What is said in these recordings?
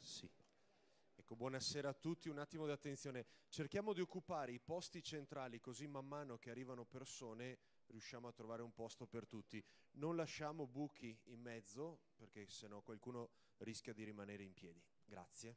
sì. Ecco, buonasera a tutti, un attimo di attenzione. Cerchiamo di occupare i posti centrali così man mano che arrivano persone riusciamo a trovare un posto per tutti. Non lasciamo buchi in mezzo perché sennò qualcuno rischia di rimanere in piedi. Grazie.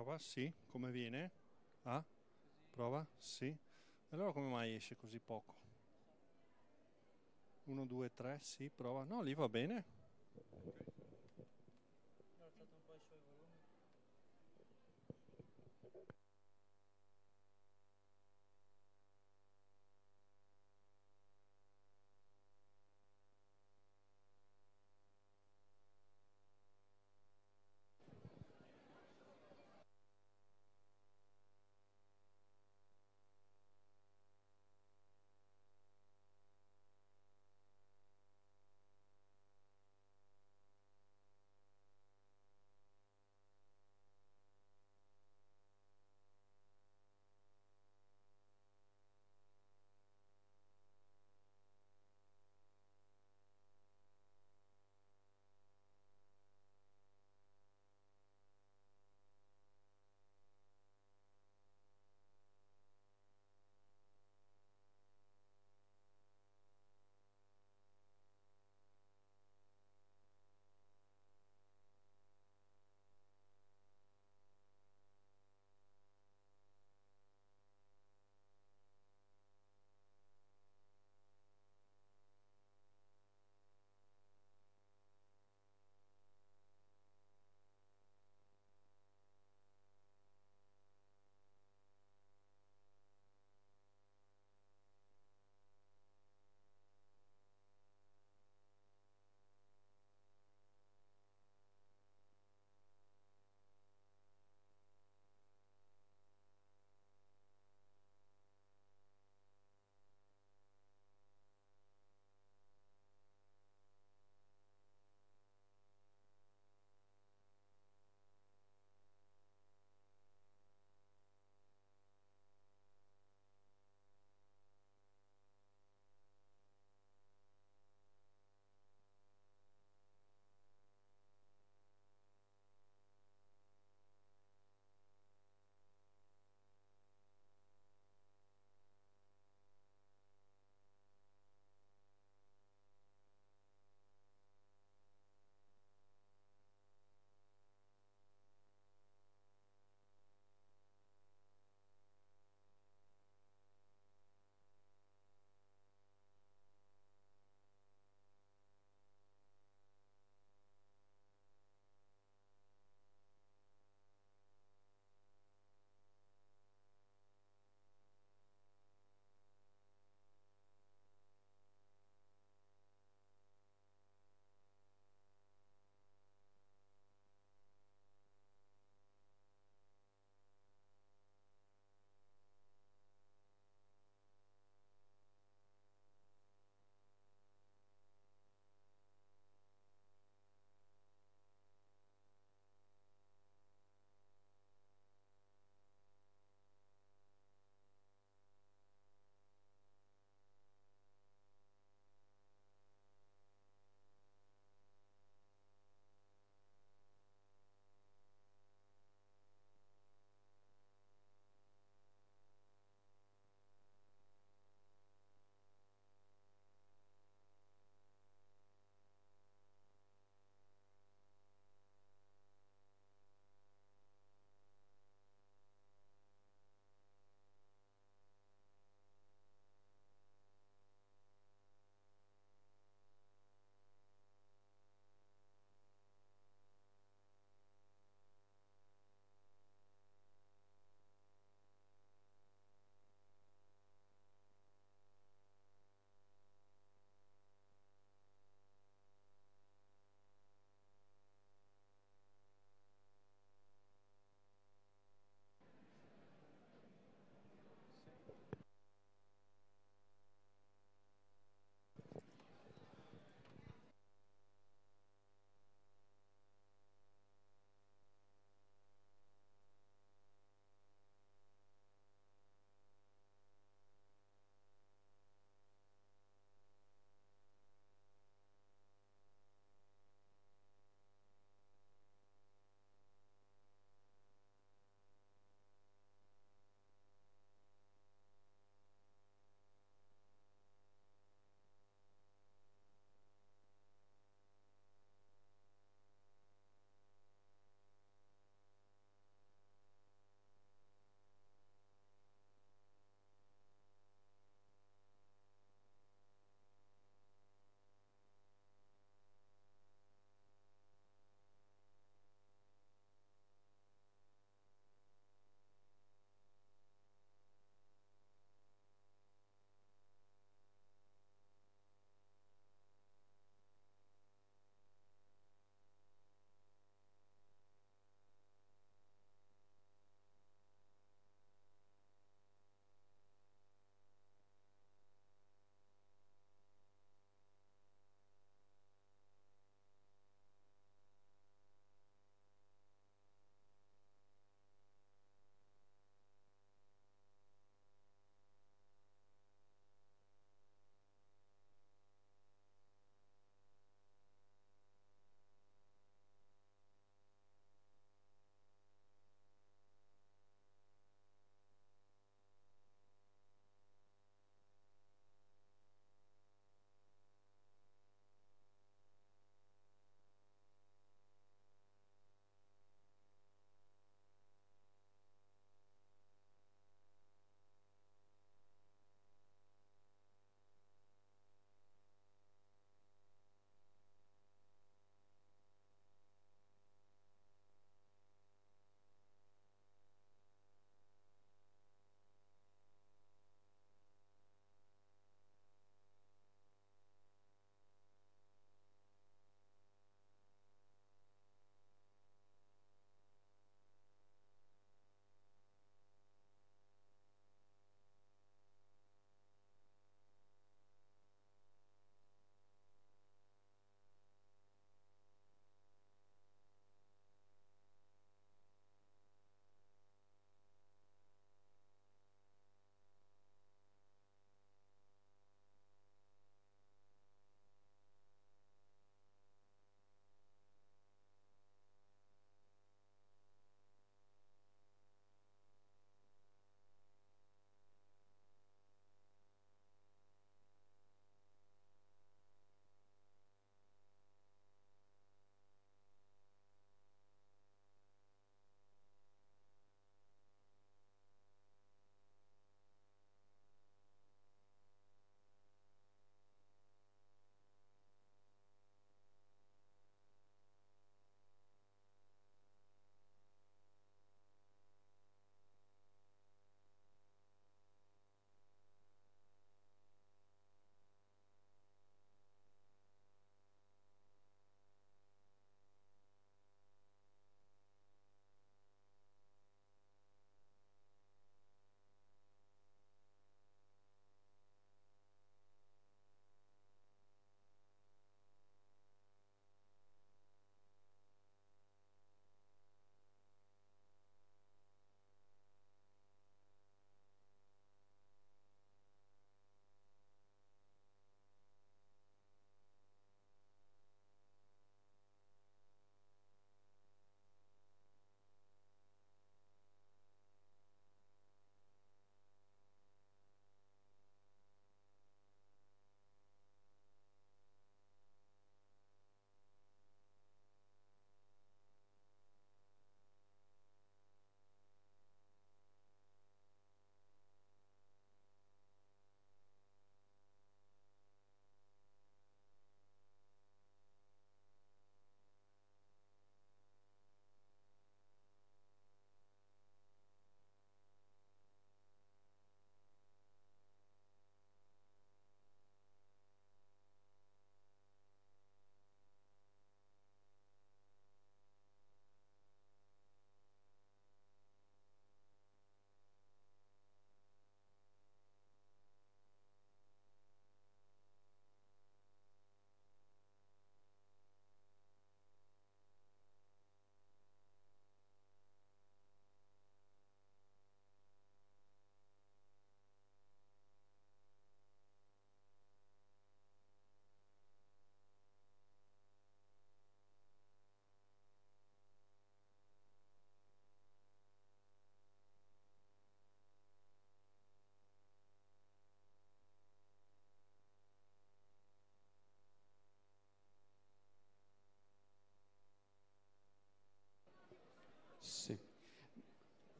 prova, sì, come viene? Ah, prova, sì. Allora come mai esce così poco? 1, 2, 3, sì, prova. No, lì va bene. Okay.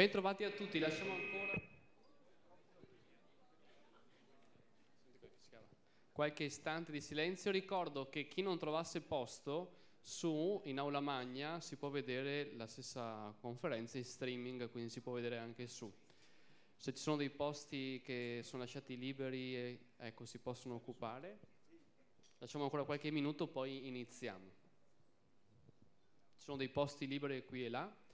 Bentrovati a tutti, lasciamo ancora qualche istante di silenzio. Ricordo che chi non trovasse posto su in aula magna si può vedere la stessa conferenza in streaming, quindi si può vedere anche su. Se ci sono dei posti che sono lasciati liberi, ecco, si possono occupare. Lasciamo ancora qualche minuto, poi iniziamo. Ci sono dei posti liberi qui e là.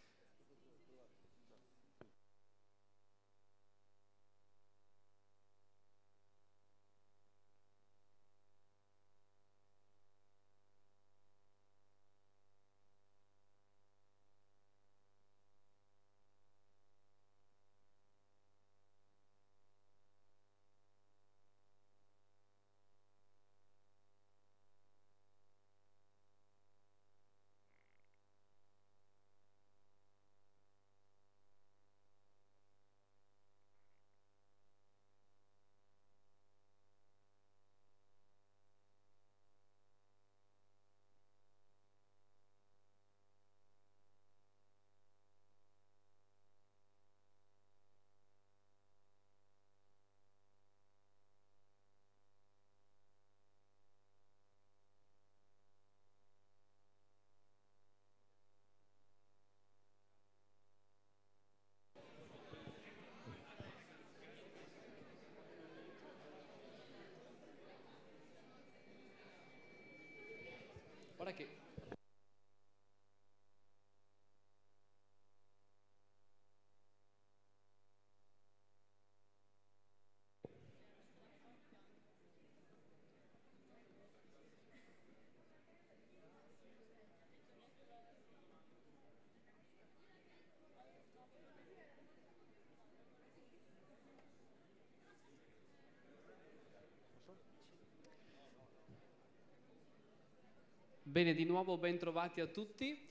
Bene, di nuovo ben trovati a tutti.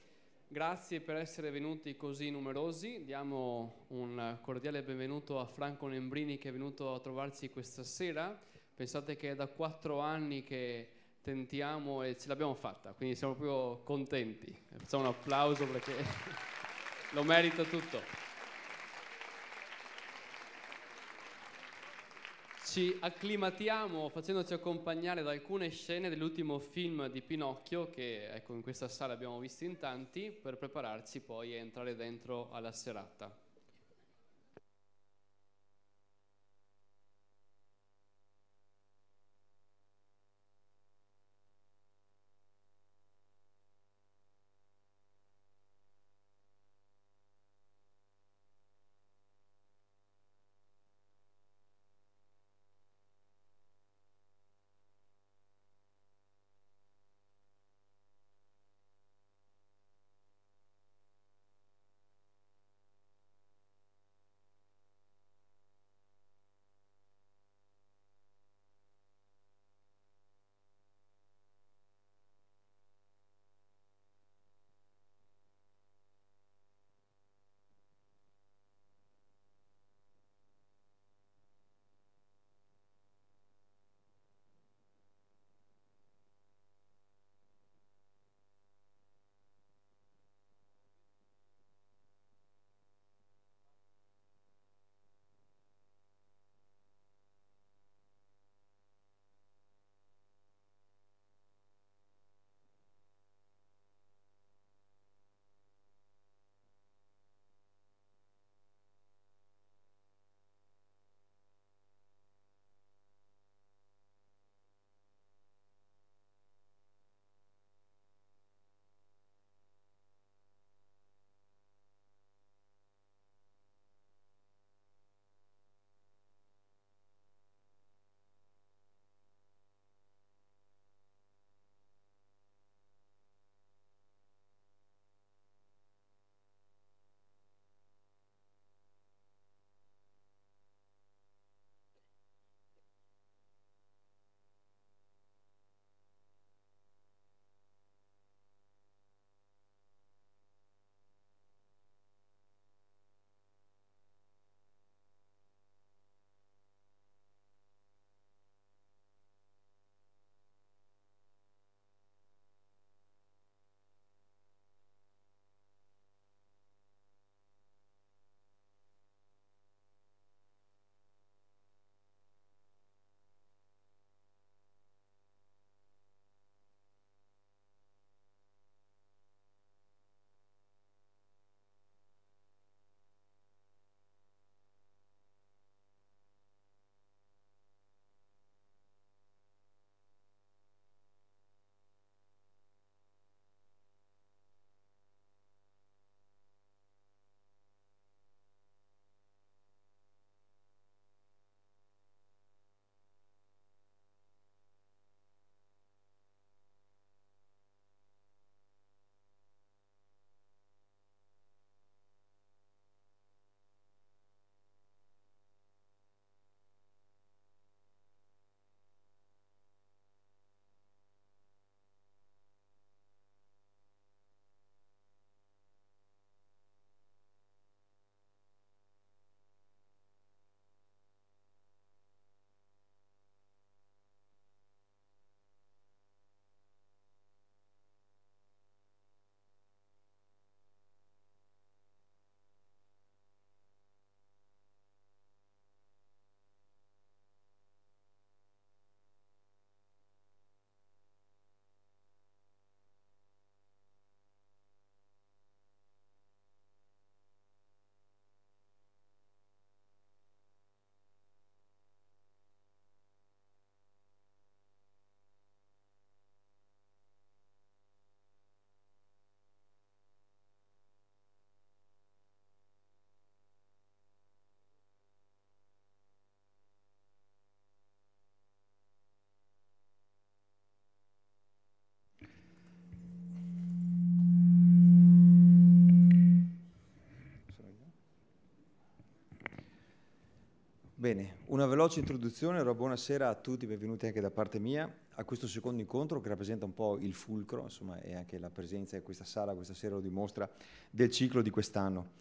Grazie per essere venuti così numerosi. Diamo un cordiale benvenuto a Franco Nembrini che è venuto a trovarci questa sera. Pensate che è da quattro anni che tentiamo e ce l'abbiamo fatta, quindi siamo proprio contenti. Facciamo un applauso perché lo merita tutto. ci acclimatiamo facendoci accompagnare da alcune scene dell'ultimo film di Pinocchio che ecco, in questa sala abbiamo visto in tanti per prepararci poi a entrare dentro alla serata. Bene, una veloce introduzione, allora buonasera a tutti, benvenuti anche da parte mia a questo secondo incontro che rappresenta un po' il fulcro, insomma, e anche la presenza in questa sala questa sera lo dimostra, del ciclo di quest'anno.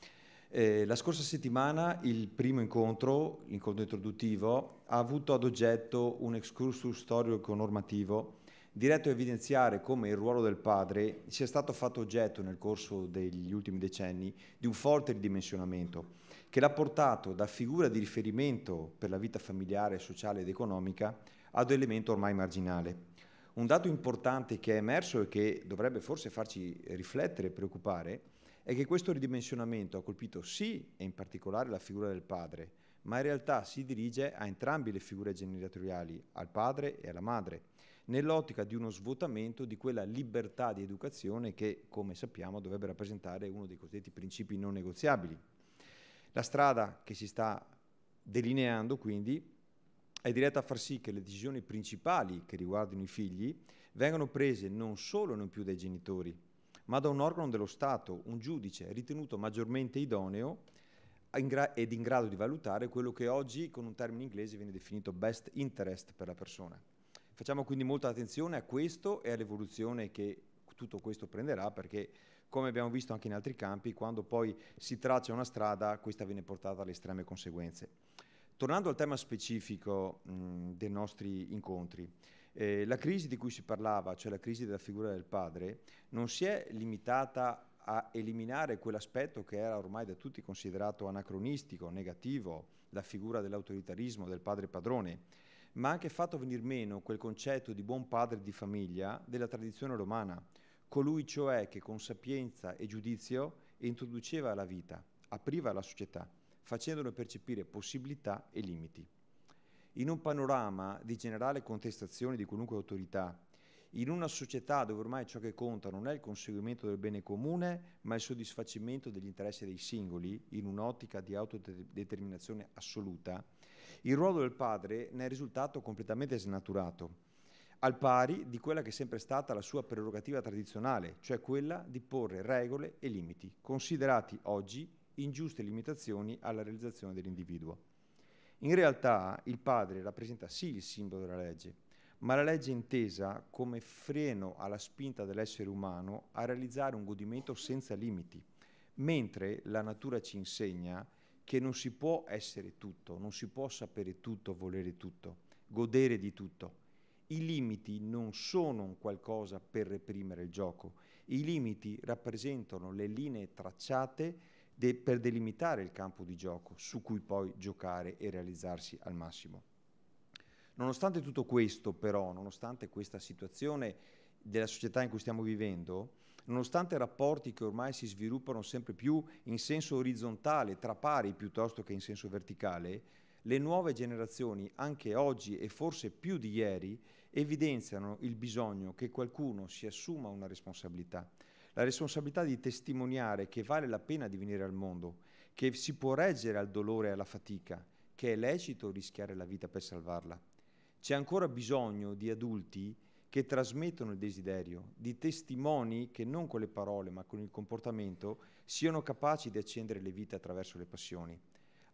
Eh, la scorsa settimana il primo incontro, l'incontro introduttivo, ha avuto ad oggetto un excursus storico-normativo diretto a evidenziare come il ruolo del padre sia stato fatto oggetto nel corso degli ultimi decenni di un forte ridimensionamento che l'ha portato da figura di riferimento per la vita familiare, sociale ed economica ad un elemento ormai marginale. Un dato importante che è emerso e che dovrebbe forse farci riflettere e preoccupare è che questo ridimensionamento ha colpito sì e in particolare la figura del padre, ma in realtà si dirige a entrambi le figure genitoriali, al padre e alla madre nell'ottica di uno svuotamento di quella libertà di educazione che, come sappiamo, dovrebbe rappresentare uno dei cosiddetti principi non negoziabili. La strada che si sta delineando, quindi, è diretta a far sì che le decisioni principali che riguardano i figli vengano prese non solo e non più dai genitori, ma da un organo dello Stato, un giudice ritenuto maggiormente idoneo ed in grado di valutare quello che oggi con un termine inglese viene definito best interest per la persona. Facciamo quindi molta attenzione a questo e all'evoluzione che tutto questo prenderà perché come abbiamo visto anche in altri campi, quando poi si traccia una strada, questa viene portata alle estreme conseguenze. Tornando al tema specifico mh, dei nostri incontri, eh, la crisi di cui si parlava, cioè la crisi della figura del padre, non si è limitata a eliminare quell'aspetto che era ormai da tutti considerato anacronistico, negativo, la figura dell'autoritarismo, del padre padrone, ma ha anche fatto venir meno quel concetto di buon padre di famiglia della tradizione romana, colui cioè che con sapienza e giudizio introduceva la vita, apriva la società, facendone percepire possibilità e limiti. In un panorama di generale contestazione di qualunque autorità, in una società dove ormai ciò che conta non è il conseguimento del bene comune, ma il soddisfacimento degli interessi dei singoli, in un'ottica di autodeterminazione assoluta, il ruolo del padre ne è risultato completamente snaturato, al pari di quella che è sempre stata la sua prerogativa tradizionale, cioè quella di porre regole e limiti, considerati oggi ingiuste limitazioni alla realizzazione dell'individuo. In realtà il padre rappresenta sì il simbolo della legge, ma la legge intesa come freno alla spinta dell'essere umano a realizzare un godimento senza limiti, mentre la natura ci insegna che non si può essere tutto, non si può sapere tutto, volere tutto, godere di tutto. I limiti non sono un qualcosa per reprimere il gioco, i limiti rappresentano le linee tracciate de per delimitare il campo di gioco su cui poi giocare e realizzarsi al massimo. Nonostante tutto questo, però, nonostante questa situazione della società in cui stiamo vivendo, nonostante rapporti che ormai si sviluppano sempre più in senso orizzontale, tra pari piuttosto che in senso verticale, le nuove generazioni, anche oggi e forse più di ieri, evidenziano il bisogno che qualcuno si assuma una responsabilità. La responsabilità di testimoniare che vale la pena di venire al mondo, che si può reggere al dolore e alla fatica, che è lecito rischiare la vita per salvarla. C'è ancora bisogno di adulti che trasmettono il desiderio, di testimoni che non con le parole ma con il comportamento siano capaci di accendere le vite attraverso le passioni,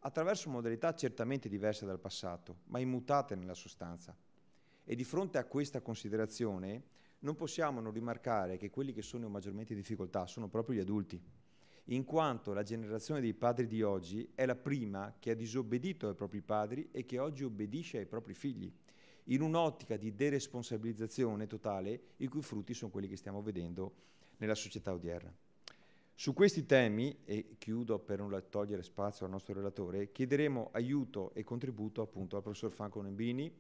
attraverso modalità certamente diverse dal passato, ma immutate nella sostanza. E di fronte a questa considerazione non possiamo non rimarcare che quelli che sono maggiormente in difficoltà sono proprio gli adulti, in quanto la generazione dei padri di oggi è la prima che ha disobbedito ai propri padri e che oggi obbedisce ai propri figli in un'ottica di deresponsabilizzazione totale, i cui frutti sono quelli che stiamo vedendo nella società odierna. Su questi temi, e chiudo per non togliere spazio al nostro relatore, chiederemo aiuto e contributo appunto al professor Franco Nembini,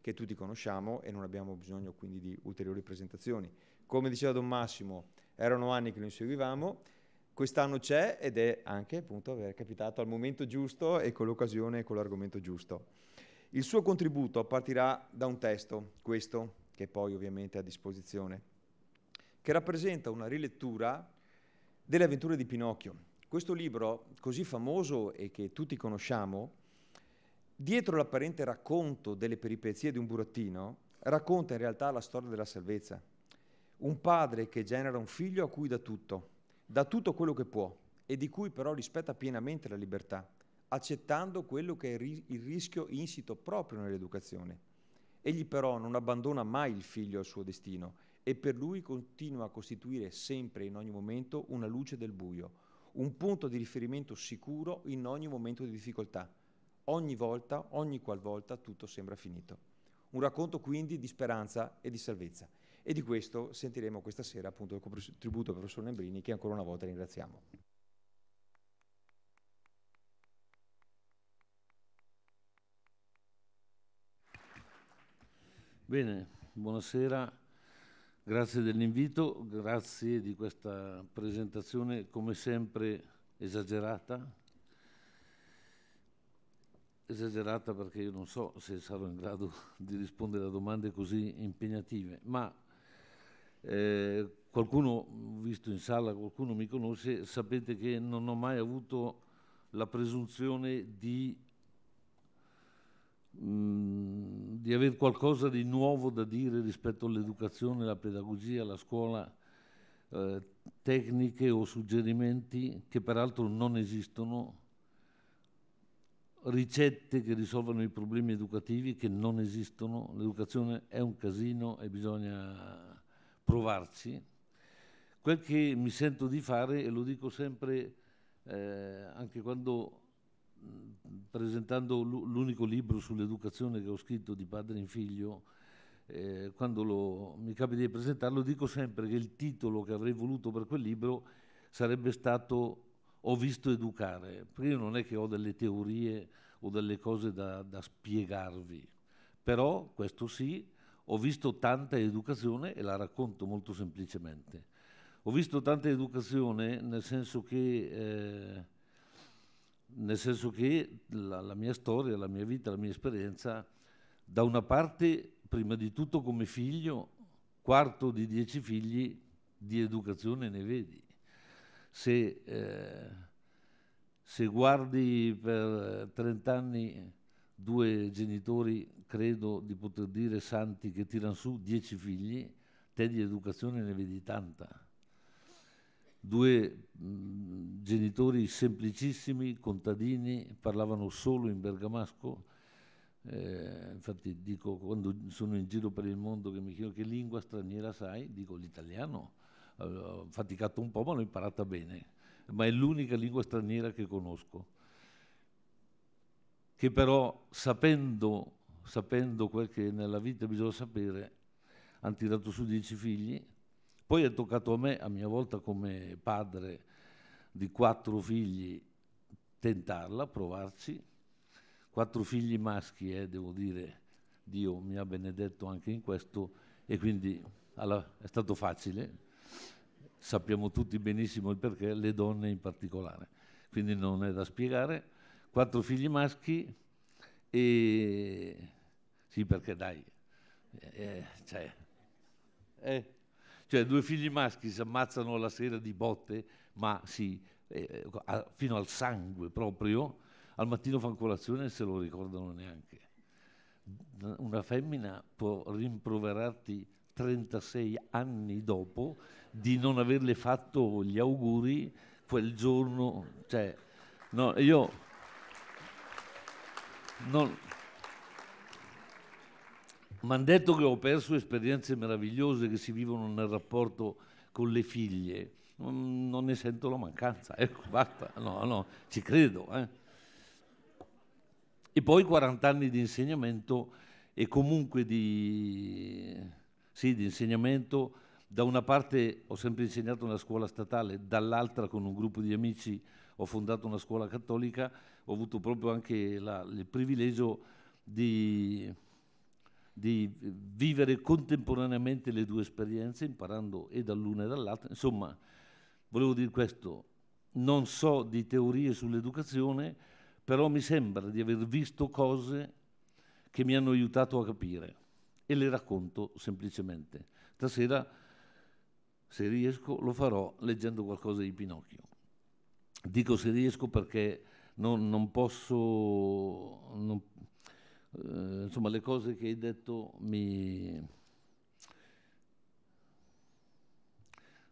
che tutti conosciamo e non abbiamo bisogno quindi di ulteriori presentazioni. Come diceva Don Massimo, erano anni che lo inseguivamo, quest'anno c'è ed è anche appunto aver capitato al momento giusto e con l'occasione e con l'argomento giusto. Il suo contributo partirà da un testo, questo, che poi ovviamente è a disposizione, che rappresenta una rilettura delle avventure di Pinocchio. Questo libro, così famoso e che tutti conosciamo, dietro l'apparente racconto delle peripezie di un burattino, racconta in realtà la storia della salvezza. Un padre che genera un figlio a cui dà tutto, dà tutto quello che può e di cui però rispetta pienamente la libertà accettando quello che è il rischio insito proprio nell'educazione. Egli però non abbandona mai il figlio al suo destino e per lui continua a costituire sempre e in ogni momento una luce del buio, un punto di riferimento sicuro in ogni momento di difficoltà. Ogni volta, ogni qualvolta tutto sembra finito. Un racconto quindi di speranza e di salvezza. E di questo sentiremo questa sera appunto il contributo del professor Nembrini che ancora una volta ringraziamo. Bene, buonasera, grazie dell'invito, grazie di questa presentazione come sempre esagerata, esagerata perché io non so se sarò in grado di rispondere a domande così impegnative, ma eh, qualcuno, visto in sala, qualcuno mi conosce, sapete che non ho mai avuto la presunzione di Mm, di avere qualcosa di nuovo da dire rispetto all'educazione, alla pedagogia, alla scuola, eh, tecniche o suggerimenti che peraltro non esistono, ricette che risolvano i problemi educativi che non esistono, l'educazione è un casino e bisogna provarci. Quel che mi sento di fare, e lo dico sempre eh, anche quando presentando l'unico libro sull'educazione che ho scritto di padre in figlio, eh, quando lo, mi capita di presentarlo, dico sempre che il titolo che avrei voluto per quel libro sarebbe stato Ho visto educare, perché io non è che ho delle teorie o delle cose da, da spiegarvi, però questo sì, ho visto tanta educazione e la racconto molto semplicemente. Ho visto tanta educazione nel senso che... Eh, nel senso che la, la, mia storia, la mia vita, la mia esperienza, da una parte, prima di tutto come figlio, quarto di dieci figli di educazione ne vedi. Se, eh, se guardi per 30 anni due genitori, credo di poter dire santi, che tirano su dieci figli, te di educazione ne vedi tanta due genitori semplicissimi, contadini, parlavano solo in bergamasco. Eh, infatti dico quando sono in giro per il mondo che mi chiedono che lingua straniera sai, dico l'italiano. ho faticato un po' ma l'ho imparata bene, ma è l'unica lingua straniera che conosco. Che però sapendo, sapendo quel che nella vita bisogna sapere, hanno tirato su dieci figli poi è toccato a me, a mia volta come padre di quattro figli, tentarla, provarci. Quattro figli maschi, eh, devo dire, Dio mi ha benedetto anche in questo e quindi alla, è stato facile. Sappiamo tutti benissimo il perché, le donne in particolare. Quindi non è da spiegare. Quattro figli maschi e... Sì, perché dai, eh, eh cioè, eh, cioè due figli maschi si ammazzano la sera di botte, ma sì, eh, fino al sangue proprio, al mattino fanno colazione e se lo ricordano neanche. Una femmina può rimproverarti 36 anni dopo di non averle fatto gli auguri quel giorno. Cioè, no, io non, mi hanno detto che ho perso esperienze meravigliose che si vivono nel rapporto con le figlie. Non ne sento la mancanza, ecco, basta. No, no, ci credo. Eh. E poi 40 anni di insegnamento e comunque di, sì, di insegnamento. Da una parte ho sempre insegnato nella scuola statale, dall'altra con un gruppo di amici ho fondato una scuola cattolica, ho avuto proprio anche la, il privilegio di di vivere contemporaneamente le due esperienze, imparando e dall'una e dall'altra. Insomma, volevo dire questo, non so di teorie sull'educazione, però mi sembra di aver visto cose che mi hanno aiutato a capire e le racconto semplicemente. Stasera, se riesco, lo farò leggendo qualcosa di Pinocchio. Dico se riesco perché non, non posso... Non, eh, insomma le cose che hai detto mi...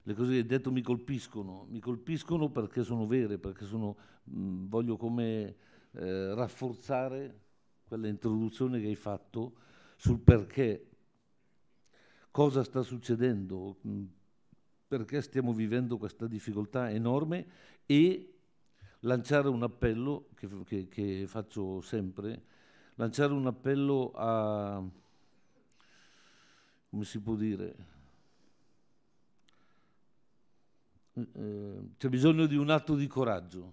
Le cose che hai detto mi colpiscono, mi colpiscono perché sono vere, perché sono, mh, mm, voglio come eh, rafforzare quella introduzione che hai fatto sul perché, cosa sta succedendo, mh, mm, perché stiamo vivendo questa difficoltà enorme e lanciare un appello che, che, che faccio sempre lanciare un appello a, come si può dire, eh, eh, c'è bisogno di un atto di coraggio,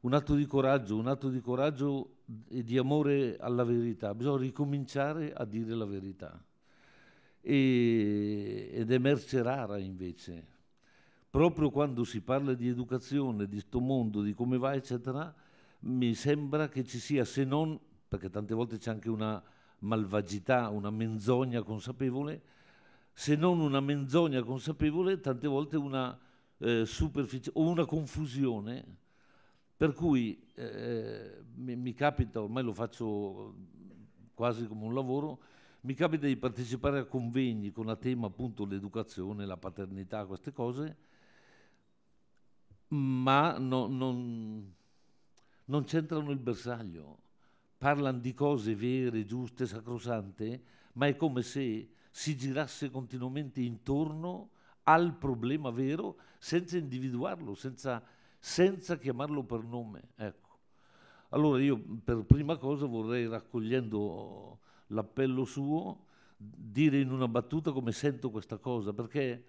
un atto di coraggio, un atto di coraggio e di amore alla verità, bisogna ricominciare a dire la verità. E, ed è merce rara invece, proprio quando si parla di educazione, di sto mondo, di come va, eccetera, mi sembra che ci sia, se non perché tante volte c'è anche una malvagità, una menzogna consapevole, se non una menzogna consapevole, tante volte una eh, superficie o una confusione, per cui eh, mi, mi capita, ormai lo faccio quasi come un lavoro, mi capita di partecipare a convegni con a tema appunto l'educazione, la paternità, queste cose, ma no, non, non, c'entrano il bersaglio parlano di cose vere, giuste, sacrosante, ma è come se si girasse continuamente intorno al problema vero senza individuarlo, senza, senza chiamarlo per nome. Ecco. Allora io per prima cosa vorrei, raccogliendo l'appello suo, dire in una battuta come sento questa cosa, perché,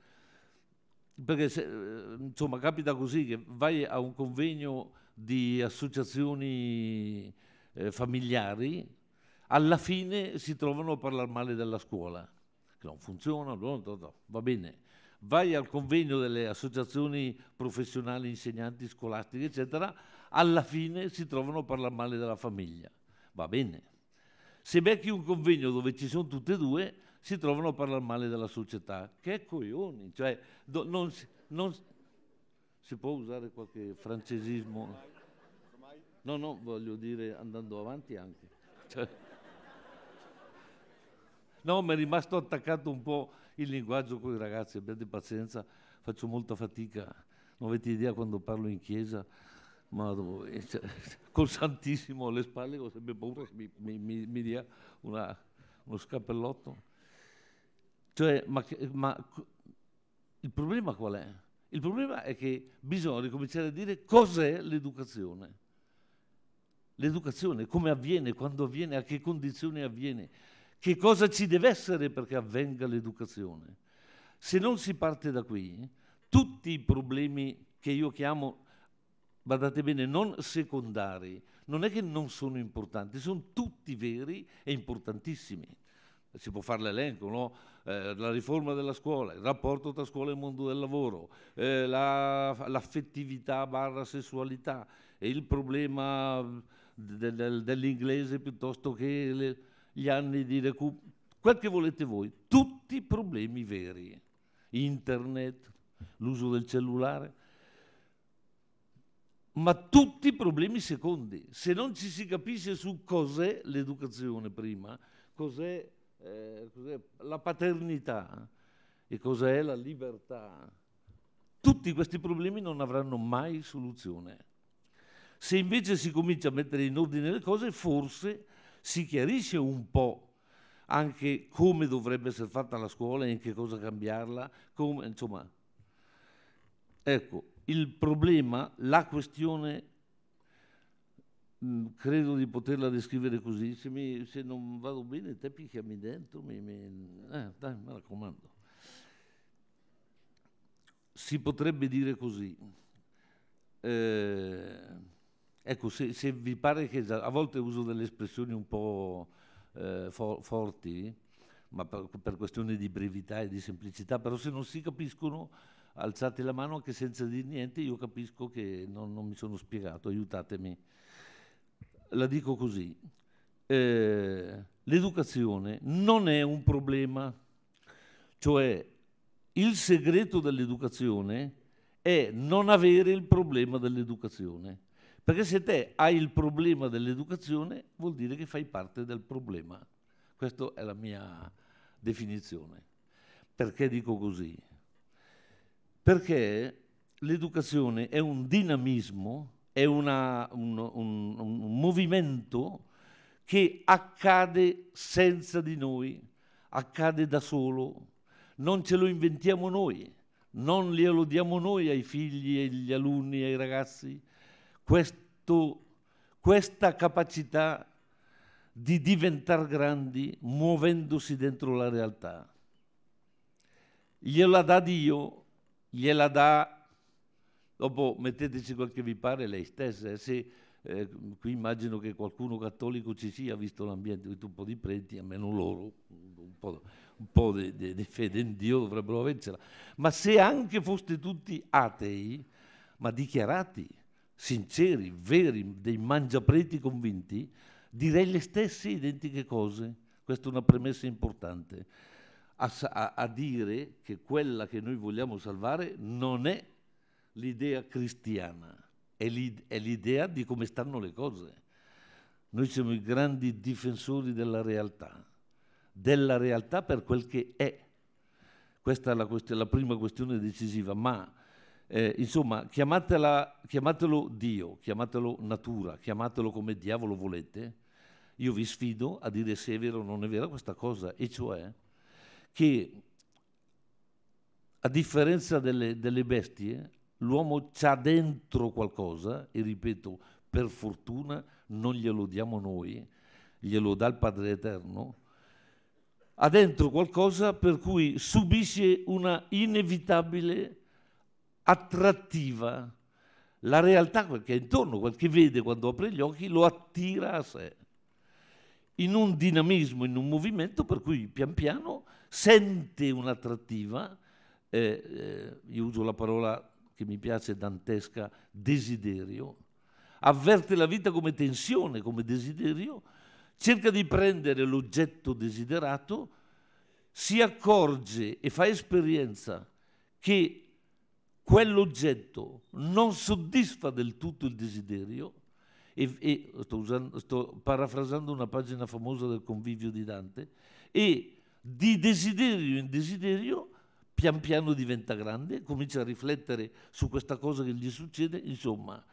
perché se, eh, insomma capita così che vai a un convegno di associazioni eh, familiari, alla fine si trovano a parlare male della scuola, che non funziona, no, no, no, va bene. Vai al convegno delle associazioni professionali, insegnanti, scolastiche, eccetera, alla fine si trovano a parlare male della famiglia, va bene. Se becchi un convegno dove ci sono tutte e due, si trovano a parlare male della società. Che coglioni, cioè, do, non, non, si può usare qualche francesismo? No, no, voglio dire andando avanti anche. Cioè... No, mi è rimasto attaccato un po' il linguaggio con i ragazzi, abbiate pazienza, faccio molta fatica, non avete idea quando parlo in chiesa, ma eh, cioè, col Santissimo alle spalle ho sempre paura che mi, mi, mi, mi dia una, uno scappellotto. Cioè, ma, ma il problema qual è? Il problema è che bisogna ricominciare a dire cos'è l'educazione l'educazione, come avviene, quando avviene, a che condizioni avviene, che cosa ci deve essere perché avvenga l'educazione. Se non si parte da qui, tutti i problemi che io chiamo, badate bene, non secondari, non è che non sono importanti, sono tutti veri e importantissimi. Si può fare l'elenco, no? eh, la riforma della scuola, il rapporto tra scuola e mondo del lavoro, eh, la, l'affettività barra sessualità, il problema del, del, dell'inglese piuttosto che le, gli anni di recupero, quel che volete voi, tutti problemi veri, internet, l'uso del cellulare, ma tutti problemi secondi. Se non ci si capisce su cos'è l'educazione prima, cos'è, eh, cos'è la paternità e cos'è la libertà, tutti questi problemi non avranno mai soluzione. Se invece si comincia a mettere in ordine le cose, forse si chiarisce un po' anche come dovrebbe essere fatta la scuola e in che cosa cambiarla, come, insomma. Ecco, il problema, la questione, mh, mm, credo di poterla descrivere così, se, mi, se, non vado bene te picchiami dentro, mi, mi eh, dai, mi raccomando. Si potrebbe dire così. Eh, Ecco, se, se vi pare che a volte uso delle espressioni un po' eh, for, forti, ma per, per questioni di brevità e di semplicità, però se non si capiscono alzate la mano anche senza dire niente, io capisco che non, non mi sono spiegato, aiutatemi. La dico così, eh, l'educazione non è un problema, cioè il segreto dell'educazione è non avere il problema dell'educazione. Perché se te hai il problema dell'educazione vuol dire che fai parte del problema. Questa è la mia definizione. Perché dico così? Perché l'educazione è un dinamismo, è una, un, un, un movimento che accade senza di noi, accade da solo, non ce lo inventiamo noi, non glielo diamo noi ai figli, agli alunni, ai ragazzi, questo, questa capacità di diventare grandi muovendosi dentro la realtà. Gliela dà Dio, gliela dà, dopo metteteci quel che vi pare lei stessa, eh, se eh, qui immagino che qualcuno cattolico ci sia, visto l'ambiente, un po' di preti, almeno loro, un po', un po di, di, di, fede in Dio dovrebbero avercela, ma se anche foste tutti atei, ma dichiarati, sinceri, veri, dei mangiapreti convinti, direi le stesse identiche cose. Questa è una premessa importante. A, a, a dire che quella che noi vogliamo salvare non è l'idea cristiana, è, l'id- è l'idea di come stanno le cose. Noi siamo i grandi difensori della realtà, della realtà per quel che è. Questa è la, quest- la prima questione decisiva, ma eh, insomma, chiamatelo Dio, chiamatelo natura, chiamatelo come diavolo volete, io vi sfido a dire se è vero o non è vera questa cosa, e cioè che a differenza delle, delle bestie, l'uomo c'ha dentro qualcosa, e ripeto, per fortuna non glielo diamo noi, glielo dà il Padre Eterno, ha dentro qualcosa per cui subisce una inevitabile attrattiva la realtà che è intorno, quel che vede quando apre gli occhi lo attira a sé, in un dinamismo, in un movimento per cui pian piano sente un'attrattiva, eh, eh, io uso la parola che mi piace dantesca, desiderio, avverte la vita come tensione, come desiderio, cerca di prendere l'oggetto desiderato, si accorge e fa esperienza che quell'oggetto non soddisfa del tutto il desiderio, e, e sto, usando, sto parafrasando una pagina famosa del convivio di Dante, e di desiderio in desiderio pian piano diventa grande, comincia a riflettere su questa cosa che gli succede, insomma,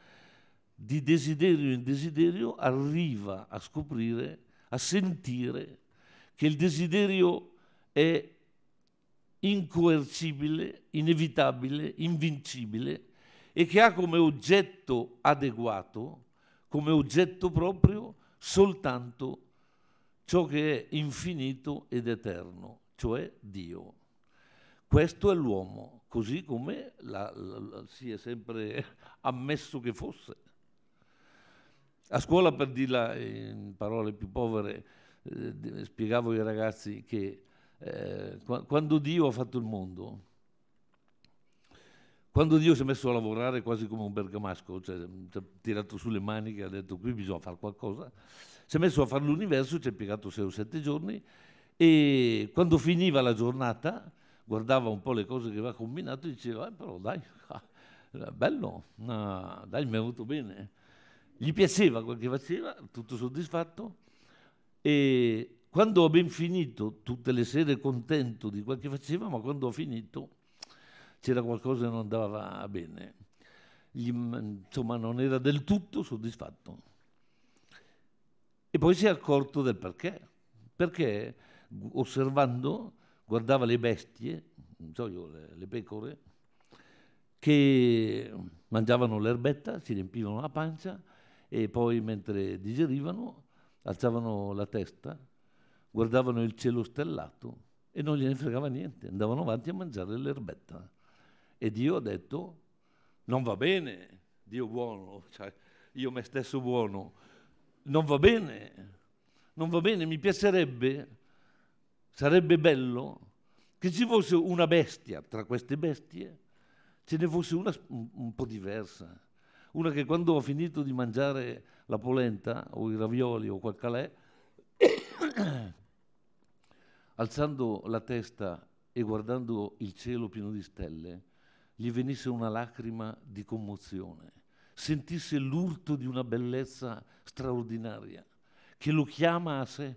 di desiderio in desiderio arriva a scoprire, a sentire che il desiderio è incoercibile, inevitabile, invincibile e che ha come oggetto adeguato, come oggetto proprio, soltanto ciò che è infinito ed eterno, cioè Dio. Questo è l'uomo, così come la, la, la, si è sempre ammesso che fosse. A scuola, per dirla in parole più povere, eh, spiegavo ai ragazzi che eh, quando Dio ha fatto il mondo, quando Dio si è messo a lavorare quasi come un bergamasco, cioè ha tirato su le maniche e ha detto qui bisogna fare qualcosa, si è messo a fare l'universo, ci ha impiegato 6 o 7 giorni e quando finiva la giornata guardava un po' le cose che aveva combinato e diceva eh, però dai, ah, bello, no, dai mi è venuto bene. Gli piaceva quel che faceva, tutto soddisfatto e quando ho ben finito, tutte le sere contento di quel che faceva, ma quando ho finito c'era qualcosa che non andava bene. Gli, insomma, non era del tutto soddisfatto. E poi si è accorto del perché. Perché osservando, guardava le bestie, so io, le, le pecore, che mangiavano l'erbetta, si riempivano la pancia e poi mentre digerivano alzavano la testa guardavano il cielo stellato e non gliene fregava niente, andavano avanti a mangiare l'erbetta. E Dio ha detto, non va bene, Dio buono, cioè io me stesso buono, non va bene, non va bene, mi piacerebbe, sarebbe bello che ci fosse una bestia tra queste bestie, ce ne fosse una un po' diversa, una che quando ho finito di mangiare la polenta o i ravioli o quel calè, alzando la testa e guardando il cielo pieno di stelle, gli venisse una lacrima di commozione, sentisse l'urto di una bellezza straordinaria che lo chiama a sé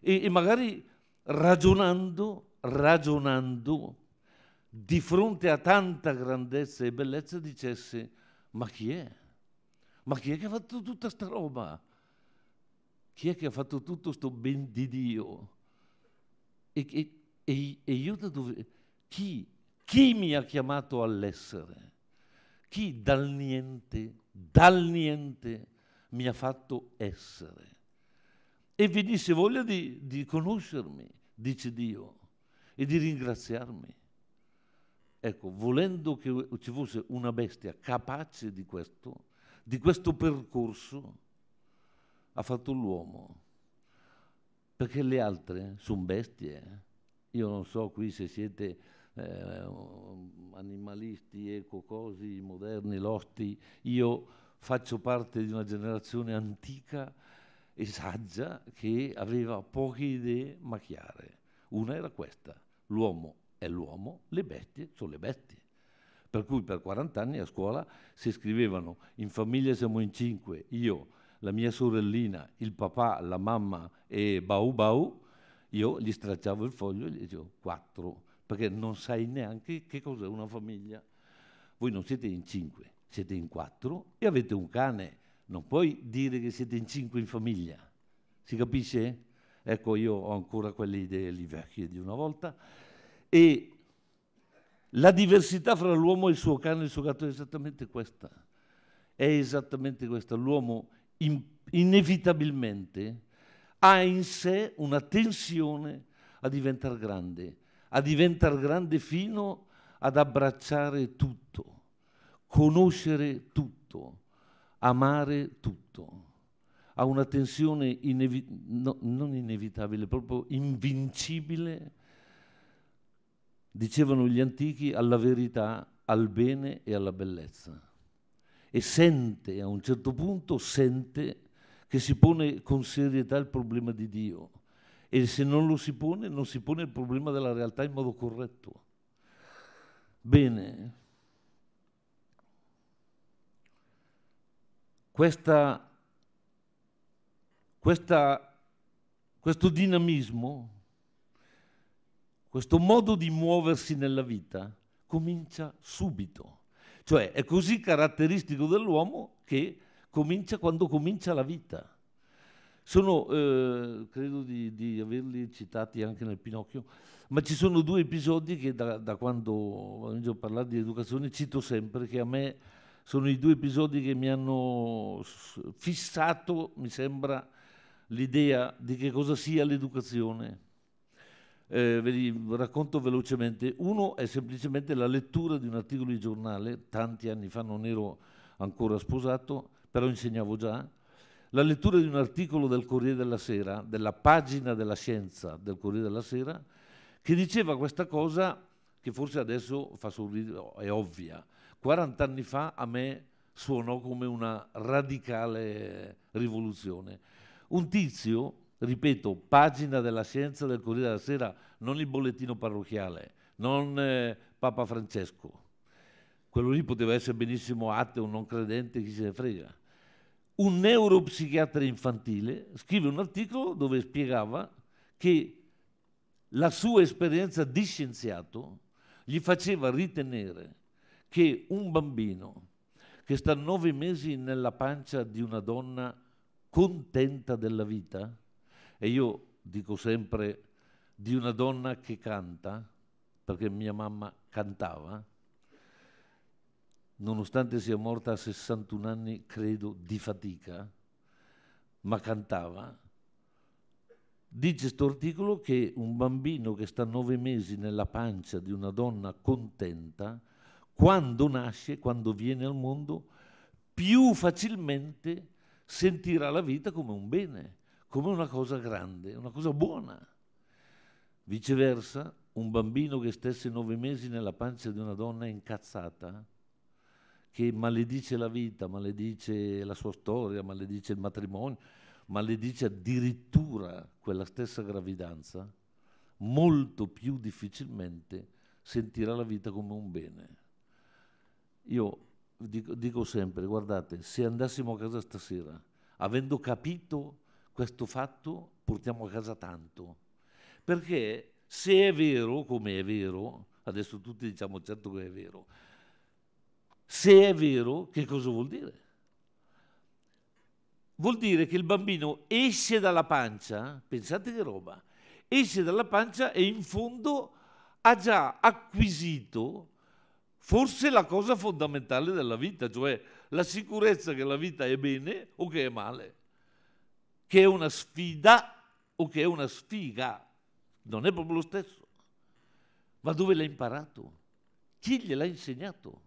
e, e magari ragionando, ragionando di fronte a tanta grandezza e bellezza dicesse ma chi è? Ma chi è che ha fatto tutta sta roba? Chi è che ha fatto tutto sto ben di Dio? e, e, e, io da dove... Chi, chi mi ha chiamato all'essere? Chi dal niente, dal niente mi ha fatto essere? E venisse voglia di, di conoscermi, dice Dio, e di ringraziarmi. Ecco, volendo che ci fosse una bestia capace di questo, di questo percorso, ha fatto l'uomo perché le altre sono bestie. Eh. Io non so qui se siete eh, animalisti, ecocosi, moderni, losti, io faccio parte di una generazione antica e saggia che aveva poche idee ma chiare. Una era questa, l'uomo è l'uomo, le bestie sono le bestie. Per cui per 40 anni a scuola si scrivevano in famiglia siamo in cinque, io, la mia sorellina, il papà, la mamma e Bau Bau, io gli stracciavo il foglio e gli dicevo quattro, perché non sai neanche che cos'è una famiglia. Voi non siete in cinque, siete in quattro e avete un cane, non puoi dire che siete in cinque in famiglia. Si capisce? Ecco, io ho ancora quelle idee lì vecchie di una volta. E la diversità fra l'uomo e il suo cane e il suo gatto è esattamente questa. È esattamente questa. L'uomo in, inevitabilmente ha in sé una tensione a diventare grande, a diventare grande fino ad abbracciare tutto, conoscere tutto, amare tutto. Ha una tensione inevi no, non inevitabile, proprio invincibile, dicevano gli antichi, alla verità, al bene e alla bellezza e sente, a un certo punto sente che si pone con serietà il problema di Dio e se non lo si pone non si pone il problema della realtà in modo corretto. Bene, questa, questa, questo dinamismo, questo modo di muoversi nella vita comincia subito cioè è così caratteristico dell'uomo che comincia quando comincia la vita. Sono, eh, credo di, di, averli citati anche nel Pinocchio, ma ci sono due episodi che da, da quando inizio a parlare di educazione cito sempre, che a me sono i due episodi che mi hanno fissato, mi sembra, l'idea di che cosa sia l'educazione eh, ve li racconto velocemente. Uno è semplicemente la lettura di un articolo di giornale, tanti anni fa non ero ancora sposato, però insegnavo già. La lettura di un articolo del Corriere della Sera, della pagina della scienza del Corriere della Sera, che diceva questa cosa che forse adesso fa sorridere, oh, è ovvia. 40 anni fa a me suonò come una radicale rivoluzione. Un tizio ripeto, pagina della scienza del Corriere della Sera, non il bollettino parrocchiale, non eh, Papa Francesco. Quello lì poteva essere benissimo ateo, non credente, chi se ne frega. Un neuropsichiatra infantile scrive un articolo dove spiegava che la sua esperienza di scienziato gli faceva ritenere che un bambino che sta nove mesi nella pancia di una donna contenta della vita, e io dico sempre di una donna che canta, perché mia mamma cantava, nonostante sia morta a 61 anni, credo di fatica, ma cantava, dice questo articolo che un bambino che sta nove mesi nella pancia di una donna contenta, quando nasce, quando viene al mondo, più facilmente sentirà la vita come un bene come una cosa grande, una cosa buona. Viceversa, un bambino che stesse nove mesi nella pancia di una donna incazzata, che maledice la vita, maledice la sua storia, maledice il matrimonio, maledice addirittura quella stessa gravidanza, molto più difficilmente sentirà la vita come un bene. Io dico, dico sempre, guardate, se andassimo a casa stasera, avendo capito questo fatto portiamo a casa tanto. Perché se è vero, come è vero, adesso tutti diciamo certo che è vero, se è vero, che cosa vuol dire? Vuol dire che il bambino esce dalla pancia, pensate che roba, esce dalla pancia e in fondo ha già acquisito forse la cosa fondamentale della vita, cioè la sicurezza che la vita è bene o che è male che è una sfida o che è una sfiga, non è proprio lo stesso. Ma dove l'ha imparato? Chi gliel'ha insegnato?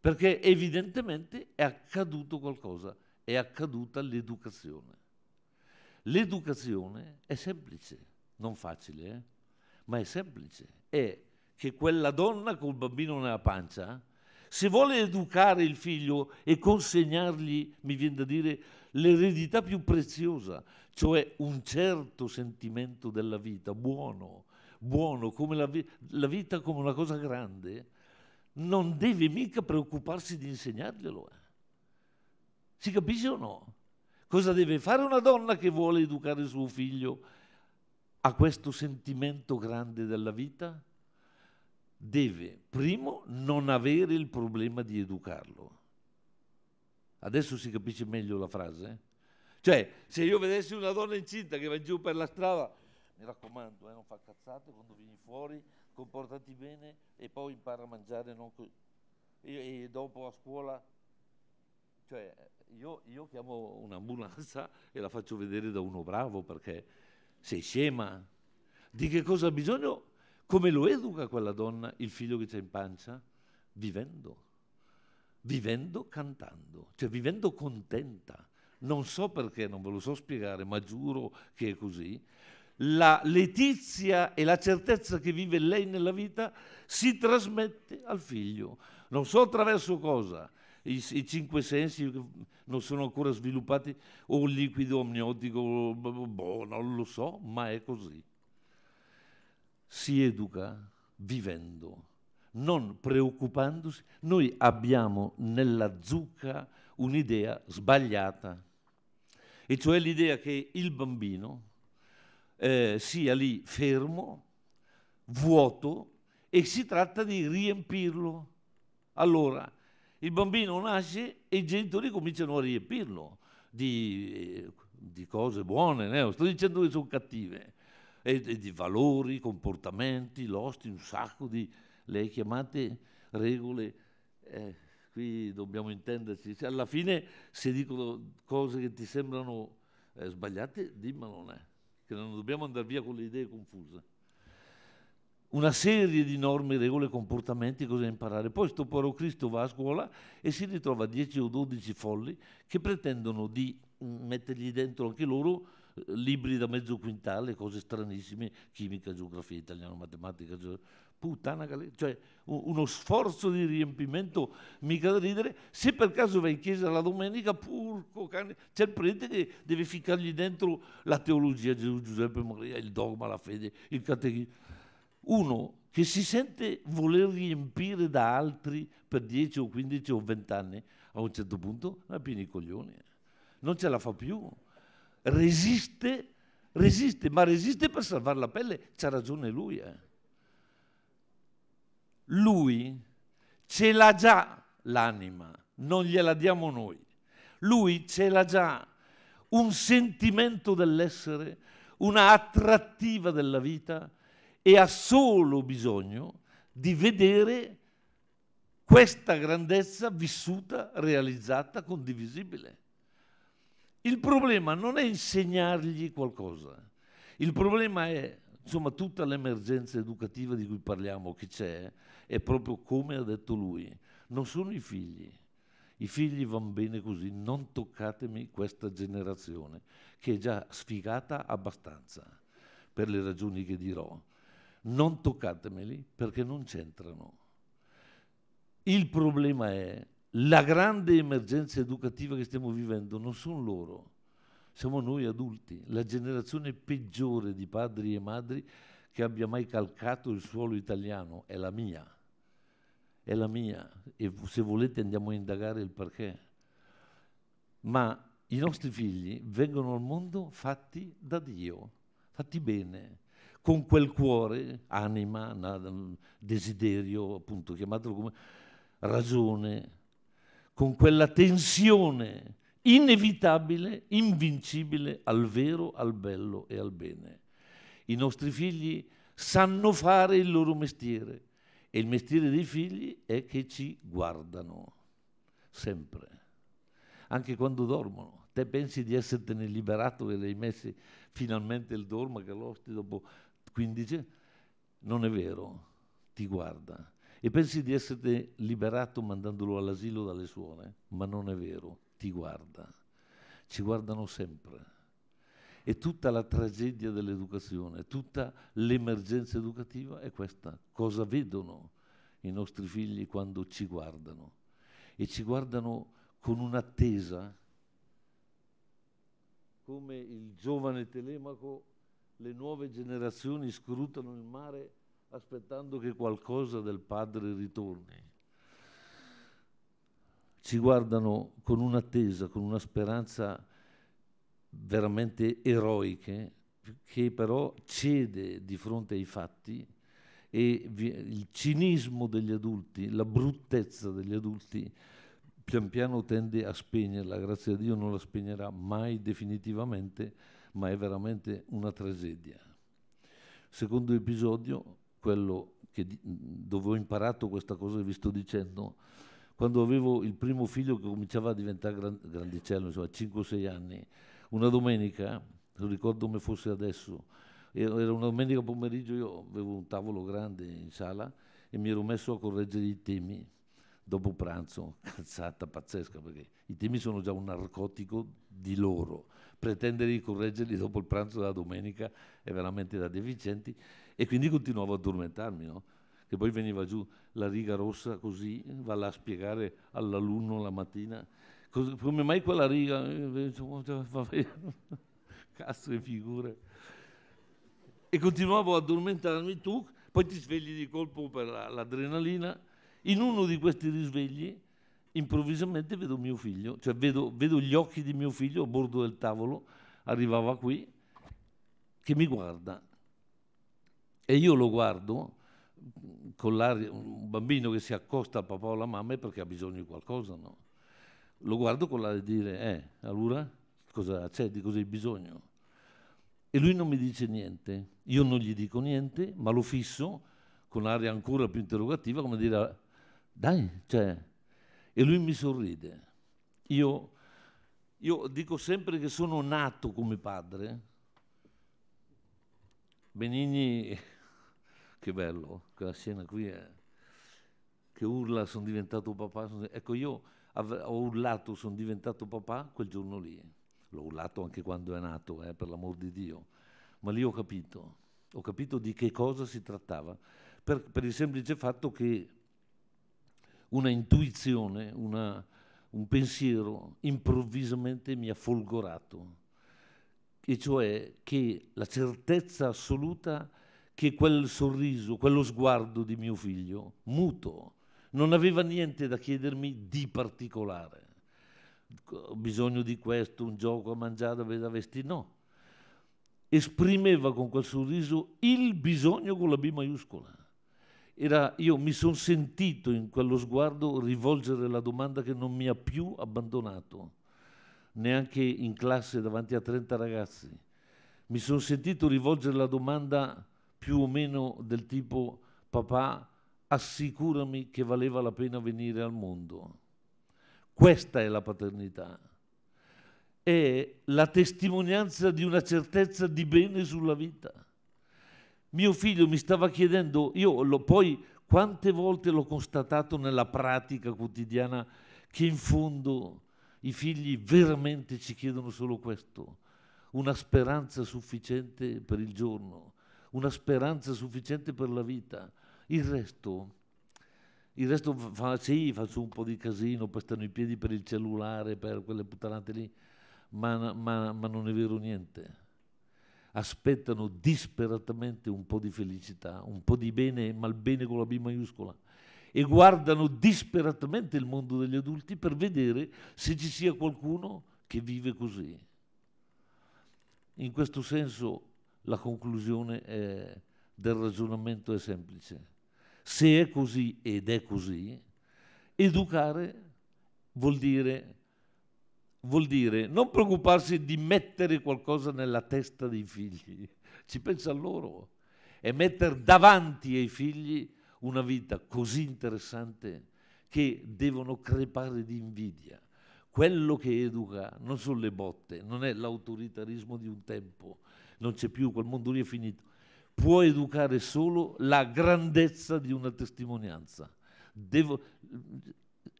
Perché evidentemente è accaduto qualcosa, è accaduta l'educazione. L'educazione è semplice, non facile, eh? ma è semplice. È che quella donna col bambino nella pancia, se vuole educare il figlio e consegnargli, mi viene da dire, l'eredità più preziosa, cioè un certo sentimento della vita, buono, buono, come la, vi- la vita come una cosa grande, non deve mica preoccuparsi di insegnarglielo. Eh. Si capisce o no? Cosa deve fare una donna che vuole educare suo figlio a questo sentimento grande della vita? Deve, primo, non avere il problema di educarlo. Adesso si capisce meglio la frase? Eh? Cioè, se io vedessi una donna incinta che va giù per la strada, mi raccomando, eh, non fa cazzate quando vieni fuori, comportati bene e poi impara a mangiare non co- e, e dopo a scuola cioè io, io, chiamo un'ambulanza e la faccio vedere da uno bravo perché sei scema. Di che cosa ha bisogno? Come lo educa quella donna il figlio che c'è in pancia? Vivendo vivendo cantando, cioè vivendo contenta. Non so perché, non ve lo so spiegare, ma giuro che è così. La letizia e la certezza che vive lei nella vita si trasmette al figlio. Non so attraverso cosa, i, i cinque sensi non sono ancora sviluppati, o il liquido amniotico, boh, non lo so, ma è così. Si educa vivendo non preoccupandosi, noi abbiamo nella zucca un'idea sbagliata, e cioè l'idea che il bambino eh, sia lì fermo, vuoto, e si tratta di riempirlo. Allora, il bambino nasce e i genitori cominciano a riempirlo di, eh, di cose buone, eh, no? sto dicendo che sono cattive, e, eh, e di valori, comportamenti, losti, un sacco di le chiamate regole, eh, qui dobbiamo intenderci, cioè, alla fine se dicono cose che ti sembrano eh, sbagliate, dimmelo, non eh, è, che non dobbiamo andare via con le idee confuse. Una serie di norme, regole, comportamenti, cosa imparare. Poi sto povero Cristo va a scuola e si ritrova 10 o 12 folli che pretendono di mm, mettergli dentro anche loro eh, libri da mezzo quintale, cose stranissime, chimica, geografia, italiano, matematica, geografia puttana cioè uno sforzo di riempimento mica da ridere, se per caso vai in chiesa la domenica, purco cane, c'è il prete che deve ficcargli dentro la teologia, Gesù, Giuseppe, Maria, il dogma, la fede, il catechismo. Uno che si sente voler riempire da altri per 10 o 15 o 20 anni, a un certo punto è pieno di coglioni, eh. non ce la fa più, resiste, resiste, ma resiste per salvare la pelle, c'ha ragione lui. Eh lui ce l'ha già l'anima, non gliela diamo noi. Lui ce l'ha già un sentimento dell'essere, una attrattiva della vita e ha solo bisogno di vedere questa grandezza vissuta, realizzata, condivisibile. Il problema non è insegnargli qualcosa, il problema è insomma tutta l'emergenza educativa di cui parliamo che c'è, è proprio come ha detto lui, non sono i figli. I figli vanno bene così, non toccatemi questa generazione che è già sfigata abbastanza per le ragioni che dirò. Non toccatemeli perché non c'entrano. Il problema è la grande emergenza educativa che stiamo vivendo non sono loro, siamo noi adulti, la generazione peggiore di padri e madri che abbia mai calcato il suolo italiano è la mia è la mia e se volete andiamo a indagare il perché. Ma i nostri figli vengono al mondo fatti da Dio, fatti bene, con quel cuore, anima, desiderio, appunto chiamatelo come ragione, con quella tensione inevitabile, invincibile al vero, al bello e al bene. I nostri figli sanno fare il loro mestiere, e il mestiere dei figli è che ci guardano, sempre, anche quando dormono. Te pensi di essertene liberato e l'hai messo finalmente il dorma, che l'osti dopo 15? anni? Non è vero, ti guarda. E pensi di esserti liberato mandandolo all'asilo dalle suore? Ma non è vero, ti guarda. Ci guardano sempre e tutta la tragedia dell'educazione, tutta l'emergenza educativa è questa. Cosa vedono i nostri figli quando ci guardano? E ci guardano con un'attesa, come il giovane Telemaco, le nuove generazioni scrutano il mare aspettando che qualcosa del padre ritorni. Ci guardano con un'attesa, con una speranza veramente eroiche che però cede di fronte ai fatti e il cinismo degli adulti, la bruttezza degli adulti pian piano tende a spegnerla, grazie a Dio non la spegnerà mai definitivamente, ma è veramente una tragedia. Secondo episodio, quello che, dove ho imparato questa cosa che vi sto dicendo, quando avevo il primo figlio che cominciava a diventare grandicello, insomma 5-6 anni, una domenica, non ricordo come fosse adesso, era una domenica pomeriggio, io avevo un tavolo grande in sala e mi ero messo a correggere i temi dopo pranzo, cazzata pazzesca perché i temi sono già un narcotico di loro, pretendere di correggerli dopo il pranzo della domenica è veramente da deficienti e quindi continuavo a addormentarmi, no? che poi veniva giù la riga rossa così, va là a spiegare all'alunno la mattina come mai quella riga? Eh, oh, Cazzo che figure. E continuavo ad addormentarmi, tu, poi ti svegli di colpo per l'adrenalina. In uno di questi risvegli, improvvisamente vedo mio figlio, cioè vedo, vedo gli occhi di mio figlio a bordo del tavolo, arrivava qui, che mi guarda. E io lo guardo con l'aria, un bambino che si accosta al papà o alla mamma perché ha bisogno di qualcosa, no? lo guardo con l'aria di dire, eh, allora cosa c'è, di cosa hai bisogno? E lui non mi dice niente, io non gli dico niente, ma lo fisso con l'aria ancora più interrogativa, come dire, dai, cioè, e lui mi sorride. Io, io dico sempre che sono nato come padre. Benigni, che bello, quella scena qui è, che urla, sono diventato papà. Sono... Ecco, io ho urlato, sono diventato papà quel giorno lì. L'ho urlato anche quando è nato, eh, per l'amor di Dio. Ma lì ho capito, ho capito di che cosa si trattava, per, per il semplice fatto che una intuizione, una, un pensiero improvvisamente mi ha folgorato, e cioè che la certezza assoluta che quel sorriso, quello sguardo di mio figlio, muto, non aveva niente da chiedermi di particolare. Ho bisogno di questo, un gioco a mangiare, da vestire, no. Esprimeva con quel sorriso il bisogno con la B maiuscola. Era, io mi sono sentito in quello sguardo rivolgere la domanda che non mi ha più abbandonato, neanche in classe davanti a 30 ragazzi. Mi sono sentito rivolgere la domanda più o meno del tipo papà assicurami che valeva la pena venire al mondo. Questa è la paternità. È la testimonianza di una certezza di bene sulla vita. Mio figlio mi stava chiedendo, io lo, poi quante volte l'ho constatato nella pratica quotidiana, che in fondo i figli veramente ci chiedono solo questo, una speranza sufficiente per il giorno, una speranza sufficiente per la vita il resto, il resto fa, sì, faccio un po' di casino, pestano i piedi per il cellulare, per quelle puttanate lì, ma, ma, ma non è vero niente. Aspettano disperatamente un po' di felicità, un po' di bene, ma il bene con la B maiuscola e guardano disperatamente il mondo degli adulti per vedere se ci sia qualcuno che vive così. In questo senso la conclusione è, del ragionamento è semplice. Se è così ed è così, educare vuol dire, vuol dire non preoccuparsi di mettere qualcosa nella testa dei figli, ci pensa loro, e mettere davanti ai figli una vita così interessante che devono crepare di invidia. Quello che educa non sono le botte, non è l'autoritarismo di un tempo, non c'è più, quel mondo lì è finito può educare solo la grandezza di una testimonianza. Devo,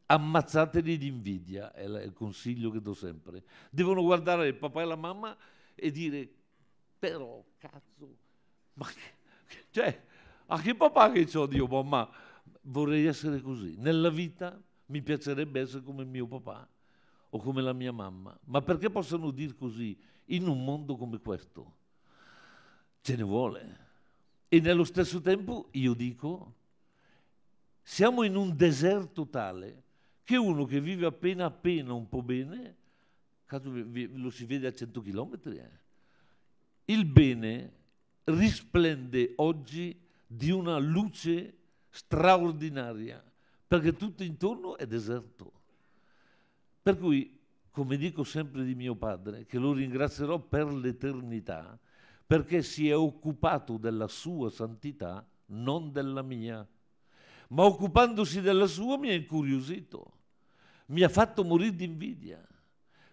ammazzatevi di invidia, è il consiglio che do sempre. Devono guardare il papà e la mamma e dire, però cazzo, ma che, cioè, a che papà che ho Dio, mamma? Vorrei essere così. Nella vita mi piacerebbe essere come mio papà o come la mia mamma. Ma perché possono dire così in un mondo come questo? Ce ne vuole. E nello stesso tempo io dico, siamo in un deserto tale che uno che vive appena appena un po' bene, lo si vede a 100 km, eh. il bene risplende oggi di una luce straordinaria, perché tutto intorno è deserto. Per cui, come dico sempre di mio padre, che lo ringrazierò per l'eternità, perché si è occupato della sua santità, non della mia. Ma occupandosi della sua mi ha incuriosito, mi ha fatto morire d'invidia.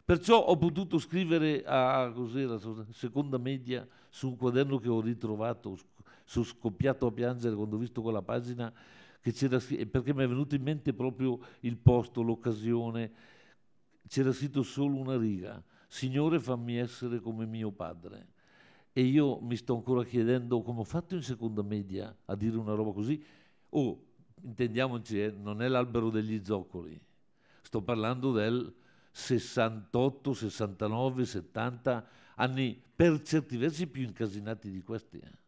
Perciò ho potuto scrivere a cos'era, seconda media su un quaderno che ho ritrovato, sono scoppiato a piangere quando ho visto quella pagina che c'era perché mi è venuto in mente proprio il posto, l'occasione. C'era scritto solo una riga, Signore fammi essere come mio padre e io mi sto ancora chiedendo come ho fatto in seconda media a dire una roba così. Oh, intendiamoci, eh, non è l'albero degli zoccoli, sto parlando del 68, 69, 70, anni per certi versi più incasinati di questi. Eh.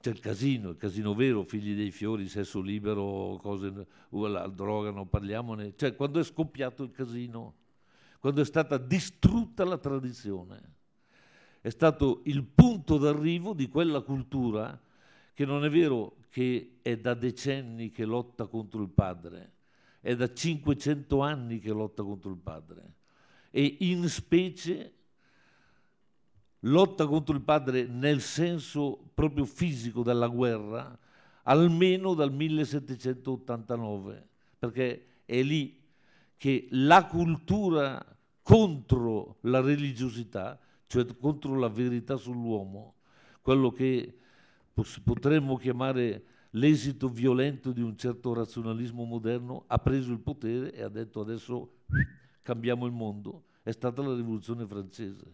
C'è il casino, il casino vero, figli dei fiori, sesso libero, cose, la droga, non parliamone. Cioè, quando è scoppiato il casino, quando è stata distrutta la tradizione è stato il punto d'arrivo di quella cultura che non è vero che è da decenni che lotta contro il padre, è da 500 anni che lotta contro il padre e in specie lotta contro il padre nel senso proprio fisico della guerra almeno dal 1789 perché è lì che la cultura contro la religiosità cioè contro la verità sull'uomo, quello che potremmo chiamare l'esito violento di un certo razionalismo moderno, ha preso il potere e ha detto adesso cambiamo il mondo. È stata la rivoluzione francese.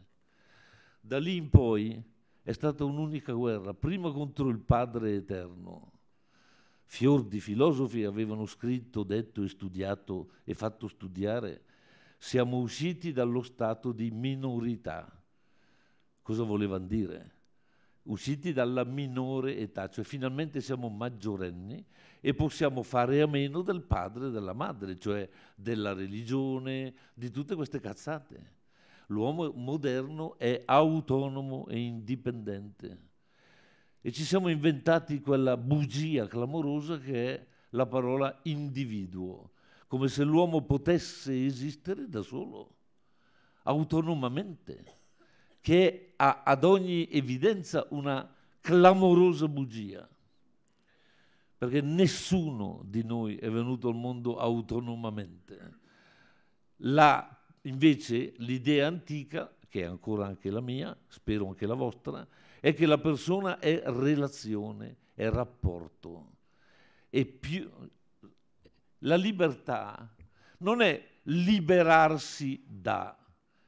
Da lì in poi è stata un'unica guerra, prima contro il Padre Eterno. Fior di filosofi avevano scritto, detto e studiato e fatto studiare. Siamo usciti dallo stato di minorità cosa volevano dire? Usciti dalla minore età, cioè finalmente siamo maggiorenni e possiamo fare a meno del padre e della madre, cioè della religione, di tutte queste cazzate. L'uomo moderno è autonomo e indipendente. E ci siamo inventati quella bugia clamorosa che è la parola individuo, come se l'uomo potesse esistere da solo, autonomamente, che ha ad ogni evidenza una clamorosa bugia, perché nessuno di noi è venuto al mondo autonomamente. La, invece l'idea antica, che è ancora anche la mia, spero anche la vostra, è che la persona è relazione, è rapporto. E più, la libertà non è liberarsi da,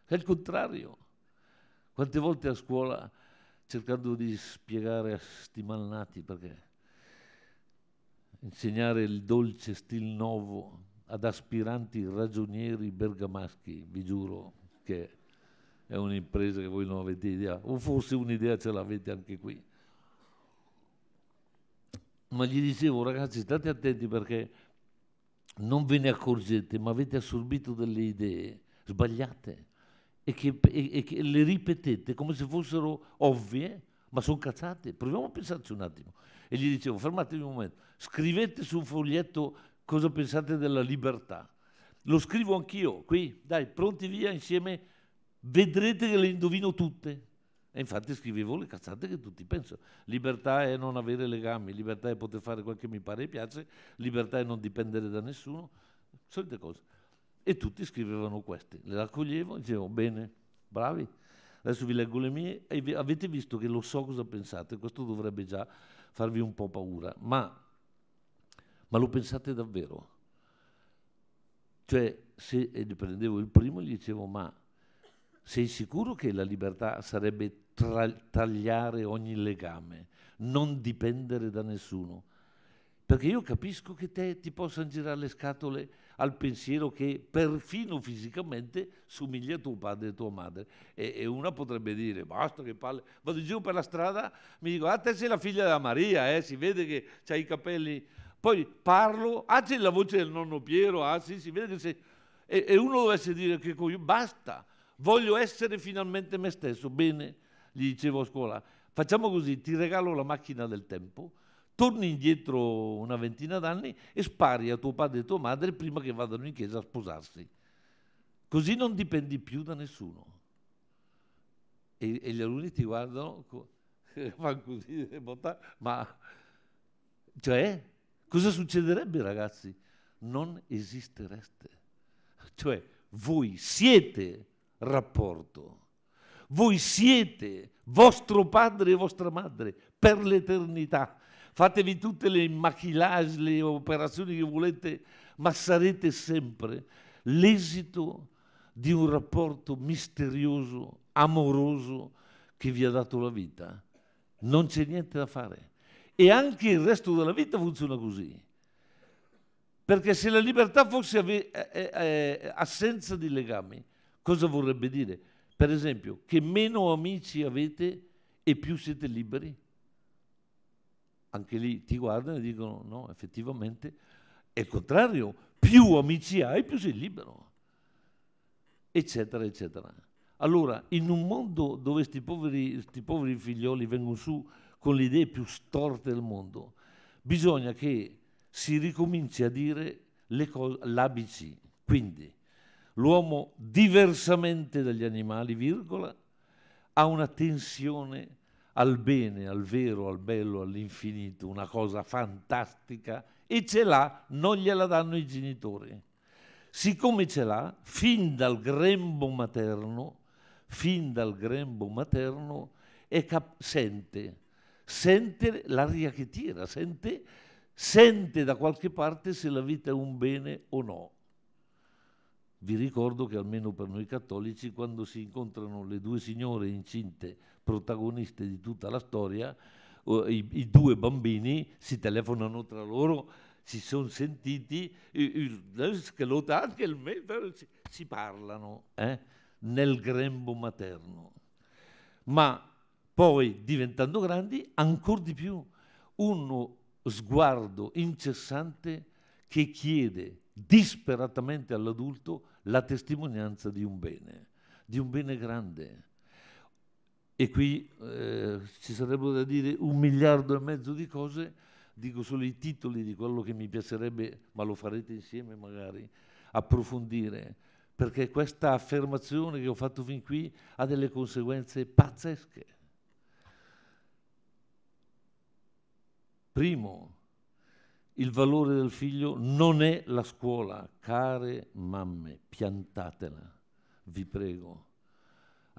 è il contrario. Quante volte a scuola cercando di spiegare a sti malnati perché insegnare il dolce stil novo ad aspiranti ragionieri bergamaschi, vi giuro che è un'impresa che voi non avete idea, o forse un'idea ce l'avete anche qui. Ma gli dicevo ragazzi state attenti perché non ve ne accorgete, ma avete assorbito delle idee sbagliate e che, e, e che le ripetete come se fossero ovvie, ma sono cazzate. Proviamo a pensarci un attimo. E gli dicevo, fermatevi un momento, scrivete su un foglietto cosa pensate della libertà. Lo scrivo anch'io, qui, dai, pronti via insieme, vedrete che le indovino tutte. E infatti scrivevo le cazzate che tutti pensano. Libertà è non avere legami, libertà è poter fare quel che mi pare e piace, libertà è non dipendere da nessuno, solite cose. E tutti scrivevano queste, le raccoglievo e dicevo, bene, bravi, adesso vi leggo le mie e avete visto che lo so cosa pensate, questo dovrebbe già farvi un po' paura, ma, ma lo pensate davvero? Cioè, se prendevo il primo gli dicevo, ma sei sicuro che la libertà sarebbe tra- tagliare ogni legame, non dipendere da nessuno? Perché io capisco che te ti possano girare le scatole al pensiero che perfino fisicamente somiglia a tuo padre e tua madre. E, e una potrebbe dire, basta che palle, vado giù per la strada, mi dico, ah te sei la figlia della Maria, eh? si vede che hai i capelli... Poi parlo, ah c'è la voce del nonno Piero, ah sì, si vede che sei... E, e uno dovesse dire che io, basta, voglio essere finalmente me stesso. Bene, gli dicevo a scuola, facciamo così, ti regalo la macchina del tempo, torni indietro una ventina d'anni e spari a tuo padre e tua madre prima che vadano in chiesa a sposarsi. Così non dipendi più da nessuno. E, e gli alunni ti guardano, fanno così, ma cioè, cosa succederebbe ragazzi? Non esistereste. Cioè, voi siete rapporto. Voi siete vostro padre e vostra madre per l'eternità fatevi tutte le maquillage, le operazioni che volete, ma sarete sempre l'esito di un rapporto misterioso, amoroso che vi ha dato la vita. Non c'è niente da fare. E anche il resto della vita funziona così. Perché se la libertà fosse ave- eh, eh, eh assenza di legami, cosa vorrebbe dire? Per esempio, che meno amici avete e più siete liberi? anche lì ti guardano e dicono no, effettivamente è il contrario, più amici hai più sei libero, eccetera, eccetera. Allora, in un mondo dove questi poveri, poveri, figlioli vengono su con le idee più storte del mondo, bisogna che si ricominci a dire l'ABC. Quindi, l'uomo diversamente dagli animali, virgola, ha una tensione al bene, al vero, al bello, all'infinito, una cosa fantastica e ce l'ha, non gliela danno i genitori. Siccome ce l'ha, fin dal grembo materno, fin dal grembo materno, cap- sente, sente l'aria che tira, sente, sente da qualche parte se la vita è un bene o no. Vi ricordo che almeno per noi cattolici, quando si incontrano le due signore incinte protagoniste di tutta la storia, i, i due bambini si telefonano tra loro, si sono sentiti, il, anche il metro, si, si parlano eh, nel grembo materno. Ma poi, diventando grandi, ancora di più, uno sguardo incessante che chiede disperatamente all'adulto la testimonianza di un bene, di un bene grande, e qui eh, ci sarebbero da dire un miliardo e mezzo di cose, dico solo i titoli di quello che mi piacerebbe, ma lo farete insieme magari, approfondire, perché questa affermazione che ho fatto fin qui ha delle conseguenze pazzesche. Primo, il valore del figlio non è la scuola, care mamme, piantatela, vi prego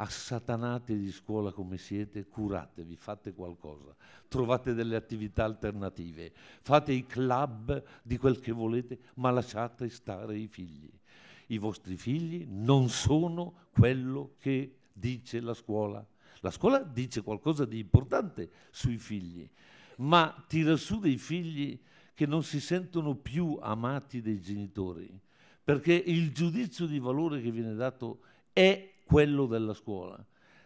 assatanati di scuola come siete, curatevi, fate qualcosa, trovate delle attività alternative, fate i club di quel che volete, ma lasciate stare i figli. I vostri figli non sono quello che dice la scuola. La scuola dice qualcosa di importante sui figli, ma tira su dei figli che non si sentono più amati dai genitori, perché il giudizio di valore che viene dato è quello della scuola,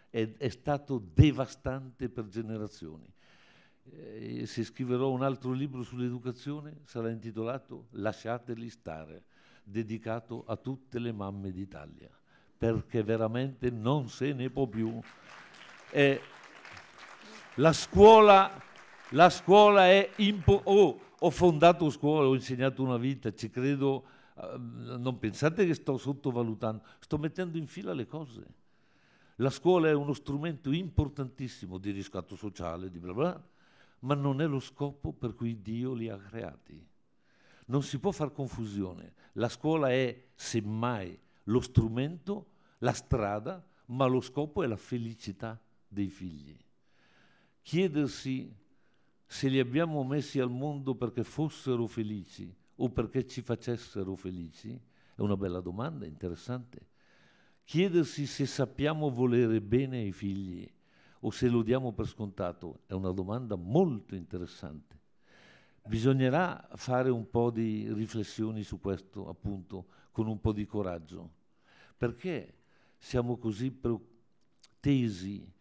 è, è stato devastante per generazioni. Eh, se scriverò un altro libro sull'educazione sarà intitolato Lasciateli stare, dedicato a tutte le mamme d'Italia, perché veramente non se ne può più. Eh, la scuola, la scuola è... Impo- oh, ho fondato scuola, ho insegnato una vita, ci credo Ah, non pensate che sto sottovalutando, sto mettendo in fila le cose. La scuola è uno strumento importantissimo di riscatto sociale, di bla bla, ma non è lo scopo per cui Dio li ha creati. Non si può fare confusione. La scuola è semmai lo strumento, la strada, ma lo scopo è la felicità dei figli. Chiedersi se li abbiamo messi al mondo perché fossero felici o perché ci facessero felici? È una bella domanda, interessante. Chiedersi se sappiamo volere bene ai figli o se lo diamo per scontato è una domanda molto interessante. Bisognerà fare un po' di riflessioni su questo, appunto, con un po' di coraggio. Perché siamo così tesi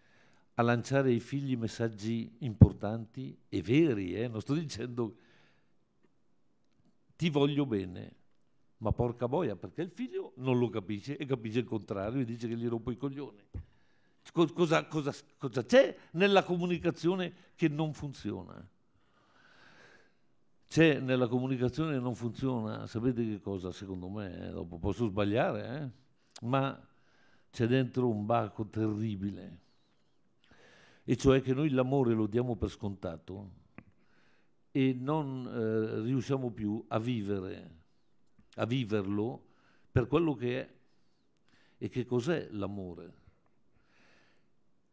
a lanciare ai figli messaggi importanti e veri, eh? non sto dicendo ti voglio bene. Ma porca boia, perché il figlio non lo capisce e capisce il contrario e dice che gli rompo i coglioni. Cosa, cosa, cosa c'è nella comunicazione che non funziona? C'è nella comunicazione che non funziona, sapete che cosa secondo me, eh? dopo posso sbagliare, eh? ma c'è dentro un baco terribile, e cioè che noi l'amore lo diamo per scontato, e non eh, riusciamo più a vivere, a viverlo per quello che è. E che cos'è l'amore?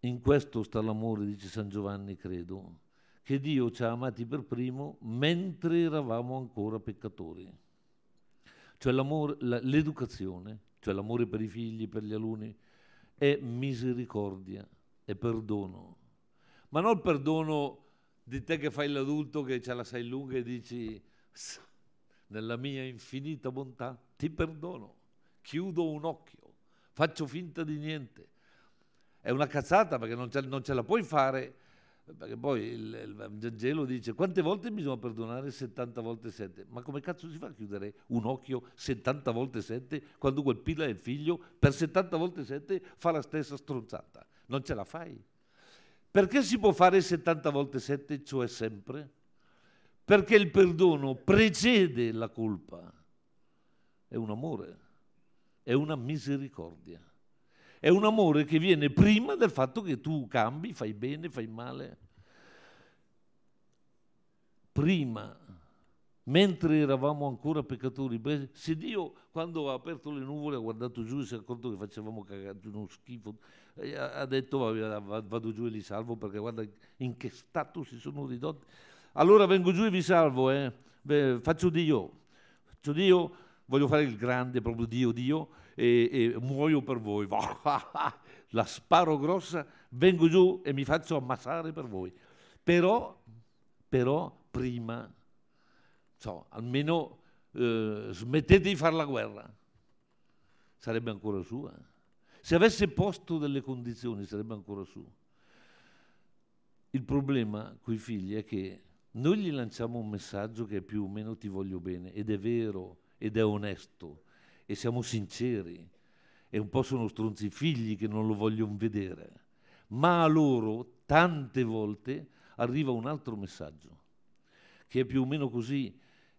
In questo sta l'amore, dice San Giovanni, credo, che Dio ci ha amati per primo mentre eravamo ancora peccatori. Cioè la, l'educazione, cioè l'amore per i figli, per gli alunni, è misericordia, è perdono. Ma non il perdono di te che fai l'adulto che ce la sai lunga e dici nella mia infinita bontà ti perdono, chiudo un occhio, faccio finta di niente. È una cazzata perché non ce, non ce la puoi fare, perché poi il, il Vangelo dice quante volte bisogna perdonare 70 volte 7, ma come cazzo si fa a chiudere un occhio 70 volte 7 quando quel pila è il figlio per 70 volte 7 fa la stessa stronzata? Non ce la fai. Perché si può fare 70 volte 7, cioè sempre? Perché il perdono precede la colpa. È un amore, è una misericordia. È un amore che viene prima del fatto che tu cambi, fai bene, fai male. Prima mentre eravamo ancora peccatori. Beh, se Dio, quando ha aperto le nuvole, ha guardato giù e si è accorto che facevamo cagare uno schifo, ha detto vado giù e li salvo perché guarda in che stato si sono ridotti. Allora vengo giù e vi salvo, eh. Beh, faccio Dio, faccio Dio, voglio fare il grande proprio Dio, Dio, e, e muoio per voi. La sparo grossa, vengo giù e mi faccio ammassare per voi. Però, però prima so, cioè, almeno eh, smettete di fare la guerra, sarebbe ancora sua. Eh. Se avesse posto delle condizioni sarebbe ancora sua. Il problema con i figli è che noi gli lanciamo un messaggio che è più o meno ti voglio bene ed è vero ed è onesto e siamo sinceri e un po' sono stronzi i figli che non lo vogliono vedere, ma a loro tante volte arriva un altro messaggio che è più o meno così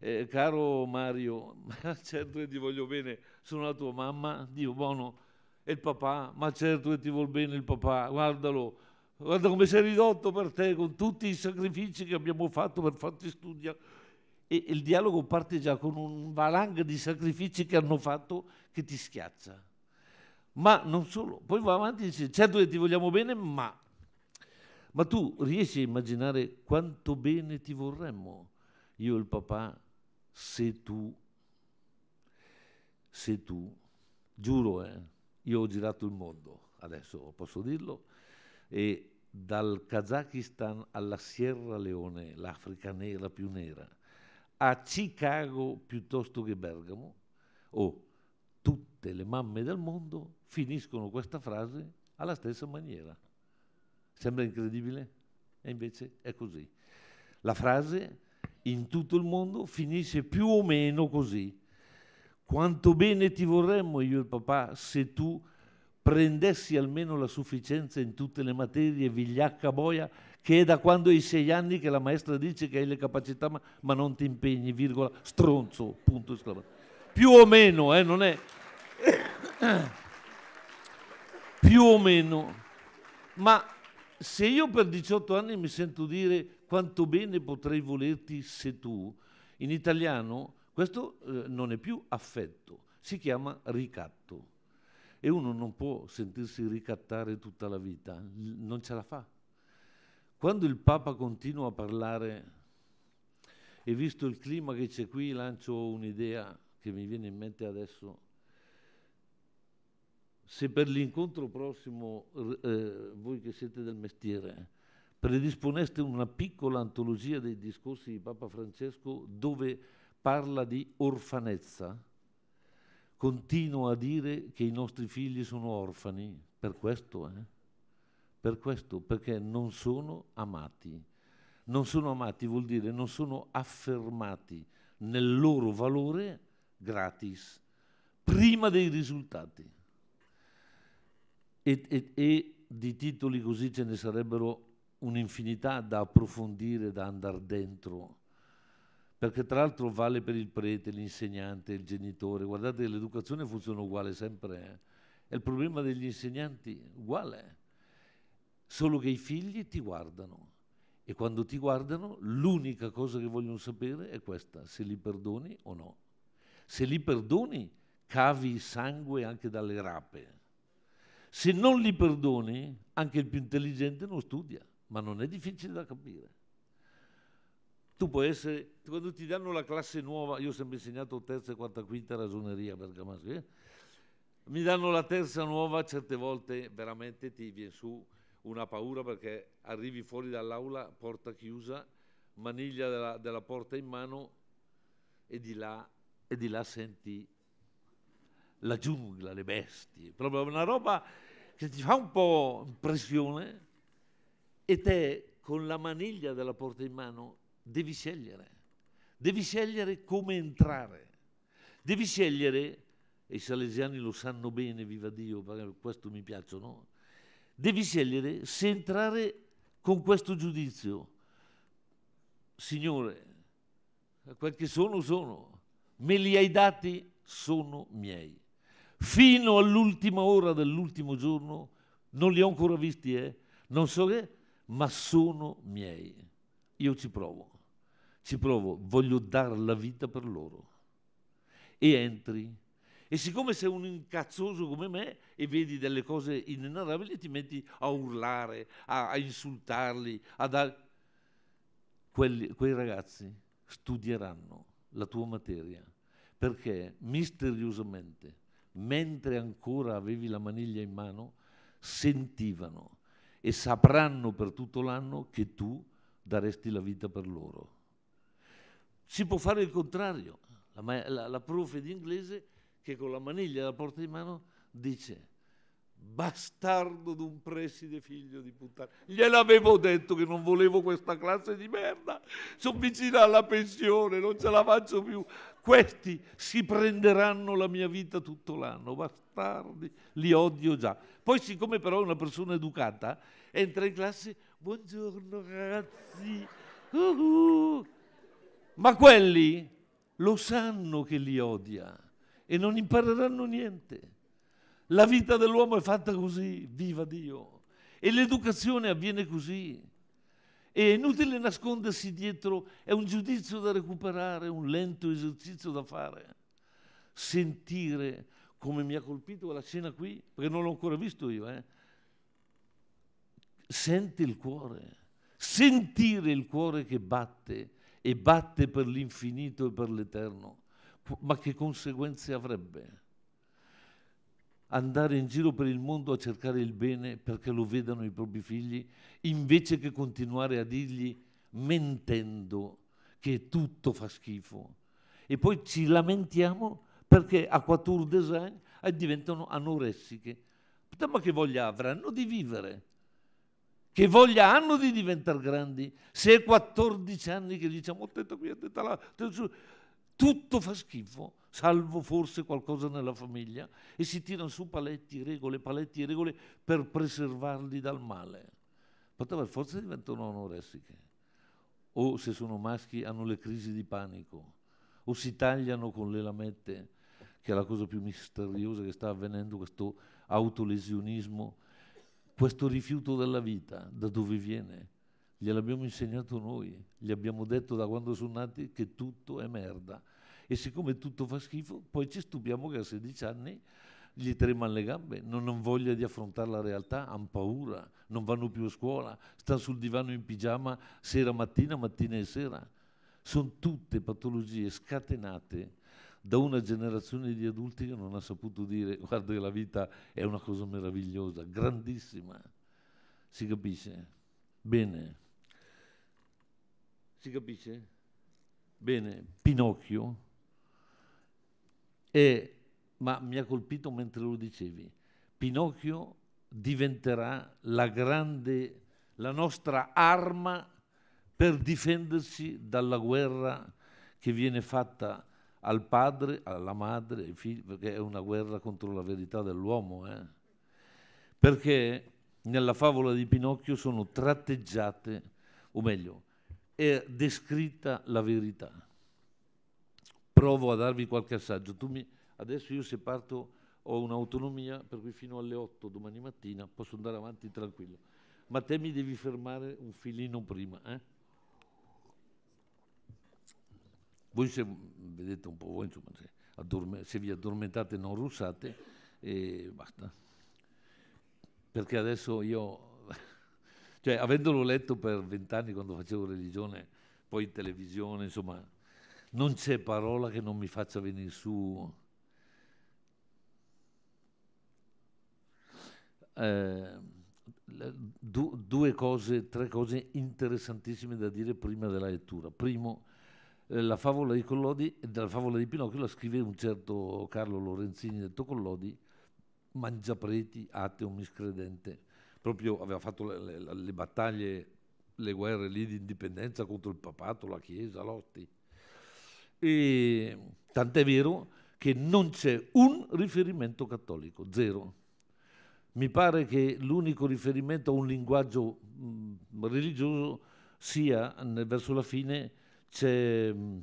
eh, caro Mario, ma certo che ti voglio bene, sono la tua mamma, Dio buono, e il papà, ma certo che ti vuol bene il papà, guardalo, guarda come sei ridotto per te con tutti i sacrifici che abbiamo fatto per farti studiare. E il dialogo parte già con un valanga di sacrifici che hanno fatto che ti schiaccia. Ma non solo, poi va avanti e dice, certo che ti vogliamo bene, ma... Ma tu riesci a immaginare quanto bene ti vorremmo, io e il papà, se tu, se tu, giuro, eh, io ho girato il mondo, adesso posso dirlo, e dal Kazakistan alla Sierra Leone, l'Africa nera più nera, a Chicago piuttosto che Bergamo, o oh, tutte le mamme del mondo finiscono questa frase alla stessa maniera. Sembra incredibile? E invece è così. La frase in tutto il mondo finisce più o meno così. Quanto bene ti vorremmo io e papà se tu prendessi almeno la sufficienza in tutte le materie, vigliacca boia, che è da quando hai sei anni che la maestra dice che hai le capacità ma, ma non ti impegni, virgola, stronzo, punto esclamato. Più o meno, eh, non è... più o meno. Ma se io per 18 anni mi sento dire quanto bene potrei volerti se tu. In italiano questo eh, non è più affetto, si chiama ricatto. E uno non può sentirsi ricattare tutta la vita, non ce la fa. Quando il Papa continua a parlare, e visto il clima che c'è qui, lancio un'idea che mi viene in mente adesso. Se per l'incontro prossimo, eh, voi che siete del mestiere, predisponeste una piccola antologia dei discorsi di Papa Francesco dove parla di orfanezza, continua a dire che i nostri figli sono orfani, per questo, eh? per questo, perché non sono amati. Non sono amati vuol dire non sono affermati nel loro valore gratis, prima dei risultati. E, e, e di titoli così ce ne sarebbero un'infinità da approfondire, da andare dentro, perché tra l'altro vale per il prete, l'insegnante, il genitore, guardate l'educazione funziona uguale sempre, eh? è il problema degli insegnanti uguale, solo che i figli ti guardano e quando ti guardano l'unica cosa che vogliono sapere è questa, se li perdoni o no. Se li perdoni cavi sangue anche dalle rape. Se non li perdoni, anche il più intelligente non studia ma non è difficile da capire. Tu puoi essere, quando ti danno la classe nuova, io ho sempre insegnato terza, quarta, quinta ragioneria bergamasca, eh? mi danno la terza nuova, certe volte veramente ti viene su una paura perché arrivi fuori dall'aula, porta chiusa, maniglia della, della porta in mano e di là, e di là senti la giungla, le bestie, proprio una roba che ti fa un po' impressione e te con la maniglia della porta in mano, devi scegliere, devi scegliere come entrare, devi scegliere, e i salesiani lo sanno bene, viva Dio, questo mi piacciono, devi scegliere se entrare con questo giudizio, Signore, quel che sono sono, me li hai dati, sono miei. Fino all'ultima ora dell'ultimo giorno, non li ho ancora visti, eh? non so che, ma sono miei. Io ci provo, ci provo, voglio dare la vita per loro. E entri. E siccome sei un incazzoso come me e vedi delle cose inenarrabili, ti metti a urlare, a, a insultarli, a dare... Quelli, quei ragazzi studieranno la tua materia perché misteriosamente, mentre ancora avevi la maniglia in mano, sentivano e sapranno per tutto l'anno che tu daresti la vita per loro. Si può fare il contrario. La, la, la profe di inglese che con la maniglia alla porta di mano dice bastardo d'un preside figlio di puttana. Gliel'avevo detto che non volevo questa classe di merda, sono vicino alla pensione, non ce la faccio più. Questi si prenderanno la mia vita tutto l'anno, bastardi, li odio già. Poi siccome però è una persona educata, entra in classe, buongiorno ragazzi, uh-huh. ma quelli lo sanno che li odia e non impareranno niente la vita dell'uomo è fatta così, viva Dio. E l'educazione avviene così. E è inutile nascondersi dietro, è un giudizio da recuperare, un lento esercizio da fare. Sentire come mi ha colpito la scena qui, perché non l'ho ancora visto io, eh. senti il cuore, sentire il cuore che batte e batte per l'infinito e per l'eterno, ma che conseguenze avrebbe? andare in giro per il mondo a cercare il bene perché lo vedano i propri figli, invece che continuare a dirgli mentendo che tutto fa schifo. E poi ci lamentiamo perché a 14 Design eh, diventano anoressiche. Ma che voglia avranno di vivere? Che voglia hanno di diventare grandi? Se è 14 anni che diciamo, attento qui, attento là, tutto fa schifo, salvo forse qualcosa nella famiglia, e si tirano su paletti e regole, paletti e regole per preservarli dal male. Poteva forse diventano anoressiche, o se sono maschi hanno le crisi di panico, o si tagliano con le lamette, che è la cosa più misteriosa che sta avvenendo, questo autolesionismo, questo rifiuto della vita, da dove viene? Gliel'abbiamo insegnato noi, gli abbiamo detto da quando sono nati che tutto è merda e siccome tutto fa schifo, poi ci stupiamo che a 16 anni gli tremano le gambe, non hanno voglia di affrontare la realtà, hanno paura, non vanno più a scuola, stanno sul divano in pigiama sera, mattina, mattina e sera. Sono tutte patologie scatenate da una generazione di adulti che non ha saputo dire guarda che la vita è una cosa meravigliosa, grandissima. Si capisce? Bene. Si capisce? Bene, Pinocchio e, ma mi ha colpito mentre lo dicevi, Pinocchio diventerà la grande, la nostra arma per difendersi dalla guerra che viene fatta al padre, alla madre, ai figli, perché è una guerra contro la verità dell'uomo. Eh? Perché nella favola di Pinocchio sono tratteggiate, o meglio, è descritta la verità provo a darvi qualche assaggio. Mi, adesso io se parto ho un'autonomia per cui fino alle 8 domani mattina posso andare avanti tranquillo. Ma te mi devi fermare un filino prima. Eh? Voi se vedete un po' voi, insomma, se, addorme, se vi addormentate non russate e basta. Perché adesso io, cioè avendolo letto per vent'anni quando facevo religione, poi in televisione, insomma, non c'è parola che non mi faccia venire su. Eh, due cose, tre cose interessantissime da dire prima della lettura. Primo, eh, la favola di Collodi, della favola di Pinocchio la scrive un certo Carlo Lorenzini detto Collodi, mangiapreti, ateo, miscredente. Proprio aveva fatto le, le, le battaglie, le guerre lì di indipendenza contro il papato, la chiesa, l'otti e tant'è vero che non c'è un riferimento cattolico, zero. Mi pare che l'unico riferimento a un linguaggio mh, mm, religioso sia nel, mm, verso la fine c'è mh, mm,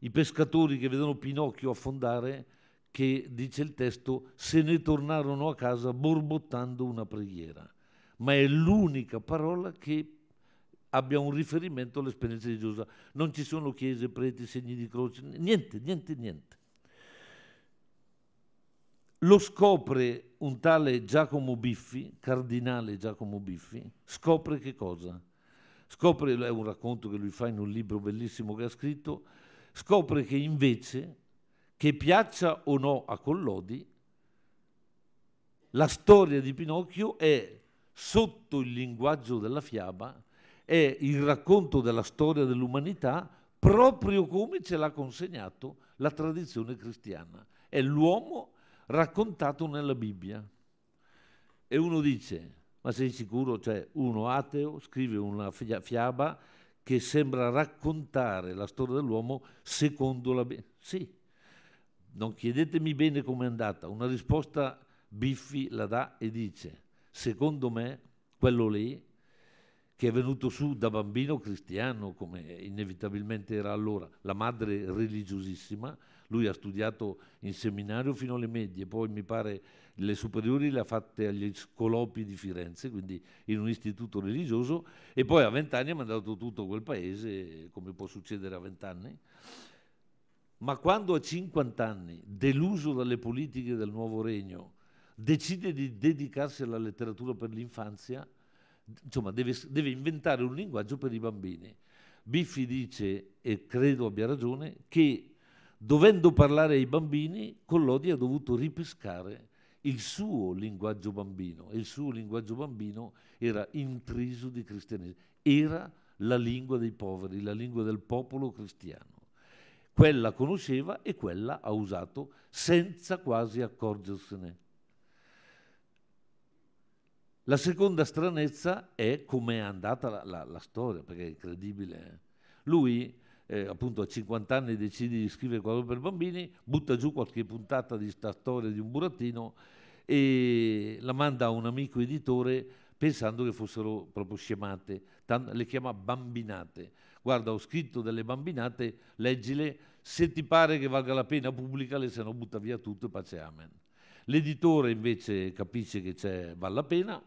i pescatori che vedono Pinocchio affondare che dice il testo se ne tornarono a casa borbottando una preghiera, ma è l'unica parola che abbia un riferimento all'esperienza di Giosa. Non ci sono chiese, preti, segni di croce, niente, niente, niente. Lo scopre un tale Giacomo Biffi, cardinale Giacomo Biffi, scopre che cosa? Scopre, è un racconto che lui fa in un libro bellissimo che ha scritto, scopre che invece, che piaccia o no a Collodi, la storia di Pinocchio è sotto il linguaggio della fiaba è il racconto della storia dell'umanità proprio come ce l'ha consegnato la tradizione cristiana. È l'uomo raccontato nella Bibbia. E uno dice, ma sei sicuro? Cioè, uno ateo scrive una fiaba che sembra raccontare la storia dell'uomo secondo la Bibbia. Sì, non chiedetemi bene com'è andata. Una risposta Biffi la dà e dice, secondo me quello lì che è venuto su da bambino cristiano, come inevitabilmente era allora, la madre religiosissima, lui ha studiato in seminario fino alle medie, poi mi pare le superiori le ha fatte agli Scolopi di Firenze, quindi in un istituto religioso, e poi a vent'anni ha mandato tutto quel paese, come può succedere a vent'anni. Ma quando a 50 anni, deluso dalle politiche del nuovo regno, decide di dedicarsi alla letteratura per l'infanzia, insomma, deve, deve inventare un linguaggio per i bambini. Biffi dice, e credo abbia ragione, che dovendo parlare ai bambini, Collodi ha dovuto ripescare il suo linguaggio bambino e il suo linguaggio bambino era intriso di cristianesimo, era la lingua dei poveri, la lingua del popolo cristiano. Quella conosceva e quella ha usato senza quasi accorgersene. La seconda stranezza è come è andata la, la, la, storia, perché è incredibile. Eh. Lui, eh, appunto, a 50 anni decide di scrivere qualcosa per bambini, butta giù qualche puntata di sta storia di un burattino e la manda a un amico editore pensando che fossero proprio scemate, le chiama bambinate. Guarda, ho scritto delle bambinate, leggile, se ti pare che valga la pena pubblicale, se no butta via tutto e pace amen. L'editore invece capisce che c'è, vale la pena,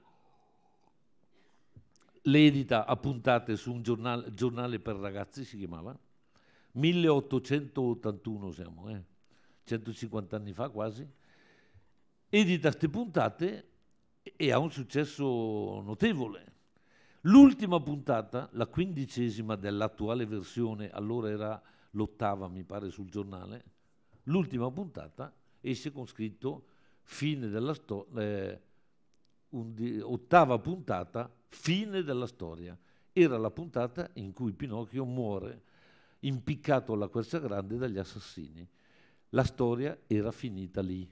le edita a puntate su un giornale, giornale per ragazzi, si chiamava, 1881 siamo, eh? 150 anni fa quasi, edita queste puntate e ha un successo notevole. L'ultima puntata, la quindicesima dell'attuale versione, allora era l'ottava mi pare sul giornale, l'ultima puntata esce con scritto fine della storia, eh, ottava puntata Fine della storia. Era la puntata in cui Pinocchio muore impiccato alla Quercia Grande dagli assassini. La storia era finita lì.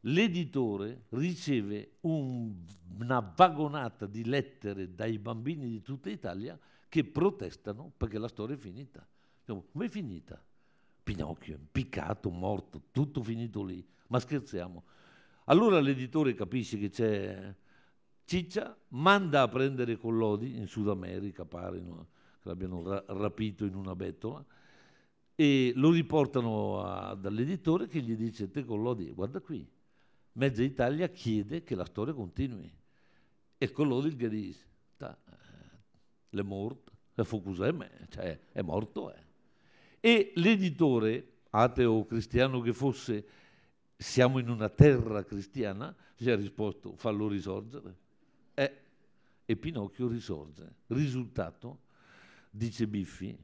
L'editore riceve un, una vagonata di lettere dai bambini di tutta Italia che protestano perché la storia è finita. Diciamo, Come è finita? Pinocchio, impiccato, morto, tutto finito lì. Ma scherziamo. Allora l'editore capisce che c'è Ciccia manda a prendere Collodi in Sud America, pare una, che l'abbiano ra- rapito in una bettola, e lo riportano a, dall'editore che gli dice, te Collodi, guarda qui, mezza Italia chiede che la storia continui. E Collodi gli dice, eh, le morte, le Focusem, cioè è morto. Eh. E l'editore, ateo o cristiano che fosse, siamo in una terra cristiana, gli ha risposto, fallo risorgere e Pinocchio risorge. Risultato, dice Biffi,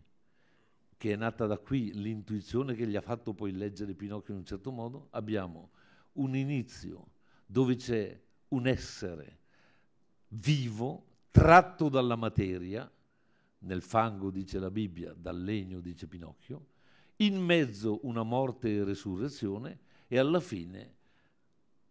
che è nata da qui l'intuizione che gli ha fatto poi leggere Pinocchio in un certo modo, abbiamo un inizio dove c'è un essere vivo, tratto dalla materia, nel fango dice la Bibbia, dal legno dice Pinocchio, in mezzo una morte e resurrezione e alla fine,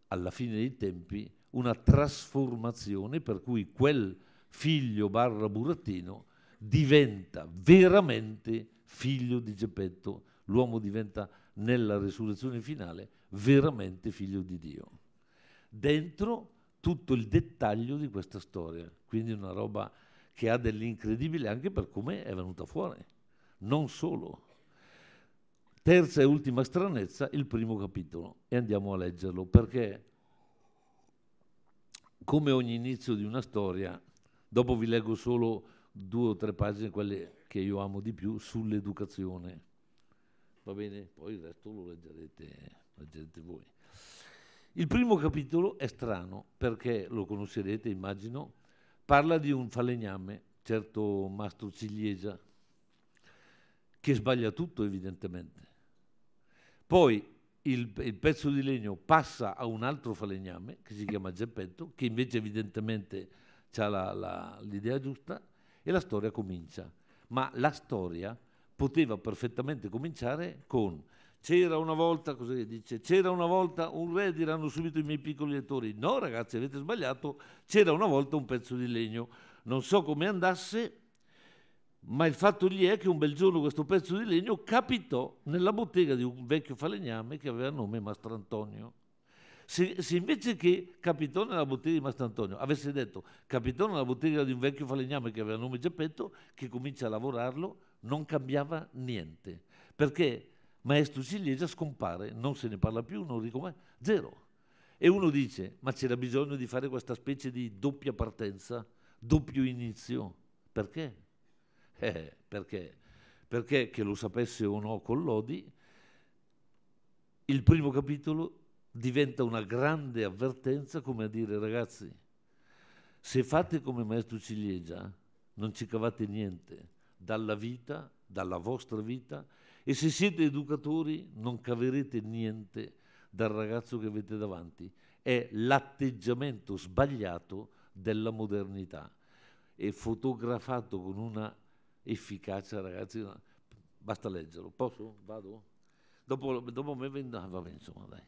alla fine dei tempi, una trasformazione per cui quel figlio barra burattino diventa veramente figlio di Geppetto, l'uomo diventa nella risurrezione finale veramente figlio di Dio. Dentro tutto il dettaglio di questa storia, quindi una roba che ha dell'incredibile anche per come è venuta fuori, non solo. Terza e ultima stranezza, il primo capitolo, e andiamo a leggerlo perché come ogni inizio di una storia, dopo vi leggo solo due o tre pagine, quelle che io amo di più, sull'educazione. Va bene? Poi il resto lo leggerete, leggerete voi. Il primo capitolo è strano, perché lo conoscerete, immagino, parla di un falegname, certo Mastro Ciliegia, che sbaglia tutto evidentemente. Poi il, il, pezzo di legno passa a un altro falegname che si chiama Geppetto, che invece evidentemente ha l'idea giusta, e la storia comincia. Ma la storia poteva perfettamente cominciare con c'era una volta, cosa dice? C'era una volta un re, diranno subito i miei piccoli lettori. No, ragazzi, avete sbagliato, c'era una volta un pezzo di legno. Non so come andasse, ma il fatto lì è che un bel giorno questo pezzo di legno capitò nella bottega di un vecchio falegname che aveva nome Mastrantonio. Se, se, invece che capitò nella bottega di Mastrantonio avesse detto capitò nella bottega di un vecchio falegname che aveva nome Geppetto, che comincia a lavorarlo, non cambiava niente. Perché Maestro Ciliegia scompare, non se ne parla più, non dico mai, zero. E uno dice, ma c'era bisogno di fare questa specie di doppia partenza, doppio inizio. Perché? Eh, perché? Perché, che lo sapesse o no con Lodi, il primo capitolo diventa una grande avvertenza come a dire ragazzi, se fate come Maestro Ciliegia non ci cavate niente dalla vita, dalla vostra vita e se siete educatori non caverete niente dal ragazzo che avete davanti. È l'atteggiamento sbagliato della modernità e fotografato con una efficacia, ragazzi, basta leggerlo. Posso? Vado? Dopo, dopo me vendo, ah, vabbè, insomma, dai.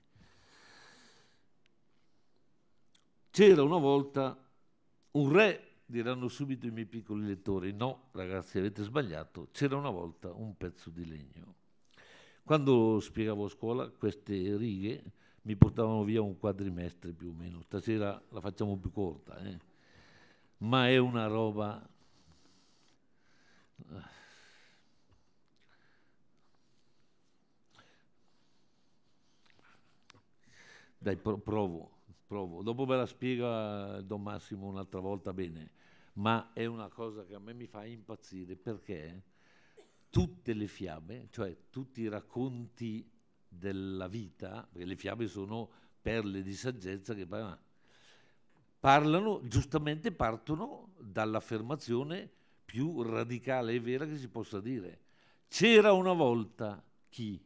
C'era una volta un re, diranno subito i miei piccoli lettori, no, ragazzi, avete sbagliato, c'era una volta un pezzo di legno. Quando spiegavo a scuola queste righe mi portavano via un quadrimestre più o meno, stasera la facciamo più corta, eh? ma è una roba dai, provo, provo. Dopo ve la spiega Don Massimo un'altra volta bene, ma è una cosa che a me mi fa impazzire perché tutte le fiabe, cioè tutti i racconti della vita, perché le fiabe sono perle di saggezza che parlano, parlano giustamente partono dall'affermazione più radicale e vera che si possa dire. C'era una volta chi?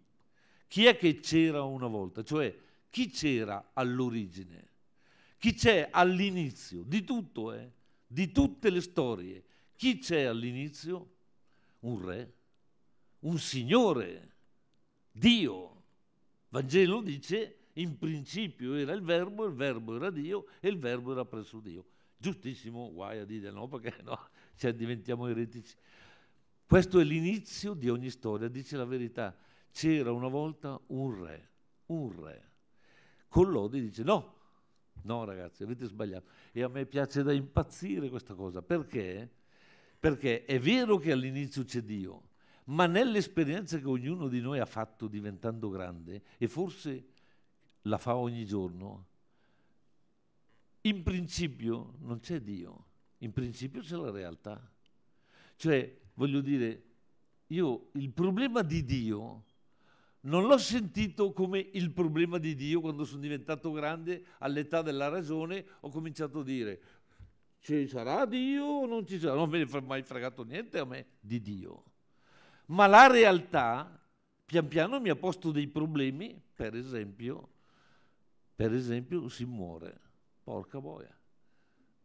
Chi è che c'era una volta? Cioè chi c'era all'origine? Chi c'è all'inizio? Di tutto, eh? Di tutte le storie. Chi c'è all'inizio? Un re, un signore, Dio. Vangelo dice in principio era il verbo, il verbo era Dio e il verbo era presso Dio. Giustissimo, guai a dire no, perché no, cioè diventiamo eretici. Questo è l'inizio di ogni storia, dice la verità. C'era una volta un re, un re. Collodi dice no, no ragazzi, avete sbagliato. E a me piace da impazzire questa cosa, perché? Perché è vero che all'inizio c'è Dio, ma nell'esperienza che ognuno di noi ha fatto diventando grande, e forse la fa ogni giorno, in principio non c'è Dio in principio c'è la realtà. Cioè, voglio dire, io il problema di Dio non l'ho sentito come il problema di Dio quando sono diventato grande all'età della ragione, ho cominciato a dire ci sarà Dio o non ci sarà, non me ne è mai fregato niente a me di Dio. Ma la realtà pian piano mi ha posto dei problemi, per esempio, per esempio si muore, porca boia.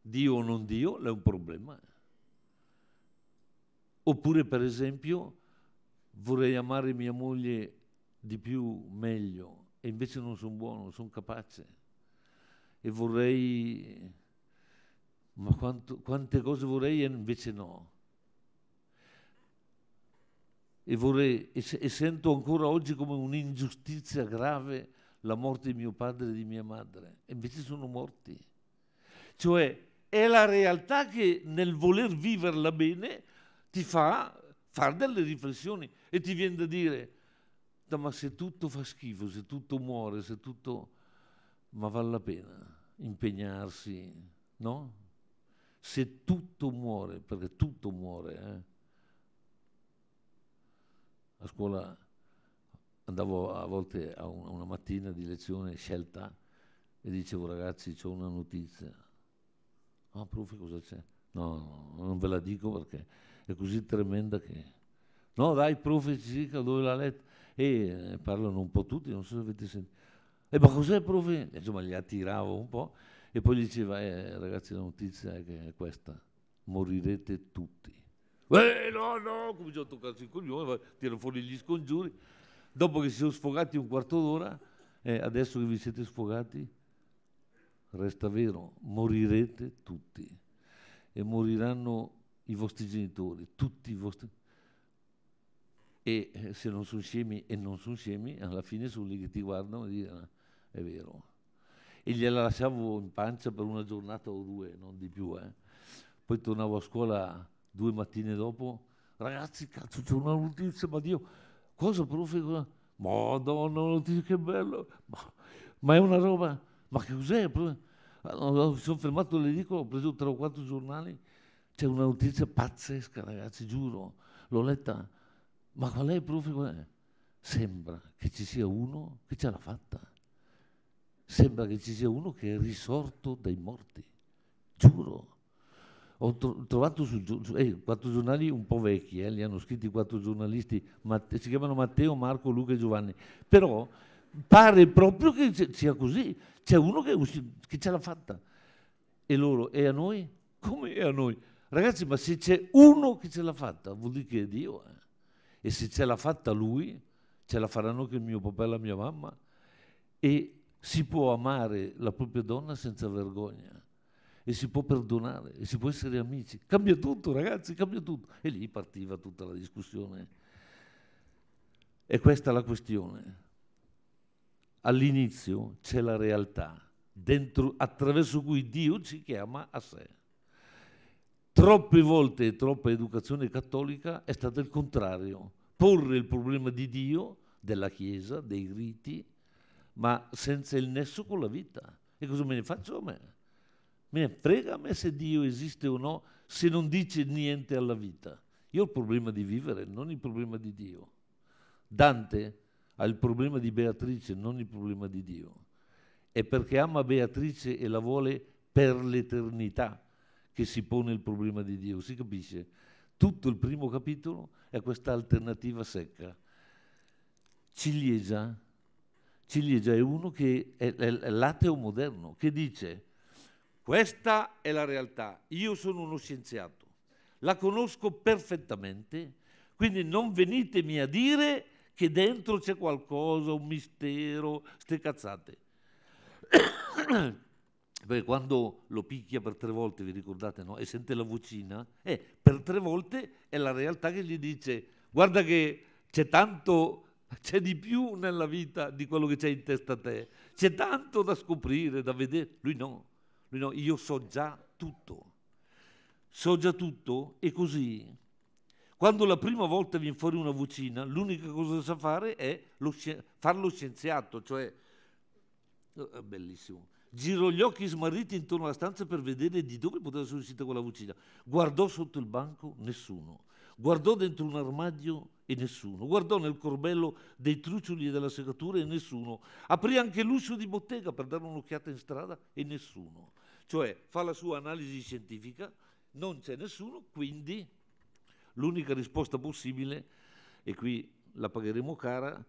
Dio o non Dio è un problema. Oppure, per esempio, vorrei amare mia moglie di più, meglio, e invece non sono buono, non sono capace. E vorrei... Ma quanto, quante cose vorrei e invece no. E, vorrei, e, e sento ancora oggi come un'ingiustizia grave la morte di mio padre e di mia madre. E invece sono morti. Cioè, è la realtà che nel voler viverla bene ti fa fare delle riflessioni e ti viene da dire, ma se tutto fa schifo, se tutto muore, se tutto... ma vale la pena impegnarsi, no? Se tutto muore, perché tutto muore, eh? A scuola andavo a volte a una mattina di lezione scelta e dicevo ragazzi ho una notizia, Ah, Prufi cosa c'è? No, no, non ve la dico perché è così tremenda che... No, dai, Prufi ci dica dove l'ha letta. E eh, parlano un po' tutti, non so se avete sentito. E eh, ma cos'è Prufi? Insomma, li attiravo un po' e poi diceva, eh, ragazzi, la notizia è che è questa, morirete tutti. Eh, no, no, cominciò a toccarsi il cognome, tirano fuori gli scongiuri. Dopo che si sono sfogati un quarto d'ora, eh, adesso che vi siete sfogati, resta vero, morirete tutti e moriranno i vostri genitori, tutti i vostri... E eh, se non sono scemi e non sono scemi, alla fine sono lì che ti guardano e dicono, ah, è vero. E gliela lasciavo in pancia per una giornata o due, non di più. Eh. Poi tornavo a scuola due mattine dopo, ragazzi, cazzo, c'è una notizia, ma Dio, cosa profe? Cosa? Madonna, notizia, che bello! Ma, ma è una roba ma che cos'è? Ah, mi sono fermato all'edicola, ho preso tre o quattro giornali, c'è una notizia pazzesca, ragazzi, giuro, l'ho letta. Ma qual è il profilo? Sembra che ci sia uno che ce l'ha fatta. Sembra che ci sia uno che è risorto dai morti. Giuro. Ho trovato su, su eh, quattro giornali un po' vecchi, eh, li hanno scritti quattro giornalisti, Matte si chiamano Matteo, Marco, Luca e Giovanni. Però pare proprio che sia così. C'è uno che, che ce l'ha fatta. E loro, e a noi? Come è a noi? Ragazzi, ma se c'è uno che ce l'ha fatta, vuol dire che è Dio. Eh? E se ce l'ha fatta lui, ce la faranno anche mio papà e la mia mamma. E si può amare la propria donna senza vergogna. E si può perdonare, e si può essere amici. Cambia tutto, ragazzi, cambia tutto. E lì partiva tutta la discussione. E questa è la questione all'inizio c'è la realtà dentro, attraverso cui Dio ci chiama a sé. Troppe volte troppa educazione cattolica è stata il contrario, porre il problema di Dio, della Chiesa, dei riti, ma senza il nesso con la vita. E cosa me ne faccio a me? Me ne frega a me se Dio esiste o no, se non dice niente alla vita. Io ho il problema di vivere, non il problema di Dio. Dante ha il problema di Beatrice, non il problema di Dio. È perché ama Beatrice e la vuole per l'eternità che si pone il problema di Dio. Si capisce? Tutto il primo capitolo è questa alternativa secca. Ciliegia, Ciliegia è uno che è, è, è l'ateo moderno, che dice questa è la realtà, io sono uno scienziato, la conosco perfettamente, quindi non venitemi a dire che dentro c'è qualcosa, un mistero, ste cazzate. Perché quando lo picchia per tre volte, vi ricordate, no? E sente la vocina, eh, per tre volte è la realtà che gli dice guarda che c'è tanto, c'è di più nella vita di quello che c'è in testa a te, c'è tanto da scoprire, da vedere. Lui no, lui no, io so già tutto, so già tutto e così quando la prima volta viene fuori una vocina, l'unica cosa che sa fare è lo scien- farlo scienziato, cioè... È eh, eh, bellissimo. Girò gli occhi smarriti intorno alla stanza per vedere di dove poteva essere uscita quella vocina. Guardò sotto il banco, nessuno. Guardò dentro un armadio e nessuno. Guardò nel corbello dei trucioli e della segatura e nessuno. Aprì anche l'uscio di bottega per dare un'occhiata in strada e nessuno. Cioè fa la sua analisi scientifica, non c'è nessuno, quindi L'unica risposta possibile, e qui la pagheremo cara,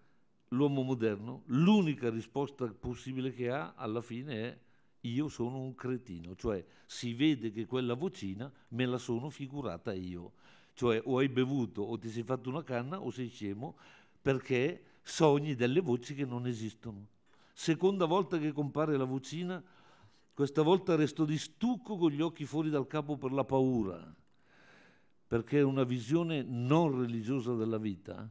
l'uomo moderno, l'unica risposta possibile che ha alla fine è io sono un cretino, cioè si vede che quella vocina me la sono figurata io, cioè o hai bevuto o ti sei fatto una canna o sei scemo perché sogni delle voci che non esistono. Seconda volta che compare la vocina, questa volta resto di stucco con gli occhi fuori dal capo per la paura perché è una visione non religiosa della vita,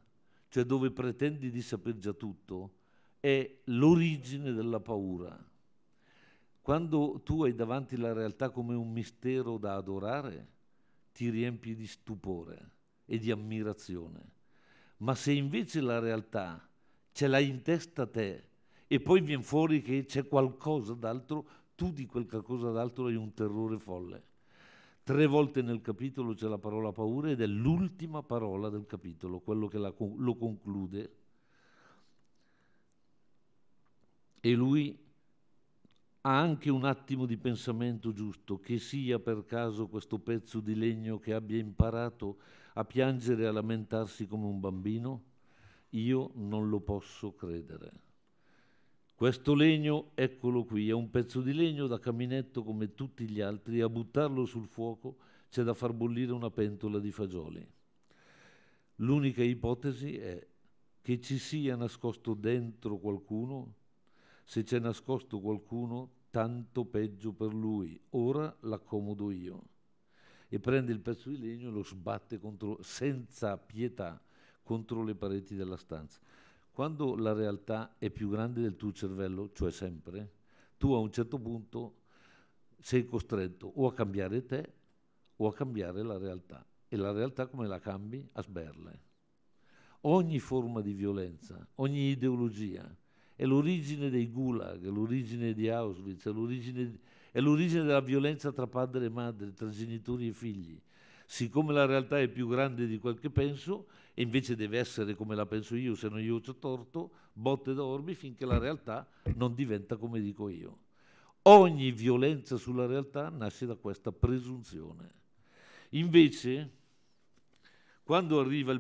cioè dove pretendi di saper già tutto, è l'origine della paura. Quando tu hai davanti la realtà come un mistero da adorare, ti riempi di stupore e di ammirazione. Ma se invece la realtà ce l'hai in testa te e poi viene fuori che c'è qualcosa d'altro, tu di quel qualcosa d'altro hai un terrore folle. Tre volte nel capitolo c'è la parola paura ed è l'ultima parola del capitolo, quello che la, lo conclude. E lui ha anche un attimo di pensamento giusto, che sia per caso questo pezzo di legno che abbia imparato a piangere e a lamentarsi come un bambino? Io non lo posso credere. Questo legno, eccolo qui, è un pezzo di legno da caminetto come tutti gli altri a buttarlo sul fuoco c'è da far bollire una pentola di fagioli. L'unica ipotesi è che ci sia nascosto dentro qualcuno, se c'è nascosto qualcuno, tanto peggio per lui, ora l'accomodo io. E prende il pezzo di legno e lo sbatte contro, senza pietà contro le pareti della stanza. Quando la realtà è più grande del tuo cervello, cioè sempre, tu a un certo punto sei costretto o a cambiare te o a cambiare la realtà. E la realtà come la cambi? A sberle. Ogni forma di violenza, ogni ideologia, è l'origine dei gulag, è l'origine di Auschwitz, è l'origine, è l'origine della violenza tra padre e madre, tra genitori e figli. Siccome la realtà è più grande di quel che penso, e invece deve essere come la penso io, se non io ho torto, botte da orbi finché la realtà non diventa come dico io. Ogni violenza sulla realtà nasce da questa presunzione. Invece, quando arriva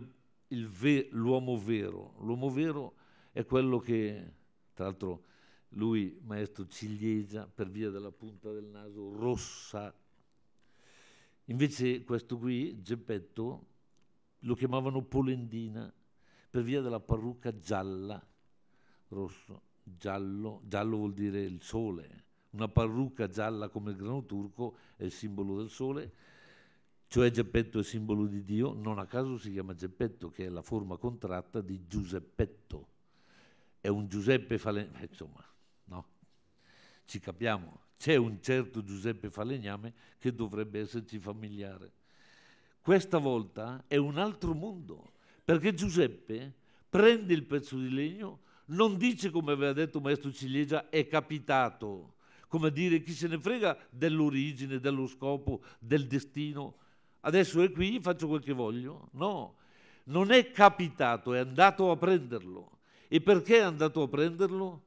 ve, l'uomo vero, l'uomo vero è quello che, tra l'altro, lui, maestro ciliegia, per via della punta del naso rossa. Invece questo qui, Geppetto, lo chiamavano Polendina per via della parrucca gialla, rosso, giallo, giallo vuol dire il sole, una parrucca gialla come il grano turco è il simbolo del sole, cioè Geppetto è simbolo di Dio, non a caso si chiama Geppetto che è la forma contratta di Giuseppetto, è un Giuseppe Falegname, eh, insomma, no, ci capiamo, c'è un certo Giuseppe Falegname che dovrebbe esserci familiare. Questa volta è un altro mondo, perché Giuseppe prende il pezzo di legno, non dice come aveva detto Maestro Ciliegia, è capitato, come dire chi se ne frega dell'origine, dello scopo, del destino, adesso è qui, faccio quel che voglio. No, non è capitato, è andato a prenderlo. E perché è andato a prenderlo?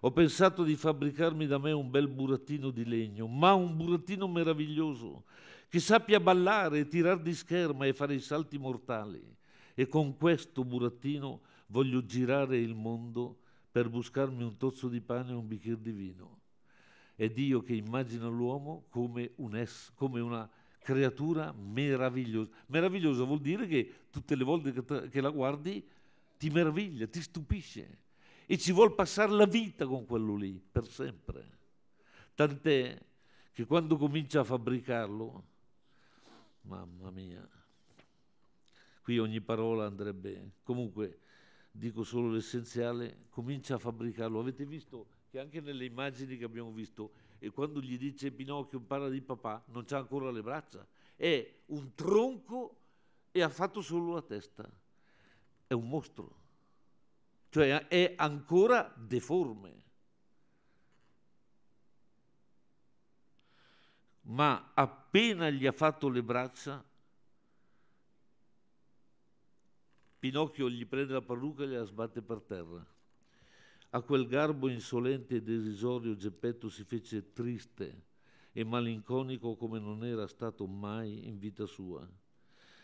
Ho pensato di fabbricarmi da me un bel burattino di legno, ma un burattino meraviglioso, che sappia ballare, tirar di scherma e fare i salti mortali. E con questo burattino voglio girare il mondo per buscarmi un tozzo di pane e un bicchiere di vino. È Dio che immagina l'uomo come, un es, come una creatura meravigliosa. Meravigliosa vuol dire che tutte le volte che, che la guardi ti meraviglia, ti stupisce e ci vuol passare la vita con quello lì, per sempre. Tant'è che quando comincia a fabbricarlo, Mamma mia. Qui ogni parola andrebbe... Comunque, dico solo l'essenziale, comincia a fabbricarlo. Avete visto che anche nelle immagini che abbiamo visto, e quando gli dice Pinocchio parla di papà, non c'ha ancora le braccia. È un tronco e ha fatto solo la testa. È un mostro. Cioè è ancora deforme. ma appena gli ha fatto le braccia, Pinocchio gli prende la parrucca e la sbatte per terra. A quel garbo insolente e desisorio Geppetto si fece triste e malinconico come non era stato mai in vita sua.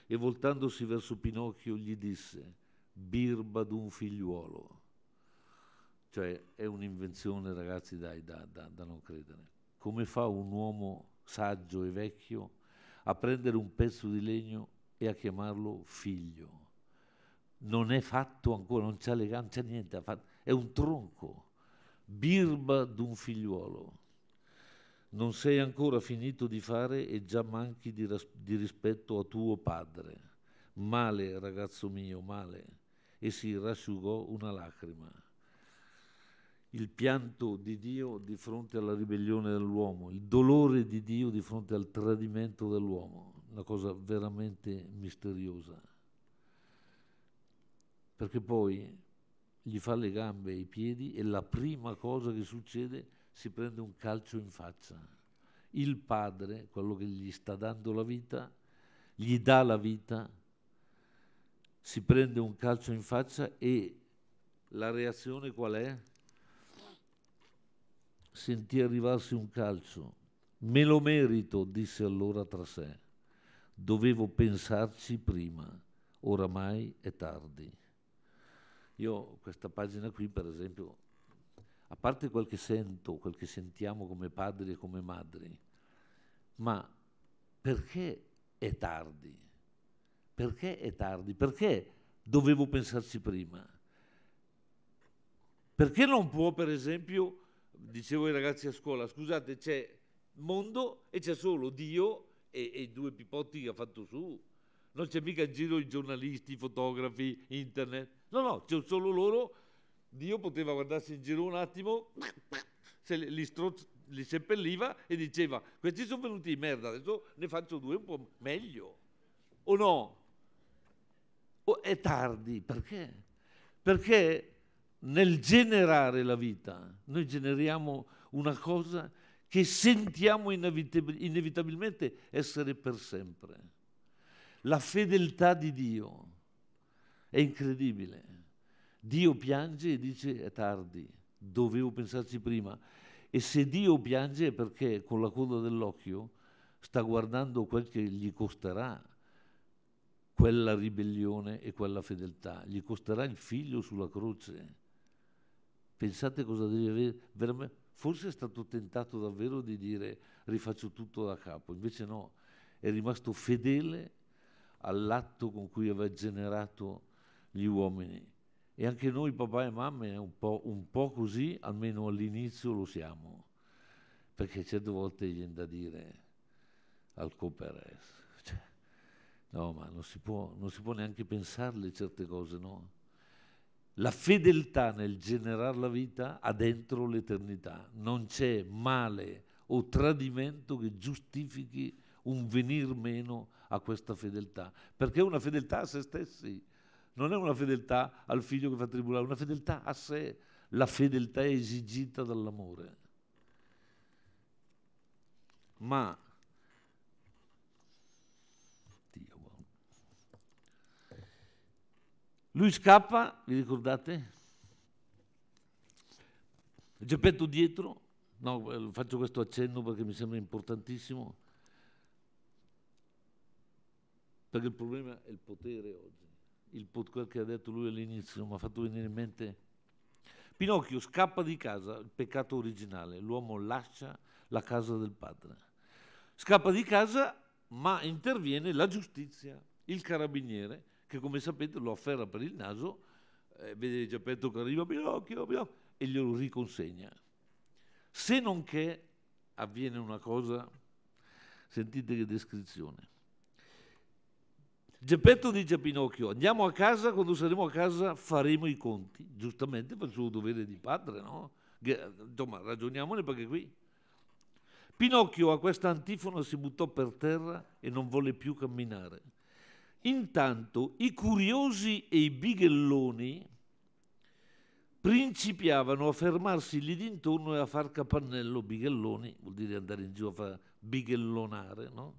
E voltandosi verso Pinocchio gli disse, birba d'un figliuolo. Cioè è un'invenzione, ragazzi, dai, da, da, da non credere. Come fa un uomo saggio e vecchio, a prendere un pezzo di legno e a chiamarlo figlio. Non è fatto ancora, non c'è legame, non c'è niente, è un tronco, birba d'un figliuolo. Non sei ancora finito di fare e già manchi di, ras- di rispetto a tuo padre. Male, ragazzo mio, male. E si rasciugò una lacrima il pianto di Dio di fronte alla ribellione dell'uomo, il dolore di Dio di fronte al tradimento dell'uomo, una cosa veramente misteriosa. Perché poi gli fa le gambe e i piedi e la prima cosa che succede si prende un calcio in faccia. Il padre, quello che gli sta dando la vita, gli dà la vita, si prende un calcio in faccia e la reazione qual è? sentì arrivarsi un calcio. Me lo merito, disse allora tra sé. Dovevo pensarci prima, oramai è tardi. Io questa pagina qui, per esempio, a parte quel che sento, quel che sentiamo come padri e come madri, ma perché è tardi? Perché è tardi? Perché dovevo pensarci prima? Perché non può, per esempio, dicevo ai ragazzi a scuola, scusate, c'è mondo e c'è solo Dio e, e due pipotti che ha fatto su. Non c'è mica in giro i giornalisti, i fotografi, internet. No, no, c'è solo loro. Dio poteva guardarsi in giro un attimo, se li, stroz- li seppelliva e diceva questi sono venuti di merda, adesso ne faccio due un po' meglio. O no? O è tardi, perché? Perché nel generare la vita, noi generiamo una cosa che sentiamo inevitabilmente essere per sempre. La fedeltà di Dio è incredibile. Dio piange e dice è tardi, dovevo pensarci prima. E se Dio piange è perché con la coda dell'occhio sta guardando quel che gli costerà quella ribellione e quella fedeltà, gli costerà il figlio sulla croce pensate cosa devi avere, veramente, forse è stato tentato davvero di dire rifaccio tutto da capo, invece no, è rimasto fedele all'atto con cui aveva generato gli uomini. E anche noi papà e mamme un po', un po così, almeno all'inizio lo siamo, perché certe volte viene da dire al cooperes, cioè, no ma non si, può, non si può neanche pensarle certe cose, no? La fedeltà nel generare la vita ha dentro l'eternità. Non c'è male o tradimento che giustifichi un venir meno a questa fedeltà, perché è una fedeltà a se stessi, non è una fedeltà al figlio che fa tribulare, è una fedeltà a sé, la fedeltà è esigita dall'amore. Ma Lui scappa, vi ricordate? Geppetto dietro, no, eh, faccio questo accenno perché mi sembra importantissimo, perché il problema è il potere oggi. Il, quel che ha detto lui all'inizio mi ha fatto venire in mente. Pinocchio scappa di casa, il peccato originale, l'uomo lascia la casa del padre. Scappa di casa, ma interviene la giustizia, il carabiniere, che come sapete lo afferra per il naso, eh, vede Geppetto che arriva, Pinocchio, Pinocchio, e glielo riconsegna. Se non che avviene una cosa, sentite che descrizione. Geppetto dice a Pinocchio, andiamo a casa, quando saremo a casa faremo i conti. Giustamente per il suo dovere di padre, no? Che, insomma, ragioniamone perché qui. Pinocchio a questa antifona si buttò per terra e non volle più camminare Intanto i curiosi e i bighelloni principiavano a fermarsi lì dintorno e a far capannello bighelloni, vuol dire andare in giro a far bighellonare, no?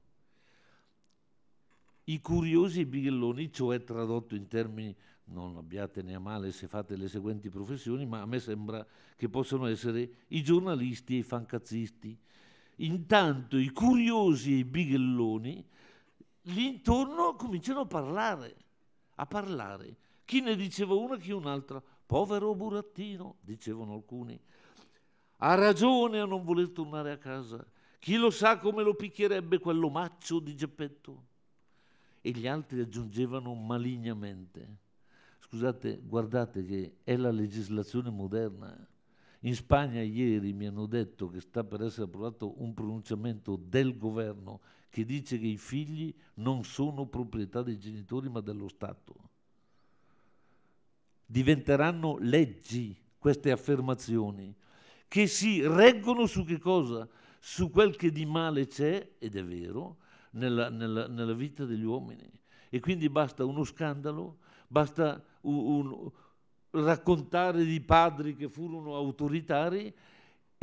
I curiosi e i bighelloni, cioè tradotto in termini non abbiatene a male se fate le seguenti professioni, ma a me sembra che possano essere i giornalisti e i fancazzisti. Intanto i curiosi e i bighelloni lì intorno cominciano a parlare, a parlare. Chi ne diceva una, chi un'altra. Povero burattino, dicevano alcuni. Ha ragione a non voler tornare a casa. Chi lo sa come lo picchierebbe quell'omaccio di Geppetto? E gli altri aggiungevano malignamente. Scusate, guardate che è la legislazione moderna. In Spagna ieri mi hanno detto che sta per essere approvato un pronunciamento del governo che dice che i figli non sono proprietà dei genitori ma dello Stato. Diventeranno leggi queste affermazioni che si reggono su che cosa? Su quel che di male c'è, ed è vero, nella, nella, nella vita degli uomini. E quindi basta uno scandalo, basta un, un raccontare di padri che furono autoritari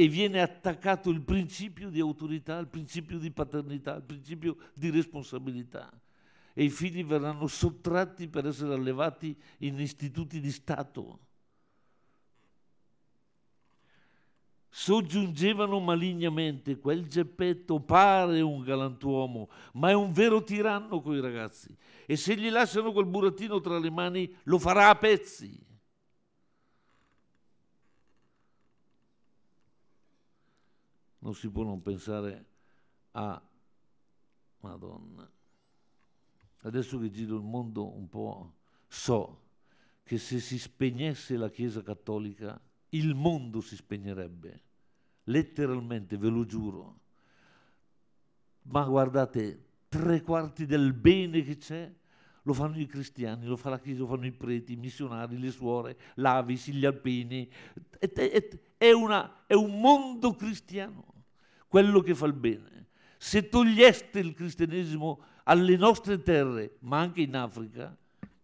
e viene attaccato il principio di autorità, il principio di paternità, il principio di responsabilità. E i figli verranno sottratti per essere allevati in istituti di Stato. Soggiungevano malignamente quel geppetto, pare un galantuomo, ma è un vero tiranno con i ragazzi. E se gli lasciano quel burattino tra le mani, lo farà a pezzi. non si può non pensare a Madonna. Adesso che giro il mondo un po', so che se si spegnesse la Chiesa Cattolica, il mondo si spegnerebbe, letteralmente, ve lo giuro. Ma guardate, tre quarti del bene che c'è lo fanno i cristiani, lo fa la Chiesa, lo fanno i preti, i missionari, le suore, l'Avis, gli alpini. e et, è, una, è un mondo cristiano quello che fa il bene. Se toglieste il cristianesimo alle nostre terre, ma anche in Africa,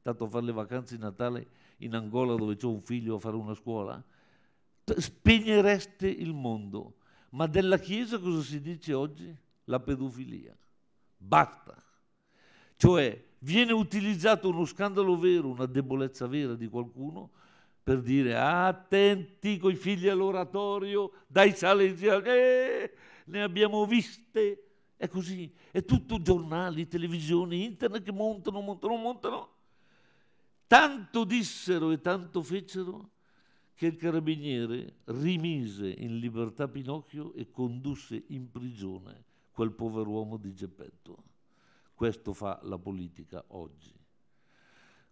tanto a fare le vacanze di Natale in Angola dove ho un figlio a fare una scuola, spegnereste il mondo. Ma della Chiesa cosa si dice oggi? La pedofilia. Basta. Cioè viene utilizzato uno scandalo vero, una debolezza vera di qualcuno per dire attenti coi figli all'oratorio, dai salesi, eh, ne abbiamo viste, è così, è tutto giornali, televisioni, internet che montano, montano, montano. Tanto dissero e tanto fecero che il carabiniere rimise in libertà Pinocchio e condusse in prigione quel pover'uomo di Geppetto. Questo fa la politica oggi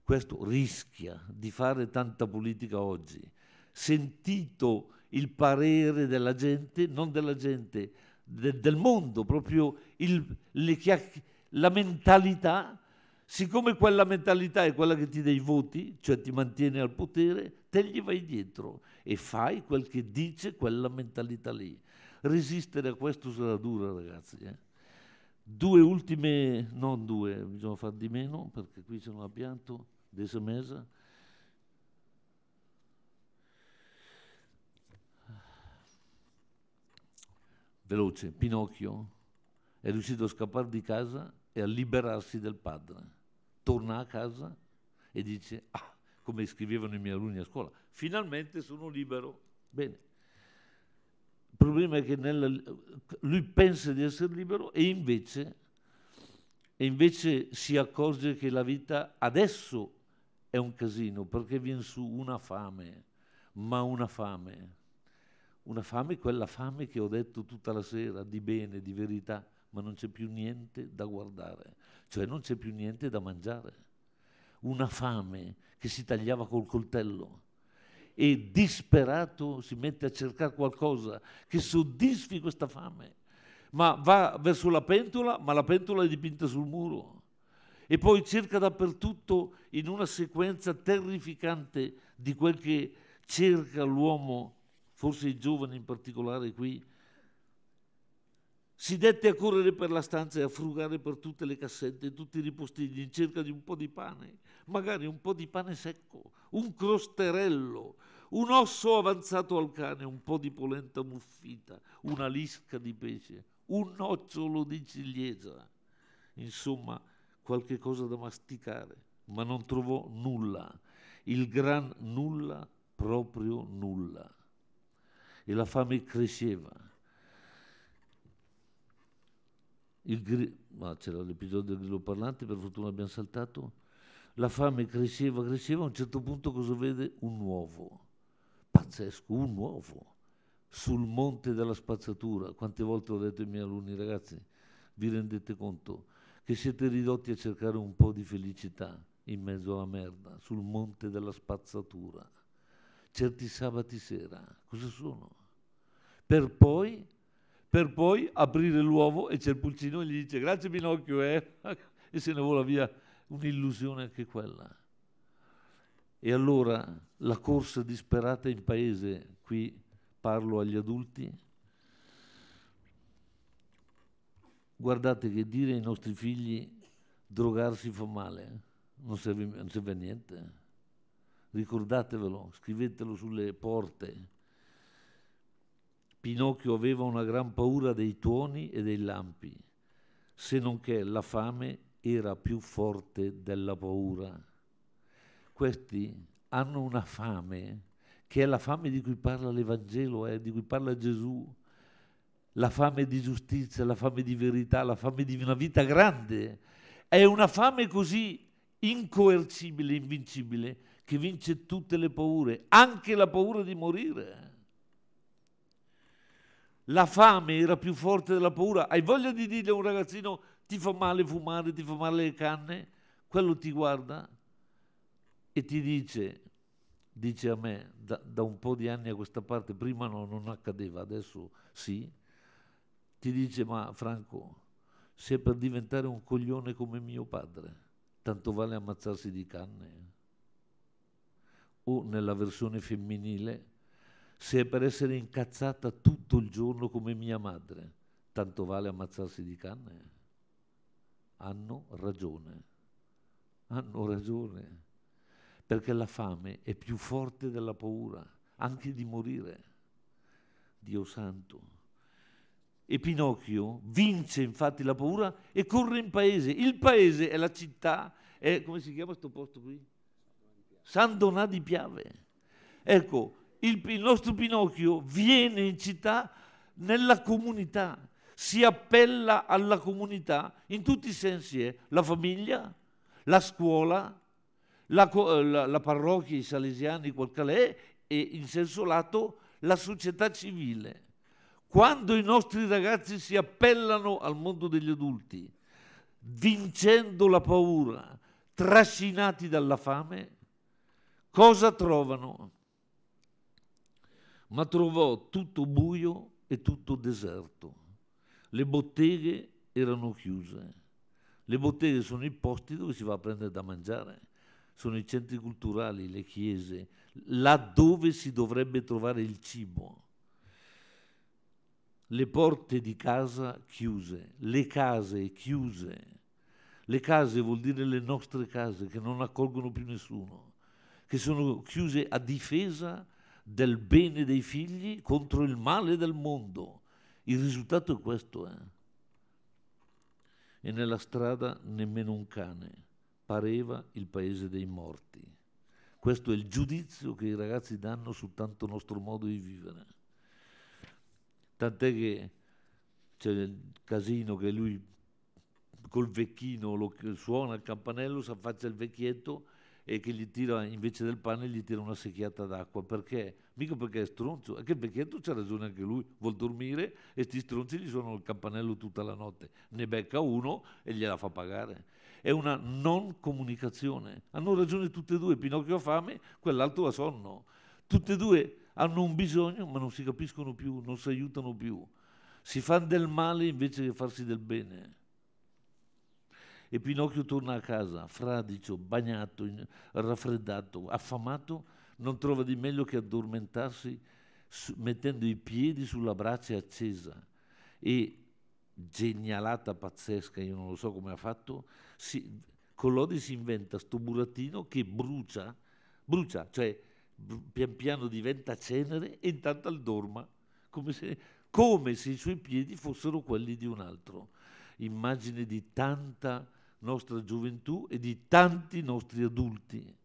questo rischia di fare tanta politica oggi, sentito il parere della gente, non della gente, de, del mondo, proprio il, chiacch- la mentalità, siccome quella mentalità è quella che ti dà i voti, cioè ti mantiene al potere, te gli vai dietro e fai quel che dice quella mentalità lì. Resistere a questo sarà dura, ragazzi. Eh? Due ultime, non due, bisogna far di meno perché qui se non abbianto Deze mensen. Veloce, Pinocchio è riuscito a scappare di casa e a liberarsi del padre. Torna a casa e dice, ah, come scrivevano i miei alunni a scuola, finalmente sono libero. Bene. Il problema è che nella, lui pensa di essere libero e invece, e invece si accorge che la vita adesso è un casino perché viene su una fame, ma una fame. Una fame, quella fame che ho detto tutta la sera, di bene, di verità, ma non c'è più niente da guardare, cioè non c'è più niente da mangiare. Una fame che si tagliava col coltello e disperato si mette a cercare qualcosa che soddisfi questa fame. Ma va verso la pentola, ma la pentola è dipinta sul muro e poi cerca dappertutto in una sequenza terrificante di quel che cerca l'uomo, forse i giovani in particolare qui, si dette a correre per la stanza e a frugare per tutte le cassette, tutti i ripostigli in cerca di un po' di pane, magari un po' di pane secco, un crosterello, un osso avanzato al cane, un po' di polenta muffita, una lisca di pesce, un nocciolo di ciliegia. Insomma, qualche cosa da masticare, ma non trovò nulla, il gran nulla, proprio nulla. E la fame cresceva. Gri- ma c'era l'episodio del grillo parlante, per fortuna abbiamo saltato. La fame cresceva, cresceva, a un certo punto cosa vede? Un uovo, pazzesco, un uovo, sul monte della spazzatura. Quante volte ho detto ai miei alunni, ragazzi, vi rendete conto? che siete ridotti a cercare un po' di felicità in mezzo alla merda, sul monte della spazzatura, certi sabati sera, cosa sono? Per poi, per poi aprire l'uovo e c'è il pulcino e gli dice grazie Pinocchio eh? e se ne vola via un'illusione anche quella. E allora la corsa disperata in paese, qui parlo agli adulti, guardate che dire ai nostri figli drogarsi fa male, eh? non serve, non serve a niente. Eh? Ricordatevelo, scrivetelo sulle porte. Pinocchio aveva una gran paura dei tuoni e dei lampi, se non che la fame era più forte della paura. Questi hanno una fame che è la fame di cui parla l'Evangelo, eh, di cui parla Gesù la fame di giustizia, la fame di verità, la fame di una vita grande. È una fame così incoercibile, invincibile, che vince tutte le paure, anche la paura di morire. La fame era più forte della paura. Hai voglia di dire a un ragazzino ti fa male fumare, ti fa male le canne? Quello ti guarda e ti dice, dice a me, da, da un po' di anni a questa parte, prima no, non accadeva, adesso sì, ti dice ma Franco, se per diventare un coglione come mio padre, tanto vale ammazzarsi di canne. O nella versione femminile, se è per essere incazzata tutto il giorno come mia madre, tanto vale ammazzarsi di canne. Hanno ragione, hanno ragione, perché la fame è più forte della paura, anche di morire. Dio santo. E Pinocchio vince infatti la paura e corre in paese. Il paese è la città, è, come si chiama questo posto qui? San Donà di Piave. Ecco, il, il nostro Pinocchio viene in città nella comunità, si appella alla comunità in tutti i sensi, eh? la famiglia, la scuola, la, eh, la, la parrocchia, i salesiani, quel che è, eh, e in senso lato la società civile. Quando i nostri ragazzi si appellano al mondo degli adulti, vincendo la paura, trascinati dalla fame, cosa trovano? Ma trovò tutto buio e tutto deserto. Le botteghe erano chiuse. Le botteghe sono i posti dove si va a prendere da mangiare, sono i centri culturali, le chiese, laddove si dovrebbe trovare il cibo le porte di casa chiuse, le case chiuse. Le case vuol dire le nostre case che non accolgono più nessuno, che sono chiuse a difesa del bene dei figli contro il male del mondo. Il risultato è questo. Eh? E nella strada nemmeno un cane. Pareva il paese dei morti. Questo è il giudizio che i ragazzi danno su tanto nostro modo di vivere tant'è che c'è il casino che lui col vecchino lo suona il campanello, si affaccia il vecchietto e che gli tira invece del pane gli tira una secchiata d'acqua perché mica perché è stronzo è che il vecchietto c'ha ragione anche lui vuol dormire e sti stronzi gli suonano il campanello tutta la notte ne becca uno e gliela fa pagare è una non comunicazione hanno ragione tutte e due Pinocchio ha fame quell'altro ha sonno tutte e due hanno un bisogno ma non si capiscono più, non si aiutano più, si fanno del male invece che farsi del bene. E Pinocchio torna a casa, fradicio, bagnato, raffreddato, affamato, non trova di meglio che addormentarsi mettendo i piedi sulla brace accesa e genialata pazzesca, io non lo so come ha fatto, si, Collodi si inventa sto burattino che brucia, brucia, cioè pian piano diventa cenere e intanto dorma, come se, come se i suoi piedi fossero quelli di un altro. Immagine di tanta nostra gioventù e di tanti nostri adulti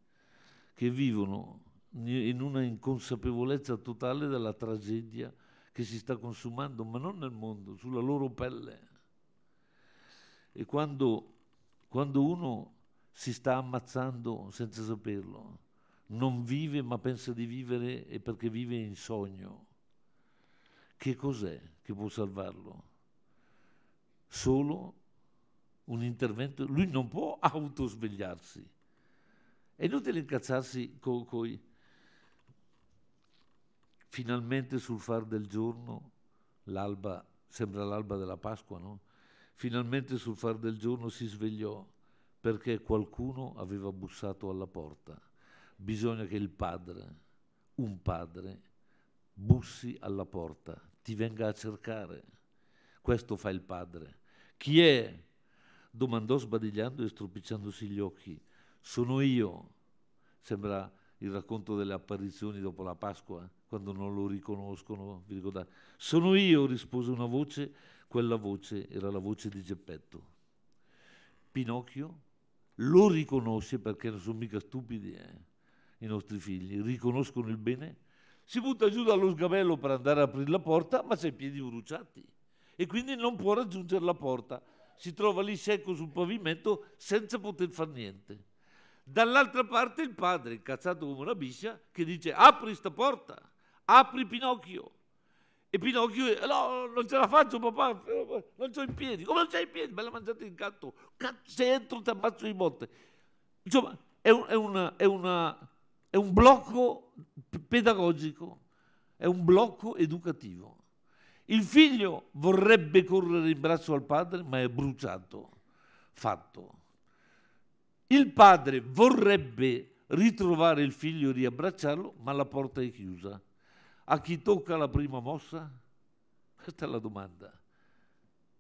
che vivono in una inconsapevolezza totale della tragedia che si sta consumando, ma non nel mondo, sulla loro pelle. E quando, quando uno si sta ammazzando senza saperlo, non vive ma pensa di vivere e perché vive in sogno. Che cos'è che può salvarlo? Solo un intervento, lui non può autosvegliarsi. È inutile incazzarsi con coi finalmente sul far del giorno, l'alba, sembra l'alba della Pasqua, no? Finalmente sul far del giorno si svegliò perché qualcuno aveva bussato alla porta bisogna che il padre, un padre, bussi alla porta, ti venga a cercare. Questo fa il padre. Chi è? domandò sbadigliando e stropicciandosi gli occhi. Sono io. Sembra il racconto delle apparizioni dopo la Pasqua, eh, quando non lo riconoscono. Vi ricordate? Sono io, rispose una voce. Quella voce era la voce di Geppetto. Pinocchio lo riconosce perché non sono mica stupidi. Eh? i nostri figli, riconoscono il bene, si butta giù dallo sgabello per andare a aprire la porta, ma c'è i piedi bruciati e quindi non può raggiungere la porta. Si trova lì secco sul pavimento senza poter fare niente. Dall'altra parte il padre, incazzato come una biscia, che dice apri sta porta, apri Pinocchio. E Pinocchio, dice, no, non ce la faccio papà, non ho i piedi. Come non c'hai i piedi? Me l'ha mangiato il gatto. Cazzo, se entro ti ammazzo di botte. Insomma, è, un, è una, è una è un blocco pedagogico, è un blocco educativo. Il figlio vorrebbe correre in braccio al padre, ma è bruciato, fatto. Il padre vorrebbe ritrovare il figlio e riabbracciarlo, ma la porta è chiusa. A chi tocca la prima mossa? Questa è la domanda.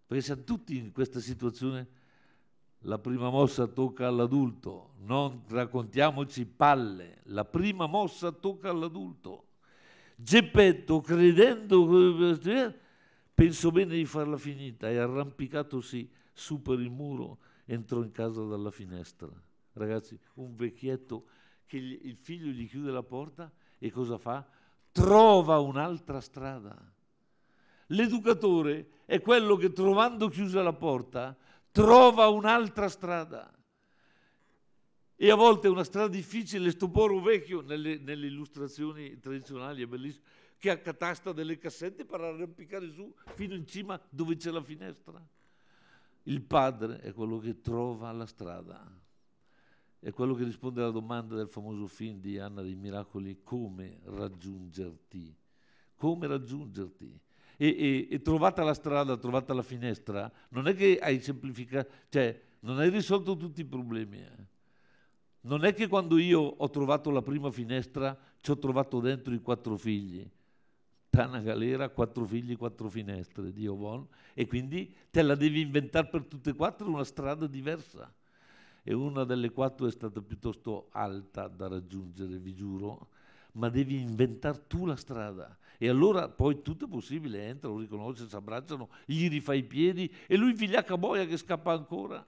Perché siamo tutti in questa situazione la prima mossa tocca all'adulto, non raccontiamoci palle, la prima mossa tocca all'adulto. Geppetto, credendo, pensò bene di farla finita e arrampicatosi su per il muro entrò in casa dalla finestra. Ragazzi, un vecchietto che gli, il figlio gli chiude la porta e cosa fa? Trova un'altra strada. L'educatore è quello che trovando chiusa la porta trova un'altra strada. E a volte è una strada difficile, stupore vecchio, nelle, nelle, illustrazioni tradizionali è bellissimo, che accatasta delle cassette per arrampicare su fino in cima dove c'è la finestra. Il padre è quello che trova la strada, è quello che risponde alla domanda del famoso film di Anna dei Miracoli, come raggiungerti? Come raggiungerti? e, e, e, trovata la strada, trovata la finestra, non è che hai semplificato, cioè non hai risolto tutti i problemi. Eh. Non è che quando io ho trovato la prima finestra ci ho trovato dentro i quattro figli. Tana Galera, quattro figli, quattro finestre, Dio buono. E quindi te la devi inventare per tutte e quattro una strada diversa. E una delle quattro è stata piuttosto alta da raggiungere, vi giuro, ma devi inventare tu la strada e allora poi tutto è possibile, entra, lo riconosce, si abbracciano, gli rifà i piedi e lui vigliacca boia che scappa ancora.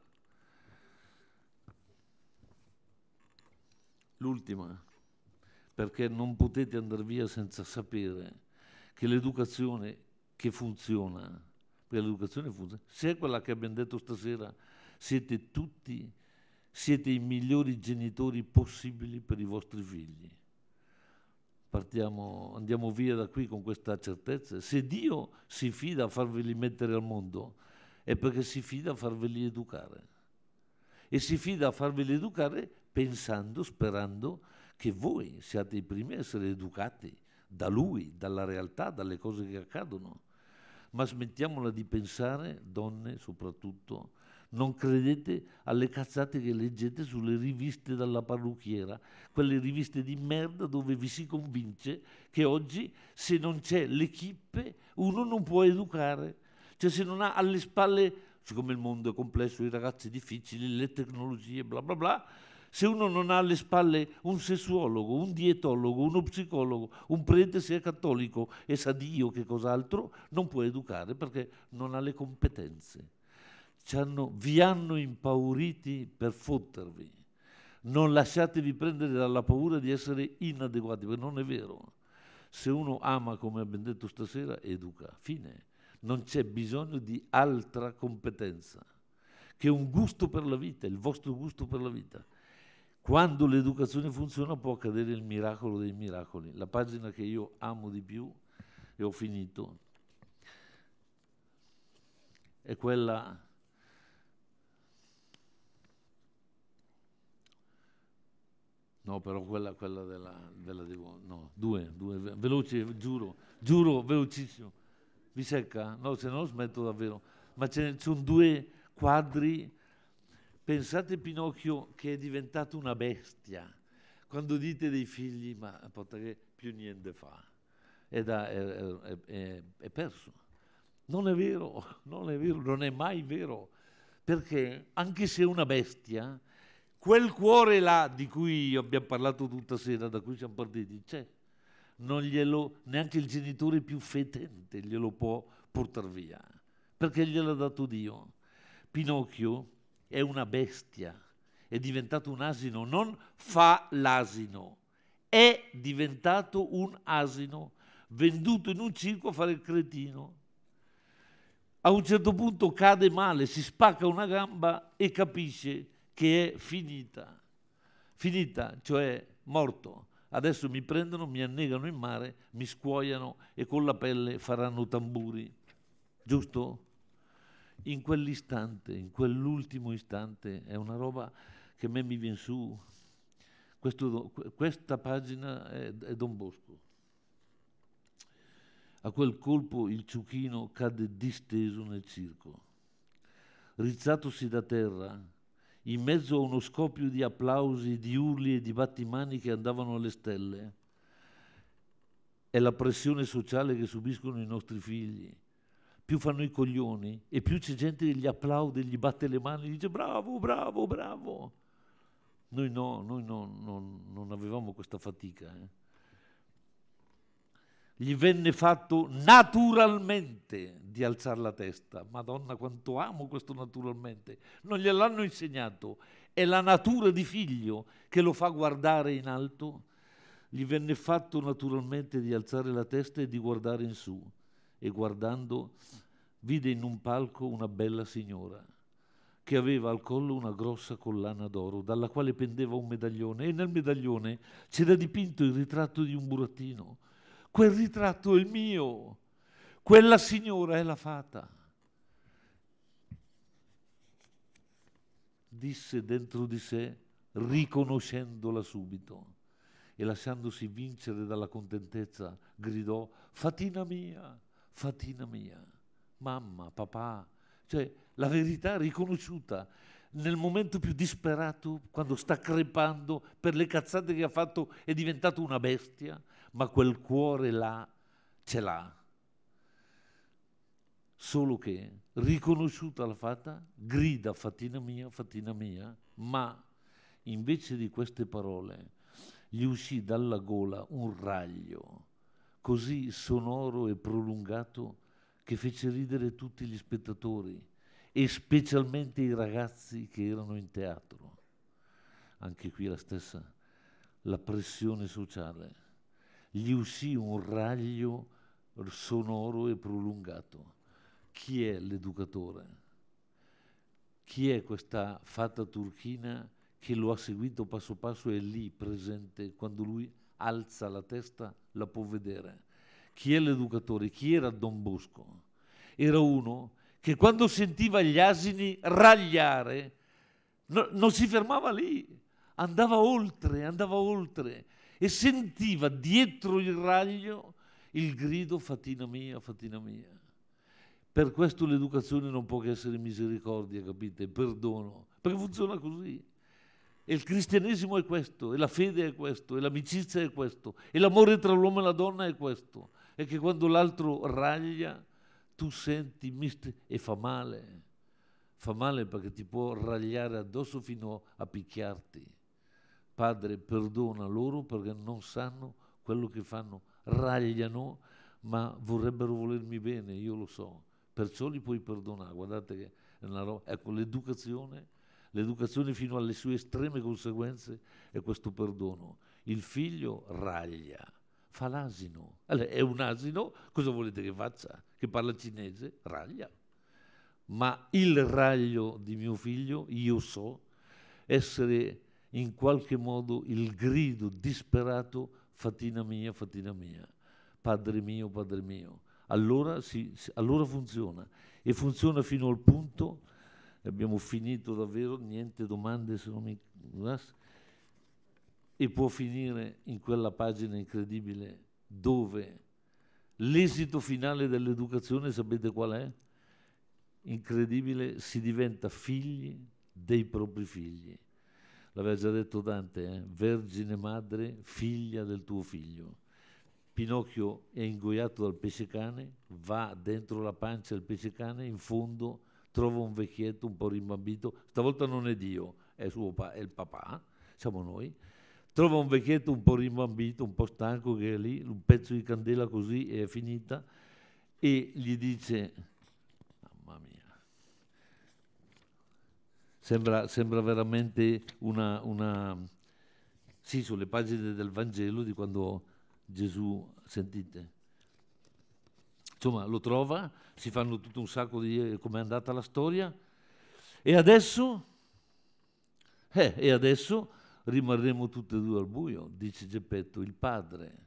L'ultima, perché non potete andare via senza sapere che l'educazione che funziona, perché l'educazione funziona, se è quella che abbiamo detto stasera, siete tutti, siete i migliori genitori possibili per i vostri figli partiamo, andiamo via da qui con questa certezza. Se Dio si fida a farveli mettere al mondo, è perché si fida a farveli educare. E si fida a farveli educare pensando, sperando che voi siate i primi a essere educati da Lui, dalla realtà, dalle cose che accadono. Ma smettiamola di pensare, donne soprattutto, non credete alle cazzate che leggete sulle riviste dalla parrucchiera, quelle riviste di merda dove vi si convince che oggi se non c'è l'equipe uno non può educare. Cioè se non ha alle spalle, siccome il mondo è complesso, i ragazzi difficili, le tecnologie, bla bla bla, se uno non ha alle spalle un sessuologo, un dietologo, uno psicologo, un prete se è cattolico e sa Dio che cos'altro, non può educare perché non ha le competenze hanno, vi hanno impauriti per fottervi. Non lasciatevi prendere dalla paura di essere inadeguati, perché non è vero. Se uno ama, come abbiamo detto stasera, educa. Fine. Non c'è bisogno di altra competenza che un gusto per la vita, il vostro gusto per la vita. Quando l'educazione funziona può accadere il miracolo dei miracoli. La pagina che io amo di più, e ho finito, è quella No, però quella, quella della, della Devo, no, due, due, veloce, giuro, giuro, velocissimo. Vi secca? No, se no smetto davvero. Ma ce ne sono due quadri. Pensate Pinocchio che è diventato una bestia. Quando dite dei figli, ma porta che più niente fa. È, da, è, è, è perso. Non è vero, non è vero, non è mai vero. Perché anche se è una bestia, Quel cuore là di cui abbiamo parlato tutta sera, da cui siamo partiti, c'è. Non glielo, neanche il genitore più fetente glielo può portare via, perché gliel'ha dato Dio. Pinocchio è una bestia, è diventato un asino, non fa l'asino, è diventato un asino, venduto in un circo a fare il cretino. A un certo punto cade male, si spacca una gamba e capisce che è finita, finita, cioè morto. Adesso mi prendono, mi annegano in mare, mi scuoiano e con la pelle faranno tamburi. Giusto? In quell'istante, in quell'ultimo istante, è una roba che a me mi viene su. Questo, questa pagina è, è Don Bosco. A quel colpo il ciuchino cadde disteso nel circo. Rizzatosi da terra, in mezzo a uno scoppio di applausi, di urli e di battimani che andavano alle stelle. È la pressione sociale che subiscono i nostri figli. Più fanno i coglioni e più c'è gente che gli applaude, gli batte le mani gli dice bravo, bravo, bravo. Noi no, noi no, non, non avevamo questa fatica. Eh gli venne fatto naturalmente di alzare la testa. Madonna, quanto amo questo naturalmente. Non gliel'hanno insegnato. È la natura di figlio che lo fa guardare in alto. Gli venne fatto naturalmente di alzare la testa e di guardare in su. E guardando vide in un palco una bella signora che aveva al collo una grossa collana d'oro dalla quale pendeva un medaglione e nel medaglione c'era dipinto il ritratto di un burattino quel ritratto è il mio, quella signora è la fata. Disse dentro di sé, riconoscendola subito e lasciandosi vincere dalla contentezza, gridò, fatina mia, fatina mia, mamma, papà, cioè la verità riconosciuta nel momento più disperato, quando sta crepando per le cazzate che ha fatto, è diventato una bestia, ma quel cuore là ce l'ha. Solo che, riconosciuta la fatta, grida fatina mia, fatina mia, ma invece di queste parole gli uscì dalla gola un raglio così sonoro e prolungato che fece ridere tutti gli spettatori e specialmente i ragazzi che erano in teatro. Anche qui la stessa, la pressione sociale gli uscì un raglio sonoro e prolungato. Chi è l'educatore? Chi è questa fatta turchina che lo ha seguito passo passo e lì presente quando lui alza la testa la può vedere? Chi è l'educatore? Chi era Don Bosco? Era uno che quando sentiva gli asini ragliare no, non si fermava lì, andava oltre, andava oltre e sentiva dietro il raglio il grido fatina mia, fatina mia. Per questo l'educazione non può che essere misericordia, capite? Perdono, perché funziona così. E il cristianesimo è questo, e la fede è questo, e l'amicizia è questo, e l'amore tra l'uomo e la donna è questo. È che quando l'altro raglia, tu senti mister, e fa male. Fa male perché ti può ragliare addosso fino a picchiarti. Padre, perdona loro perché non sanno quello che fanno, ragliano, ma vorrebbero volermi bene, io lo so. Perciò li puoi perdonare. Guardate che è una roba. Ecco, l'educazione, l'educazione fino alle sue estreme conseguenze è questo perdono. Il figlio raglia, fa l'asino. Allora, è un asino, cosa volete che faccia? Che parla cinese? Raglia. Ma il raglio di mio figlio, io so essere in qualche modo il grido disperato fatina mia, fatina mia, padre mio, padre mio. Allora, si, allora funziona e funziona fino al punto, abbiamo finito davvero, niente domande se non mi... e può finire in quella pagina incredibile dove l'esito finale dell'educazione, sapete qual è? Incredibile, si diventa figli dei propri figli l'aveva già detto Dante, eh? Vergine madre, figlia del tuo figlio. Pinocchio è ingoiato dal pesce cane, va dentro la pancia del pesce cane, in fondo trova un vecchietto un po' rimbambito, stavolta non è Dio, è, suo pa- è il papà, siamo noi, trova un vecchietto un po' rimbambito, un po' stanco che è lì, un pezzo di candela così e è finita, e gli dice Sembra, sembra veramente una, una, Sì, sulle pagine del Vangelo di quando Gesù, sentite. Insomma, lo trova, si fanno tutto un sacco di... Eh, come è andata la storia. E adesso? Eh, e adesso rimarremo tutti e due al buio, dice Geppetto, il padre.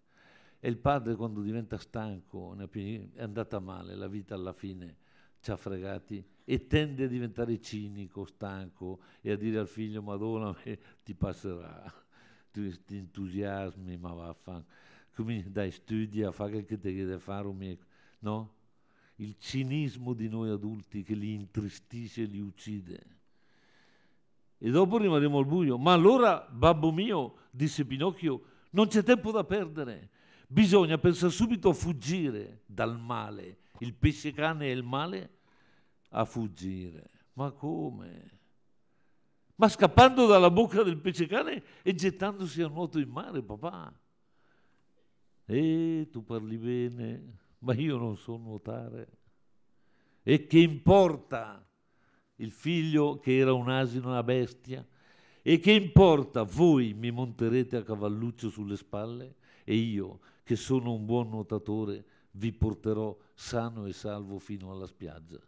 E il padre quando diventa stanco è andata male la vita alla fine ci ha fregati e tende a diventare cinico, stanco e a dire al figlio Madonna ti passerà, tu, ti entusiasmi ma vaffanculo, dai studia, fa che ti chiede fare un mio, no? Il cinismo di noi adulti che li intristisce e li uccide. E dopo rimarremo al buio. Ma allora, babbo mio, disse Pinocchio, non c'è tempo da perdere. Bisogna pensare subito a fuggire dal male il pesce cane e il male a fuggire. Ma come? Ma scappando dalla bocca del pesce cane e gettandosi a nuoto in mare, papà. E tu parli bene, ma io non so nuotare. E che importa il figlio che era un asino, una bestia? E che importa, voi mi monterete a cavalluccio sulle spalle e io, che sono un buon nuotatore, vi porterò sano e salvo fino alla spiaggia.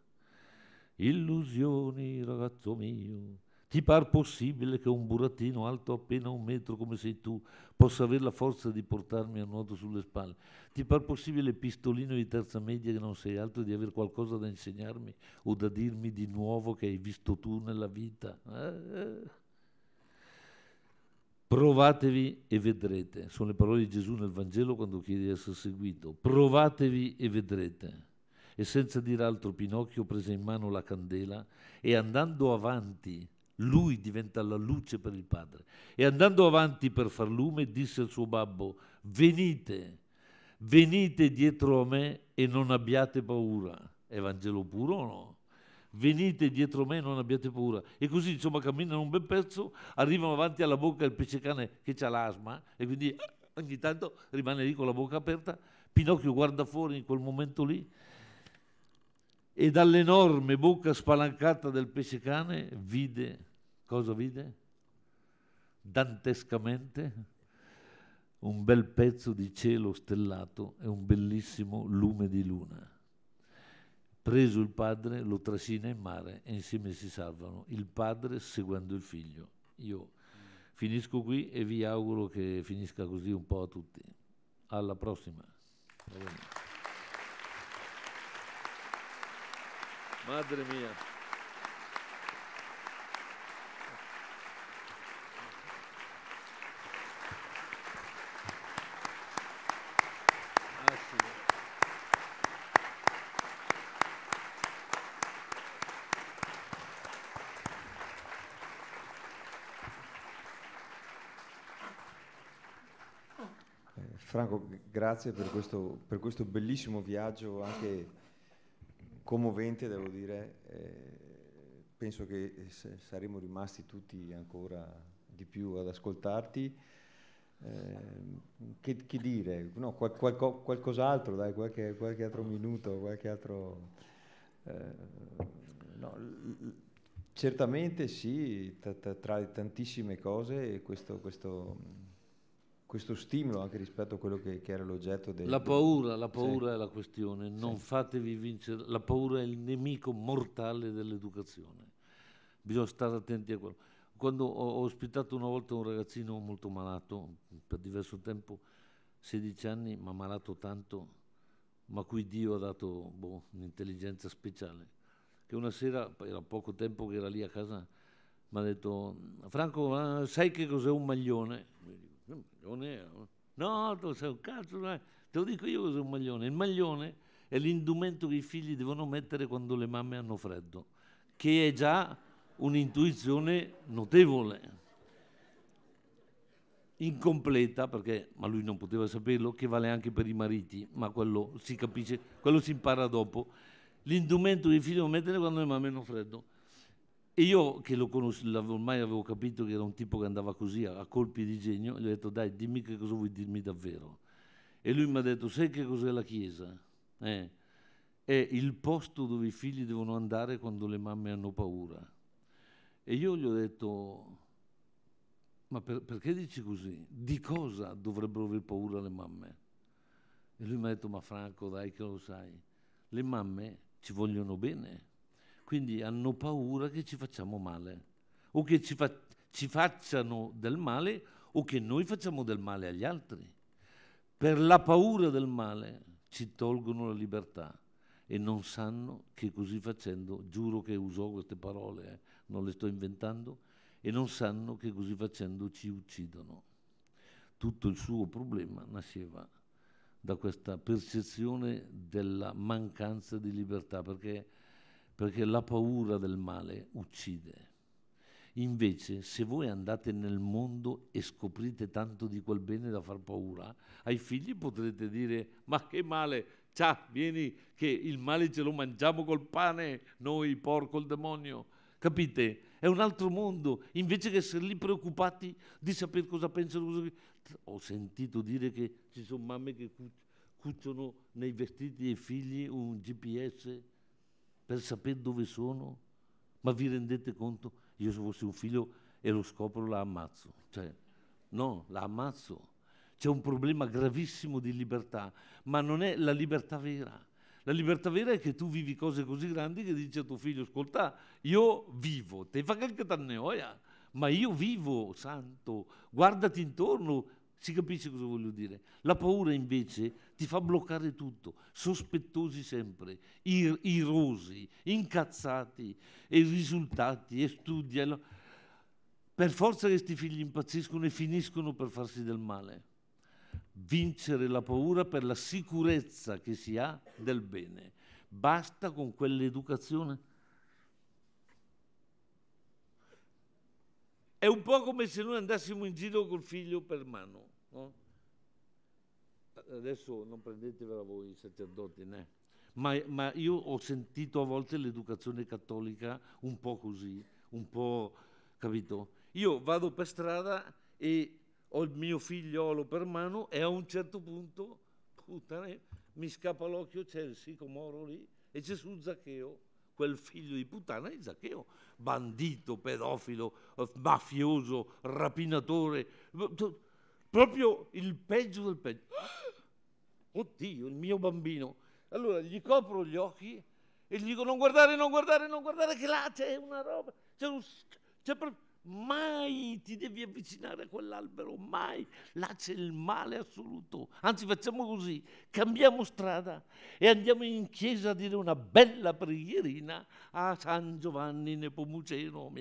Illusioni, ragazzo mio, ti par possibile che un burattino alto appena un metro come sei tu possa avere la forza di portarmi a nuoto sulle spalle? Ti par possibile, pistolino di terza media che non sei altro, di avere qualcosa da insegnarmi o da dirmi di nuovo che hai visto tu nella vita? Eh? eh. Provatevi e vedrete. Sono le parole di Gesù nel Vangelo quando chiede di essere seguito. Provatevi e vedrete. E senza dire altro Pinocchio prese in mano la candela e andando avanti, lui diventa la luce per il padre. E andando avanti per far lume disse al suo babbo, venite, venite dietro a me e non abbiate paura. È Vangelo puro o no? venite dietro me, non abbiate paura. E così, insomma, camminano un bel pezzo, arrivano avanti alla bocca il cane che ha l'asma e quindi eh, ogni tanto rimane lì con la bocca aperta. Pinocchio guarda fuori in quel momento lì e dall'enorme bocca spalancata del pesce cane vide, cosa vide? Dantescamente un bel pezzo di cielo stellato e un bellissimo lume di luna. Preso il padre lo trascina in mare e insieme si salvano, il padre seguendo il figlio. Io finisco qui e vi auguro che finisca così un po' a tutti. Alla prossima. Madre mia. Franco, grazie per questo, per questo bellissimo viaggio, anche commovente devo dire. Eh, penso che eh, saremo rimasti tutti ancora di più ad ascoltarti. Eh, che, che, dire? No, qual, qual, qualcos'altro, dai, qualche, qualche, altro minuto, qualche altro... Eh, no, l- certamente sì, t- t- tra le tantissime cose questo, questo questo stimolo anche rispetto a quello che, che era l'oggetto del... La paura, la paura sì. è la questione, non sì. fatevi vincere, la paura è il nemico mortale dell'educazione, bisogna stare attenti a quello. Quando ho, ho ospitato una volta un ragazzino molto malato, per diverso tempo, 16 anni, ma malato tanto, ma cui Dio ha dato boh, un'intelligenza speciale, che una sera, era poco tempo che era lì a casa, mi ha detto, Franco, sai che cos'è un maglione? Non era. Eh. No, tu sei un cazzo, te lo dico io che sono un maglione. Il maglione è l'indumento che i figli devono mettere quando le mamme hanno freddo, che è già un'intuizione notevole, incompleta, perché, ma lui non poteva saperlo, che vale anche per i mariti, ma quello si capisce, quello si impara dopo. L'indumento che i figli devono mettere quando le mamme hanno freddo. E io che lo conoscevo, ormai avevo capito che era un tipo che andava così a, a colpi di genio, gli ho detto dai dimmi che cosa vuoi dirmi davvero. E lui mi ha detto sai che cos'è la Chiesa? Eh, è il posto dove i figli devono andare quando le mamme hanno paura. E io gli ho detto ma per, perché dici così? Di cosa dovrebbero aver paura le mamme? E lui mi ha detto ma Franco dai che lo sai, le mamme ci vogliono bene quindi hanno paura che ci facciamo male o che ci, fa- ci facciano del male o che noi facciamo del male agli altri. Per la paura del male ci tolgono la libertà e non sanno che così facendo, giuro che uso queste parole, eh, non le sto inventando, e non sanno che così facendo ci uccidono. Tutto il suo problema nasceva da questa percezione della mancanza di libertà, perché perché la paura del male uccide. Invece, se voi andate nel mondo e scoprite tanto di quel bene da far paura, ai figli potrete dire, ma che male, ciao, vieni, che il male ce lo mangiamo col pane, noi, porco, il demonio. Capite? È un altro mondo. Invece che essere lì preoccupati di sapere cosa pensano. Ho sentito dire che ci sono mamme che cucciono nei vestiti dei figli un GPS per sapere dove sono? Ma vi rendete conto? Io se fossi un figlio e lo scopro la ammazzo. Cioè, no, la ammazzo. C'è un problema gravissimo di libertà, ma non è la libertà vera. La libertà vera è che tu vivi cose così grandi che dici a tuo figlio, ascolta, io vivo, te fa che tanneoia, ma io vivo, santo, guardati intorno, si capisce cosa voglio dire. La paura invece ti fa bloccare tutto, sospettosi sempre, ir- irosi, incazzati, e risultati, e studi. Per forza che questi figli impazziscono e finiscono per farsi del male. Vincere la paura per la sicurezza che si ha del bene. Basta con quell'educazione. È un po' come se noi andassimo in giro col figlio per mano. No? adesso non prendetevela voi i sacerdoti, né? ma, ma io ho sentito a volte l'educazione cattolica un po' così, un po', capito? Io vado per strada e ho il mio figliolo per mano e a un certo punto, puttane, mi scappa l'occhio, c'è il sicomoro lì e c'è su Zaccheo, quel figlio di puttana di Zaccheo, bandito, pedofilo, mafioso, rapinatore, proprio il peggio del peggio. Oddio, il mio bambino. Allora gli copro gli occhi e gli dico non guardare, non guardare, non guardare che là c'è una roba, c'è un... C'è proprio... Mai ti devi avvicinare a quell'albero, mai. Là c'è il male assoluto. Anzi, facciamo così, cambiamo strada e andiamo in chiesa a dire una bella preghierina a San Giovanni Nepomuceno.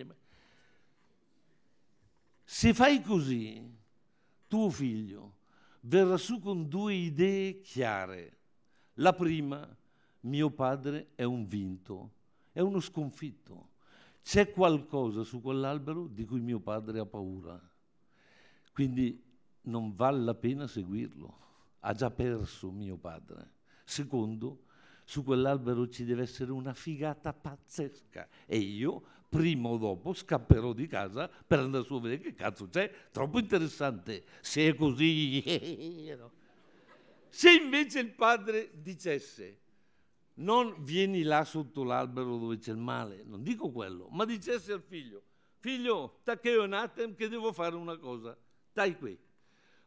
Se fai così, tuo figlio verrà su con due idee chiare. La prima, mio padre è un vinto, è uno sconfitto. C'è qualcosa su quell'albero di cui mio padre ha paura. Quindi non vale la pena seguirlo. Ha già perso mio padre. Secondo, su quell'albero ci deve essere una figata pazzesca e io prima o dopo scapperò di casa per andare su a vedere che cazzo c'è, troppo interessante, se è così... Se invece il padre dicesse non vieni là sotto l'albero dove c'è il male, non dico quello, ma dicesse al figlio, figlio, tacheonatem che devo fare una cosa, stai qui,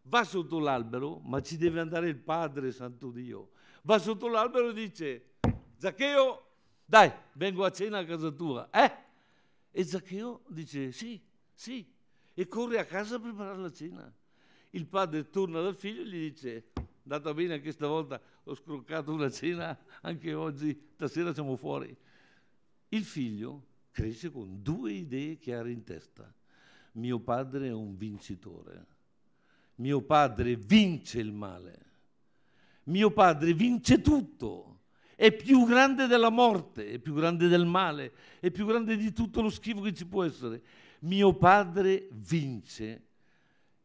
va sotto l'albero, ma ci deve andare il padre, santo Dio, va sotto l'albero e dice, Zaccheo, dai, vengo a cena a casa tua, eh? E Zaccheo dice sì, sì, e corre a casa a preparare la cena. Il padre torna dal figlio e gli dice, andata bene anche stavolta, ho scroccato una cena, anche oggi, stasera siamo fuori. Il figlio cresce con due idee chiare in testa. Mio padre è un vincitore. Mio padre vince il male. Mio padre vince tutto è più grande della morte, è più grande del male, è più grande di tutto lo schifo che ci può essere. Mio padre vince.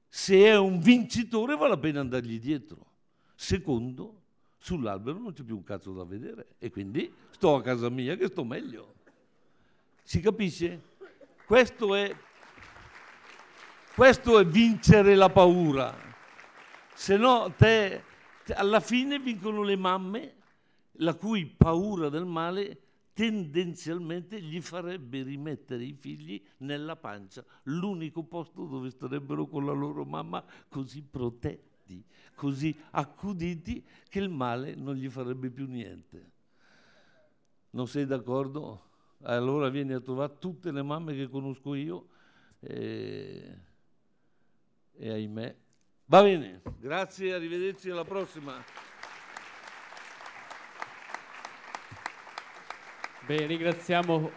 Se è un vincitore vale la pena andargli dietro. Secondo, sull'albero non c'è più un cazzo da vedere e quindi sto a casa mia che sto meglio. Si capisce? Questo è, questo è vincere la paura. Se no, te, te, alla fine vincono le mamme la cui paura del male tendenzialmente gli farebbe rimettere i figli nella pancia, l'unico posto dove starebbero con la loro mamma così protetti, così accuditi che il male non gli farebbe più niente. Non sei d'accordo? Allora vieni a trovare tutte le mamme che conosco io e, e ahimè. Va bene, grazie, arrivederci alla prossima. Beh, ringraziamo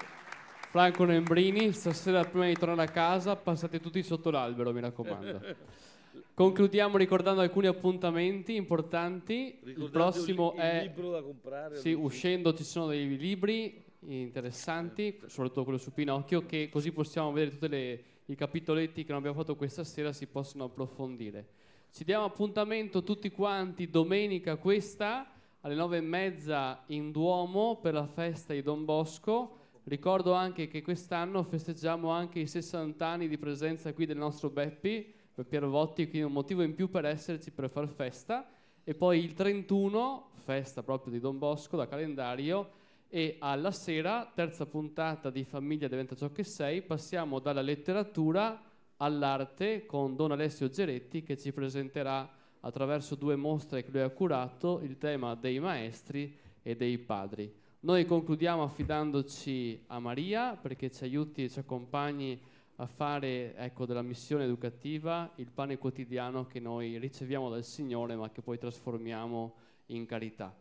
Franco Nembrini. Stasera prima di tornare a casa passate tutti sotto l'albero, mi raccomando. Concludiamo ricordando alcuni appuntamenti importanti. il prossimo il, è... Il libro da comprare. Sì, uscendo ci sono dei libri interessanti, soprattutto quello su Pinocchio, che così possiamo vedere tutti i capitoletti che non abbiamo fatto questa sera, si possono approfondire. Ci diamo appuntamento tutti quanti domenica questa alle nove e mezza in Duomo per la festa di Don Bosco. Ricordo anche che quest'anno festeggiamo anche i 60 anni di presenza qui del nostro Beppi, per Piero Votti, quindi un motivo in più per esserci, per far festa. E poi il 31, festa proprio di Don Bosco da calendario, e alla sera, terza puntata di Famiglia diventa ciò che sei, passiamo dalla letteratura all'arte con Don Alessio Geretti che ci presenterà attraverso due mostre che lui ha curato, il tema dei maestri e dei padri. Noi concludiamo affidandoci a Maria perché ci aiuti e ci accompagni a fare ecco, della missione educativa il pane quotidiano che noi riceviamo dal Signore ma che poi trasformiamo in carità.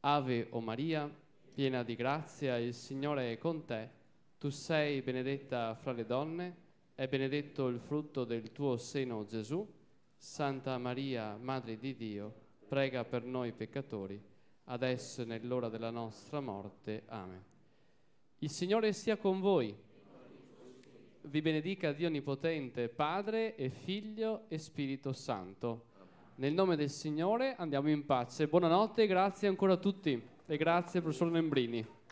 Ave o Maria, piena di grazia, il Signore è con te, tu sei benedetta fra le donne, è benedetto il frutto del tuo seno Gesù. Santa Maria, Madre di Dio, prega per noi peccatori, adesso e nell'ora della nostra morte. Amen. Il Signore sia con voi. Vi benedica Dio Onnipotente, Padre e Figlio e Spirito Santo. Nel nome del Signore andiamo in pace. Buonanotte e grazie ancora a tutti. E grazie, professor Membrini.